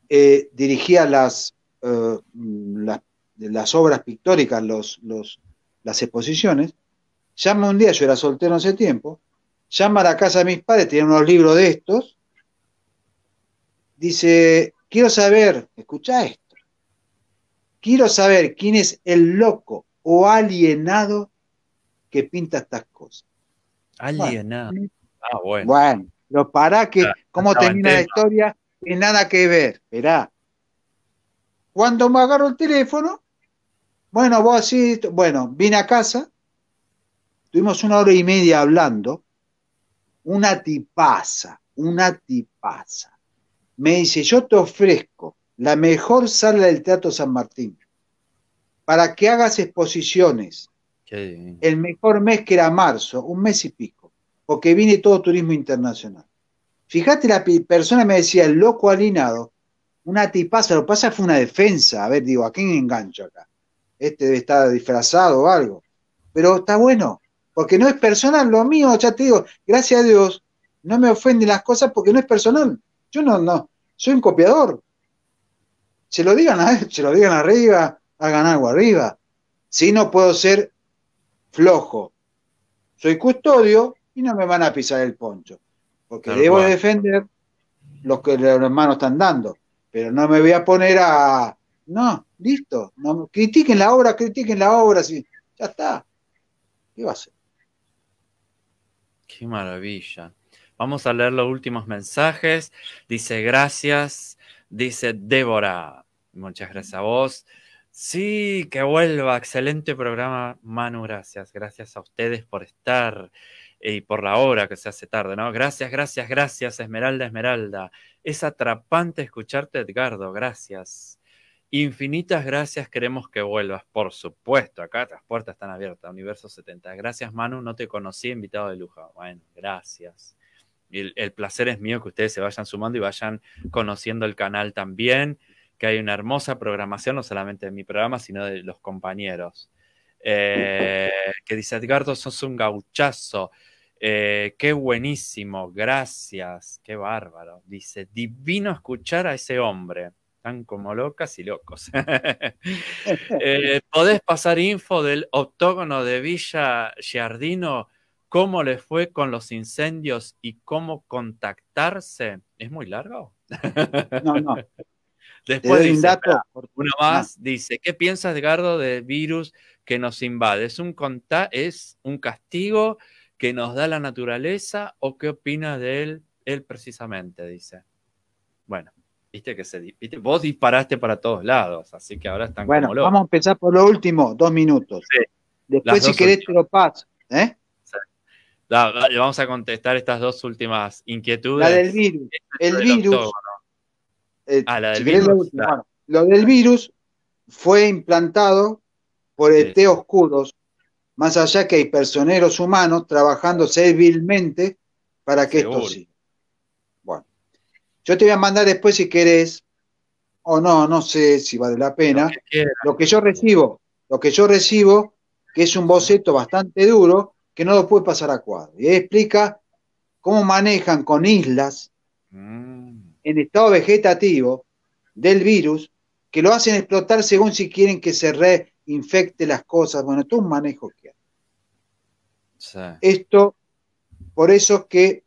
eh, dirigía las, eh, las, las, obras pictóricas, los, los, las exposiciones. Llama un día, yo era soltero hace tiempo, llama a la casa de mis padres, tiene unos libros de estos. Dice, quiero saber, escucha esto, quiero saber quién es el loco o alienado que pinta estas cosas. Alienado. Bueno, ah, bueno. Bueno, pero para que, como ¿cómo termina la historia? Tiene nada que ver, verá. Cuando me agarro el teléfono, bueno, vos así, bueno, vine a casa, tuvimos una hora y media hablando, una tipaza, una tipaza. Me dice, yo te ofrezco la mejor sala del Teatro San Martín para que hagas exposiciones. El mejor mes que era marzo, un mes y pico, porque viene todo turismo internacional. Fíjate, la persona me decía, el loco alinado, una tipaza, lo que pasa fue una defensa, a ver, digo, ¿a quién engancho acá? este debe estar disfrazado o algo. Pero está bueno, porque no es personal, lo mío, ya te digo, gracias a Dios, no me ofenden las cosas porque no es personal. Yo no, no, soy un copiador. Se lo digan se lo digan arriba, hagan algo arriba. Si no puedo ser flojo, soy custodio y no me van a pisar el poncho, porque debo defender lo que los hermanos están dando, pero no me voy a poner a... No, listo. No, critiquen la obra, critiquen la obra, sí. ya está. ¿Qué va a hacer? Qué maravilla. Vamos a leer los últimos mensajes. Dice gracias, dice Débora. Muchas gracias a vos. Sí, que vuelva. Excelente programa, Manu. Gracias. Gracias a ustedes por estar eh, y por la obra que se hace tarde, ¿no? Gracias, gracias, gracias, Esmeralda, Esmeralda. Es atrapante escucharte, Edgardo. Gracias. Infinitas gracias, queremos que vuelvas, por supuesto. Acá las puertas están abiertas, Universo 70. Gracias, Manu, no te conocí, invitado de lujo. Bueno, gracias. El, placer es mío que ustedes se vayan sumando y vayan conociendo el canal también, que hay una hermosa programación, no solamente de mi programa, sino de los compañeros. Eh, que dice Edgardo, sos un gauchazo. Eh, qué buenísimo, gracias, qué bárbaro. Dice, divino escuchar a ese hombre están como locas y locos. *laughs* Eh, ¿Podés pasar info del octógono de Villa Giardino? ¿Cómo le fue con los incendios y cómo contactarse? ¿Es muy largo? no, no. *laughs* Después dice, más, dice, ¿qué piensas, Edgardo, del virus que nos invade? ¿Es un, castigo que nos da la naturaleza o qué opina de él, él precisamente? Dice. Bueno. Viste que se, vos disparaste para todos lados, así que ahora están bueno, como Vamos a empezar por lo último, dos minutos. Después, si querés, te lo paso. ¿eh? vamos a contestar estas dos últimas inquietudes. La del virus. el virus. Eh, ah, la del virus. Lo, del virus fue implantado por ET oscuros, más allá que hay personeros humanos trabajando servilmente para que esto siga. Yo te voy a mandar después si querés, o no, no sé si vale la pena, lo que, yo recibo, lo que yo recibo, que es un boceto bastante duro, que no lo puede pasar a cuadro. Y explica cómo manejan con islas mm. en estado vegetativo del virus, que lo hacen explotar según si quieren que se reinfecte las cosas. Bueno, esto un manejo que Esto, por eso es que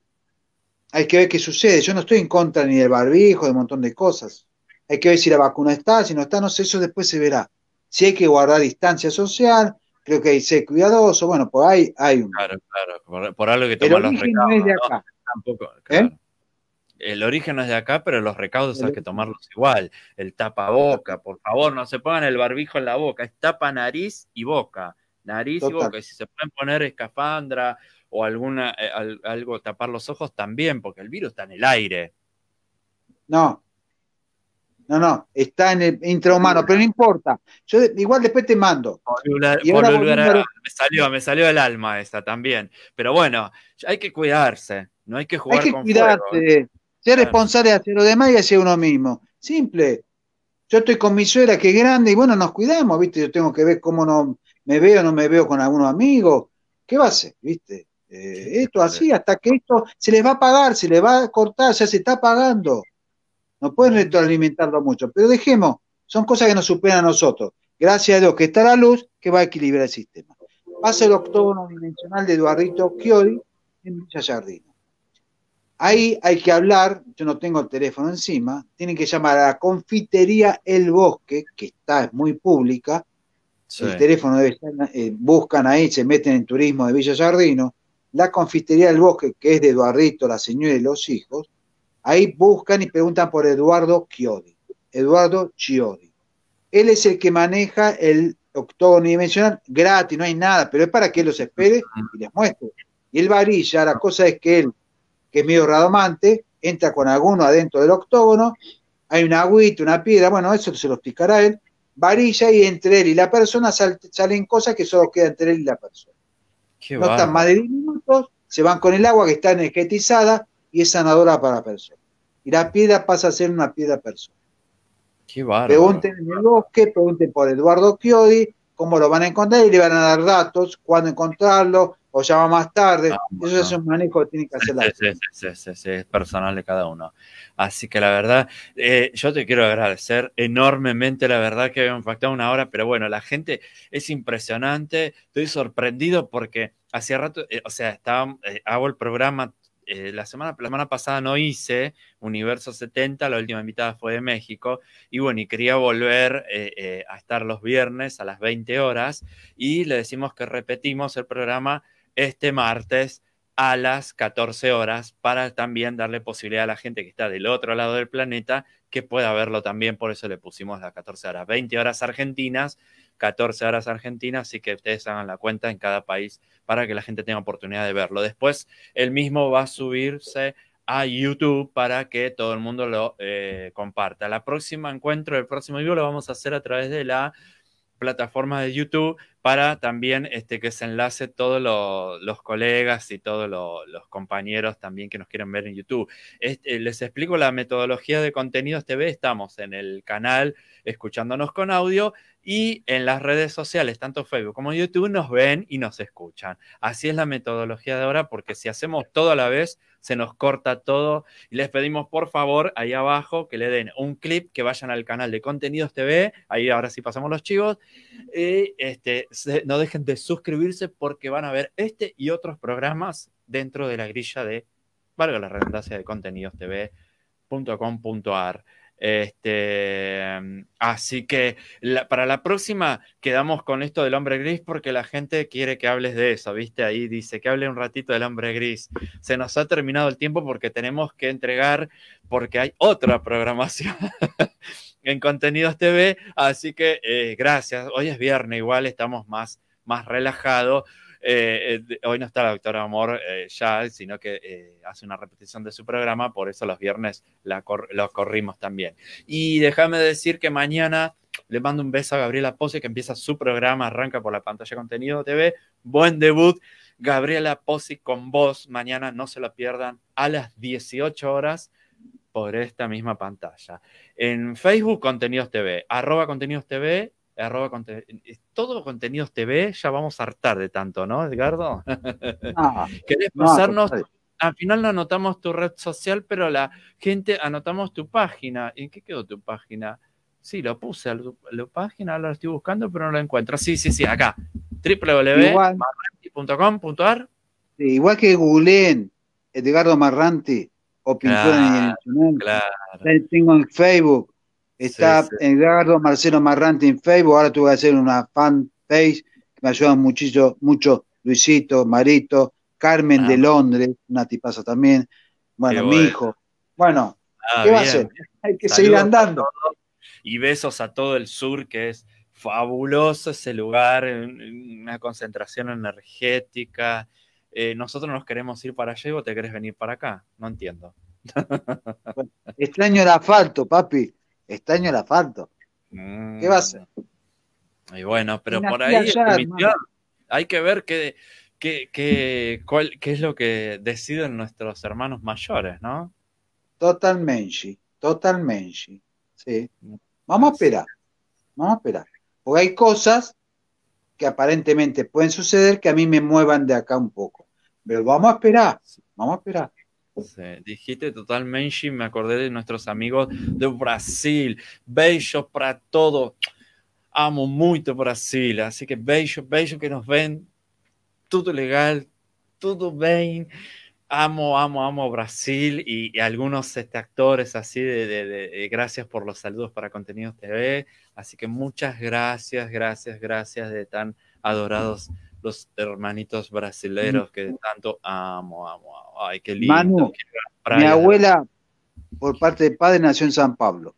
hay que ver qué sucede. Yo no estoy en contra ni del barbijo, de un montón de cosas. Hay que ver si la vacuna está, si no está, no sé, eso después se verá. Si hay que guardar distancia social, creo que hay que ser cuidadoso. Bueno, pues ahí hay un. Claro, claro, por, algo que toman los recaudos. No es de acá. tampoco, ¿Eh? el origen no es de acá, pero los recaudos hay que tomarlos igual. El tapaboca, por favor, no se pongan el barbijo en la boca, es tapa nariz y boca. Nariz y boca. Y si se pueden poner escafandra o alguna, eh, algo tapar los ojos también, porque el virus está en el aire. No, no, no, está en el intrahumano, pero no importa. Yo igual después te mando. me salió, me salió el alma esta también. Pero bueno, hay que cuidarse, no hay que jugar hay que cuidarse, ¿eh? ser responsable de hacer lo demás y hacer uno mismo. Simple. Yo estoy con mi suegra que es grande y bueno, nos cuidamos, ¿viste? Yo tengo que ver cómo no me veo, no me veo con algunos amigos. ¿Qué va a hacer, viste? Eh, esto así, hasta que esto se les va a pagar, se les va a cortar, ya se está pagando. No pueden retroalimentarlo mucho, pero dejemos, son cosas que nos superan a nosotros. Gracias a Dios que está la luz que va a equilibrar el sistema. Pasa el octógono dimensional de Eduardito Chiori en Villa Jardín Ahí hay que hablar, yo no tengo el teléfono encima, tienen que llamar a la confitería El Bosque, que está, es muy pública, El teléfono debe estar, eh, buscan ahí, se meten en turismo de Villa Jardino, la Confitería del Bosque, que es de Eduardito, la señora y los hijos, ahí buscan y preguntan por Eduardo Chiodi. Eduardo Chiodi. Él es el que maneja el octógono dimensional gratis, no hay nada, pero es para que él los espere y les muestre. Y el varilla, la cosa es que él, que es medio radomante, entra con alguno adentro del octógono, hay un agüita, una piedra, bueno, eso se lo explicará él, varilla y entre él y la persona salen cosas que solo queda entre él y la persona no están más de 10 minutos, se van con el agua que está energetizada y es sanadora para la persona. Y la piedra pasa a ser una piedra persona. Qué bárbaro. Pregunten en el bosque, pregunten por Eduardo Chiodi, cómo lo van a encontrar y le van a dar datos, cuándo encontrarlo, o va más tarde. Ah, Eso es un manejo que tiene que hacer la sí, sí, sí, es personal de cada uno. Así que la verdad, eh, yo te quiero agradecer enormemente, la verdad que habíamos faltado una hora, pero bueno, la gente es impresionante. Estoy sorprendido porque hacía rato, eh, o sea, estaba, eh, hago el programa. la, semana, la semana pasada no hice Universo 70, la última invitada fue de México, y bueno, y quería volver a estar los viernes a las 20 horas, y le decimos que repetimos el programa este martes a las 14 horas para también darle posibilidad a la gente que está del otro lado del planeta que pueda verlo también. Por eso le pusimos las 14 horas, 20 horas argentinas, 14 horas argentinas, así que ustedes hagan la cuenta en cada país para que la gente tenga oportunidad de verlo. Después, el mismo va a subirse a YouTube para que todo el mundo lo eh, comparta. La próxima encuentro, el próximo vivo lo vamos a hacer a través de la plataforma de YouTube, para también este, que se enlace todos los colegas y todos los compañeros también que nos quieren ver en YouTube. Este, les explico la metodología de contenidos este TV. Estamos en el canal escuchándonos con audio y en las redes sociales, tanto Facebook como YouTube, nos ven y nos escuchan. Así es la metodología de ahora porque si hacemos todo a la vez, se nos corta todo. Y les pedimos, por favor, ahí abajo que le den un clip, que vayan al canal de Contenidos este TV, ahí ahora sí pasamos los chivos, y este, no dejen de suscribirse porque van a ver este y otros programas dentro de la grilla de, valga la redundancia, de contenidos tv.com.ar. Este, así que para la próxima quedamos con esto del hombre gris porque la gente quiere que hables de eso, ¿viste? Ahí dice que hable un ratito del hombre gris. Se nos ha terminado el tiempo porque tenemos que entregar porque hay otra programación. *laughs* en Contenidos TV. Así que eh, gracias. Hoy es viernes, igual estamos más, más relajados. Eh, eh, hoy no está la doctora Amor ya, sino que hace una repetición de su programa, por eso los viernes la los corrimos también. Y déjame decir que mañana le mando un beso a Gabriela Pozzi, que empieza su programa, arranca por la pantalla Contenido TV. Buen debut, Gabriela Pozzi con vos. Mañana no se lo pierdan a las 18 horas por esta misma pantalla. En Facebook, Contenidos TV, arroba Contenidos TV, todo Contenidos TV, ya vamos a hartar de tanto, ¿no, Edgardo? *laughs* ¿Querés pasarnos? Al final no anotamos tu red social, pero la gente anotamos tu página. ¿En qué quedó tu página? Sí, lo puse, la, la página la estoy buscando, pero no la encuentro. Sí, sí, sí, acá. www.marranti.com.ar Igual que googleen Edgardo Marranti, o Pintura claro, Tengo en Facebook, está sí, Edgardo Marcelo Marrante en Facebook, ahora tuve que hacer una fanpage que me ayudan muchísimo, mucho Luisito, Marito, Carmen ah. de Londres, una tipaza también, bueno, mi hijo. Bueno, ah, ¿qué va a hacer? *laughs* Hay que seguir andando. Y besos a todo el sur, que es fabuloso ese lugar, una concentración energética, eh, nosotros nos queremos ir para allá y te querés venir para acá. No entiendo. extraño el asfalto, papi. Extraño el asfalto. Mm. ¿Qué va a ser? Y bueno, pero por ahí hay que ver qué, qué, qué es lo que deciden nuestros hermanos mayores, ¿no? Totalmente, totalmente. Sí. Mm, vamos a esperar, vamos a esperar. Porque hay cosas que aparentemente pueden suceder que a mí me muevan de acá un poco. Pero vamos a esperar, vamos a esperar. dijiste totalmente, me acordé de nuestros amigos de Brasil. Beijos para todo. Amo mucho Brasil, así que beijos, beijos que nos ven. Todo legal, todo bien. Amo, amo, amo Brasil y, algunos este, actores así de, gracias por los saludos para Contenidos TV. Así que muchas gracias, gracias, gracias de tan adorados los hermanitos mm. brasileños que tanto amo, amo, amo. Ay, qué lindo. mi abuela, por parte de padre, nació en San Pablo.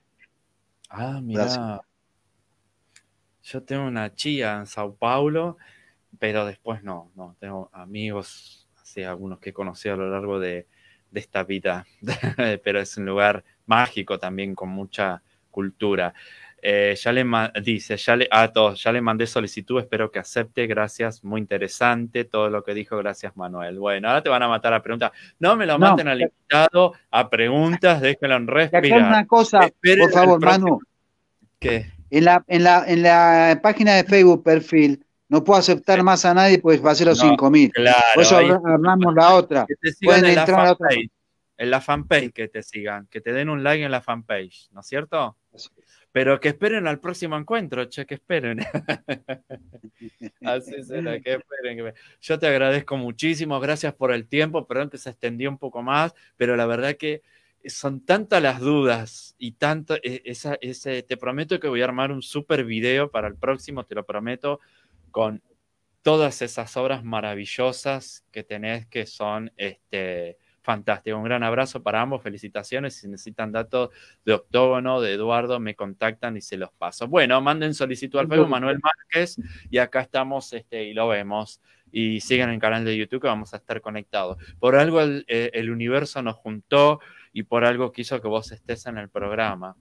Ah, mira. Yo tengo una chía en Sao Paulo, pero después no, no. Tengo amigos, así algunos que he conocido a lo largo de, de esta vida, *laughs* pero es un lugar mágico también con mucha cultura. Eh, ya le dice, ya le, a ah, todos, ya le mandé solicitud, espero que acepte, gracias, muy interesante todo lo que dijo, gracias Manuel. Bueno, ahora te van a matar a preguntas. No me lo maten al invitado a preguntas, déjenlo en respirar. una cosa, por favor, Manu. ¿Qué? En la, en, la, en la página de Facebook perfil, no puedo aceptar más a nadie, pues va a ser los 5000. Claro, Por eso hablamos la otra. entrar la otra. En la fanpage que te sigan, que te den un like en la fanpage, ¿no es cierto? Pero que esperen al próximo encuentro, che, que esperen. *laughs* Así será, que esperen, Yo te agradezco muchísimo, gracias por el tiempo, perdón que se extendió un poco más, pero la verdad que son tantas las dudas y tanto, e, te prometo que voy a armar un súper video para el próximo, te lo prometo, con todas esas obras maravillosas que tenés que son, este, Fantástico, un gran abrazo para ambos, felicitaciones. Si necesitan datos de Octógono, de Eduardo, me contactan y se los paso. Bueno, manden solicitud al Facebook Manuel Márquez y acá estamos este, y lo vemos. Y sigan el canal de YouTube que vamos a estar conectados. Por algo el, eh, universo nos juntó y por algo quiso que vos estés en el programa.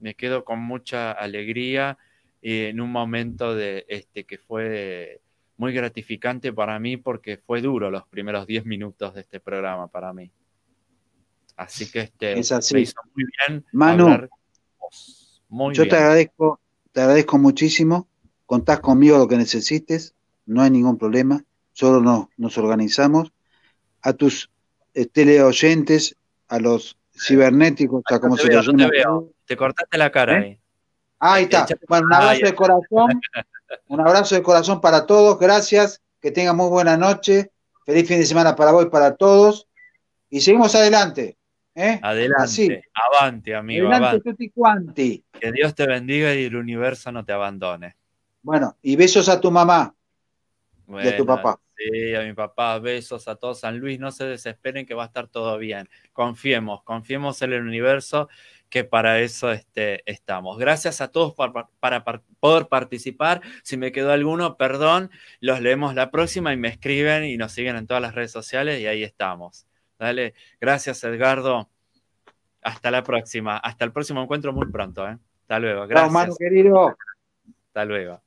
Me quedo con mucha alegría eh, en un momento de este que fue muy gratificante para mí porque fue duro los primeros 10 minutos de este programa para mí. Así que este es hizo muy bien. Manu, yo te agradezco, te agradezco muchísimo. Contás conmigo lo que necesites, no hay ningún problema. Solo nos, organizamos. A tus tele eh, teleoyentes, a los eh, cibernéticos, o sea, como se llama. te, cortaste la cara ¿Eh? ahí. Ahí está. Bueno, un abrazo de corazón. *laughs* Un abrazo de corazón para todos, gracias, que tengan muy buena noche, feliz fin de semana para vos y para todos, y seguimos adelante. ¿eh? Adelante, avante, amigo. Adelante, avante. quanti Que Dios te bendiga y el universo no te abandone. Bueno, y besos a tu mamá y a tu papá. Sí, a mi papá, besos a todos San Luis, no se desesperen que va a estar todo bien. Confiemos, confiemos en el universo que para eso este, estamos. Gracias a todos por, para, poder participar. Si me quedó alguno, perdón, los leemos la próxima y me escriben y nos siguen en todas las redes sociales y ahí estamos. Dale, gracias Edgardo. Hasta la próxima. Hasta el próximo encuentro muy pronto. ¿eh? Hasta luego. Gracias. Hermano querido. Hasta luego.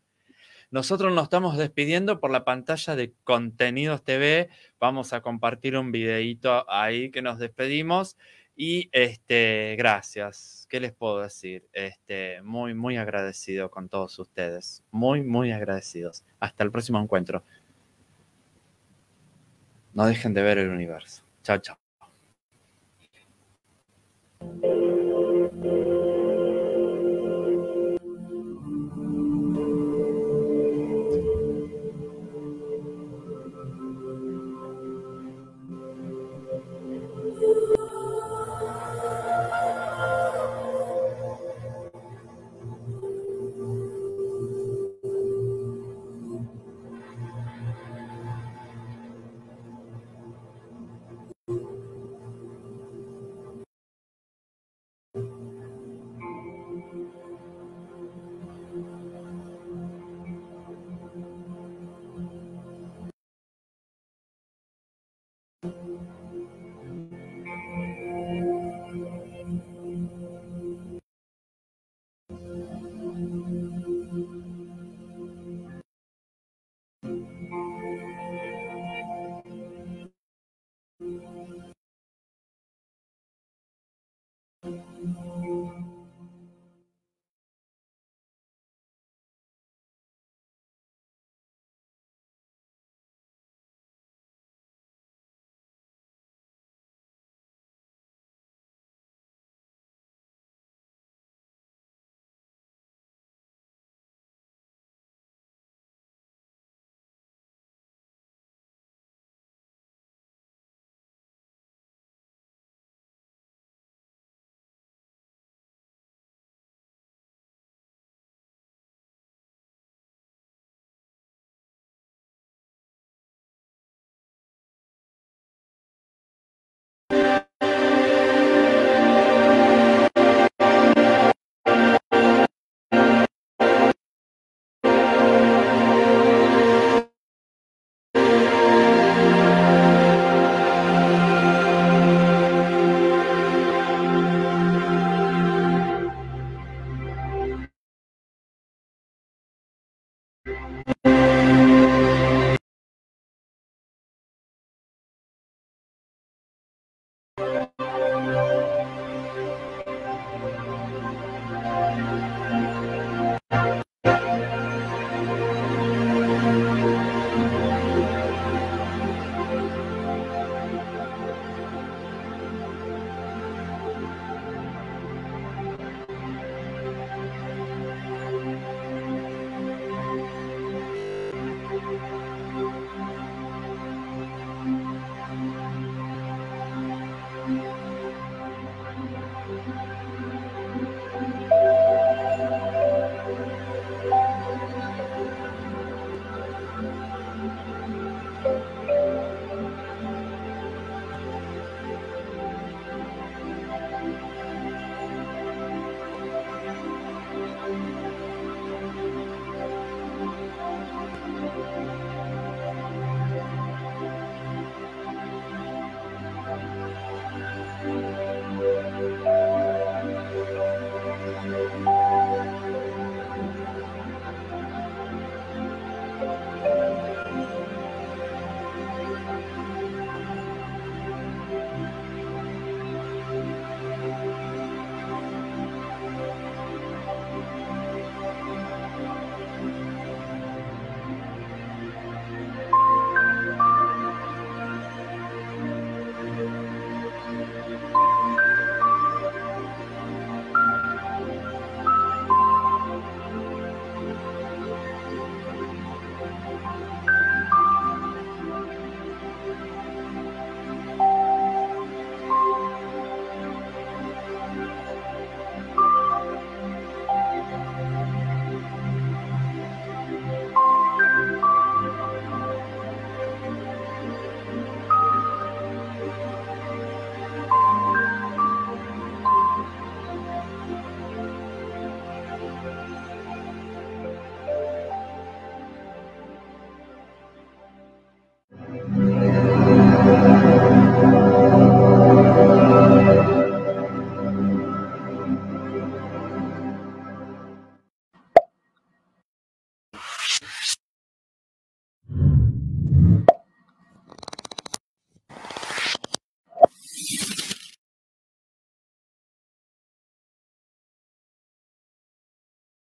Nosotros nos estamos despidiendo por la pantalla de Contenidos TV. Vamos a compartir un videito ahí que nos despedimos. Y este, gracias. ¿Qué les puedo decir? Este, muy, muy agradecido con todos ustedes. Muy, muy agradecidos. Hasta el próximo encuentro. No dejen de ver el universo. Chao, chao.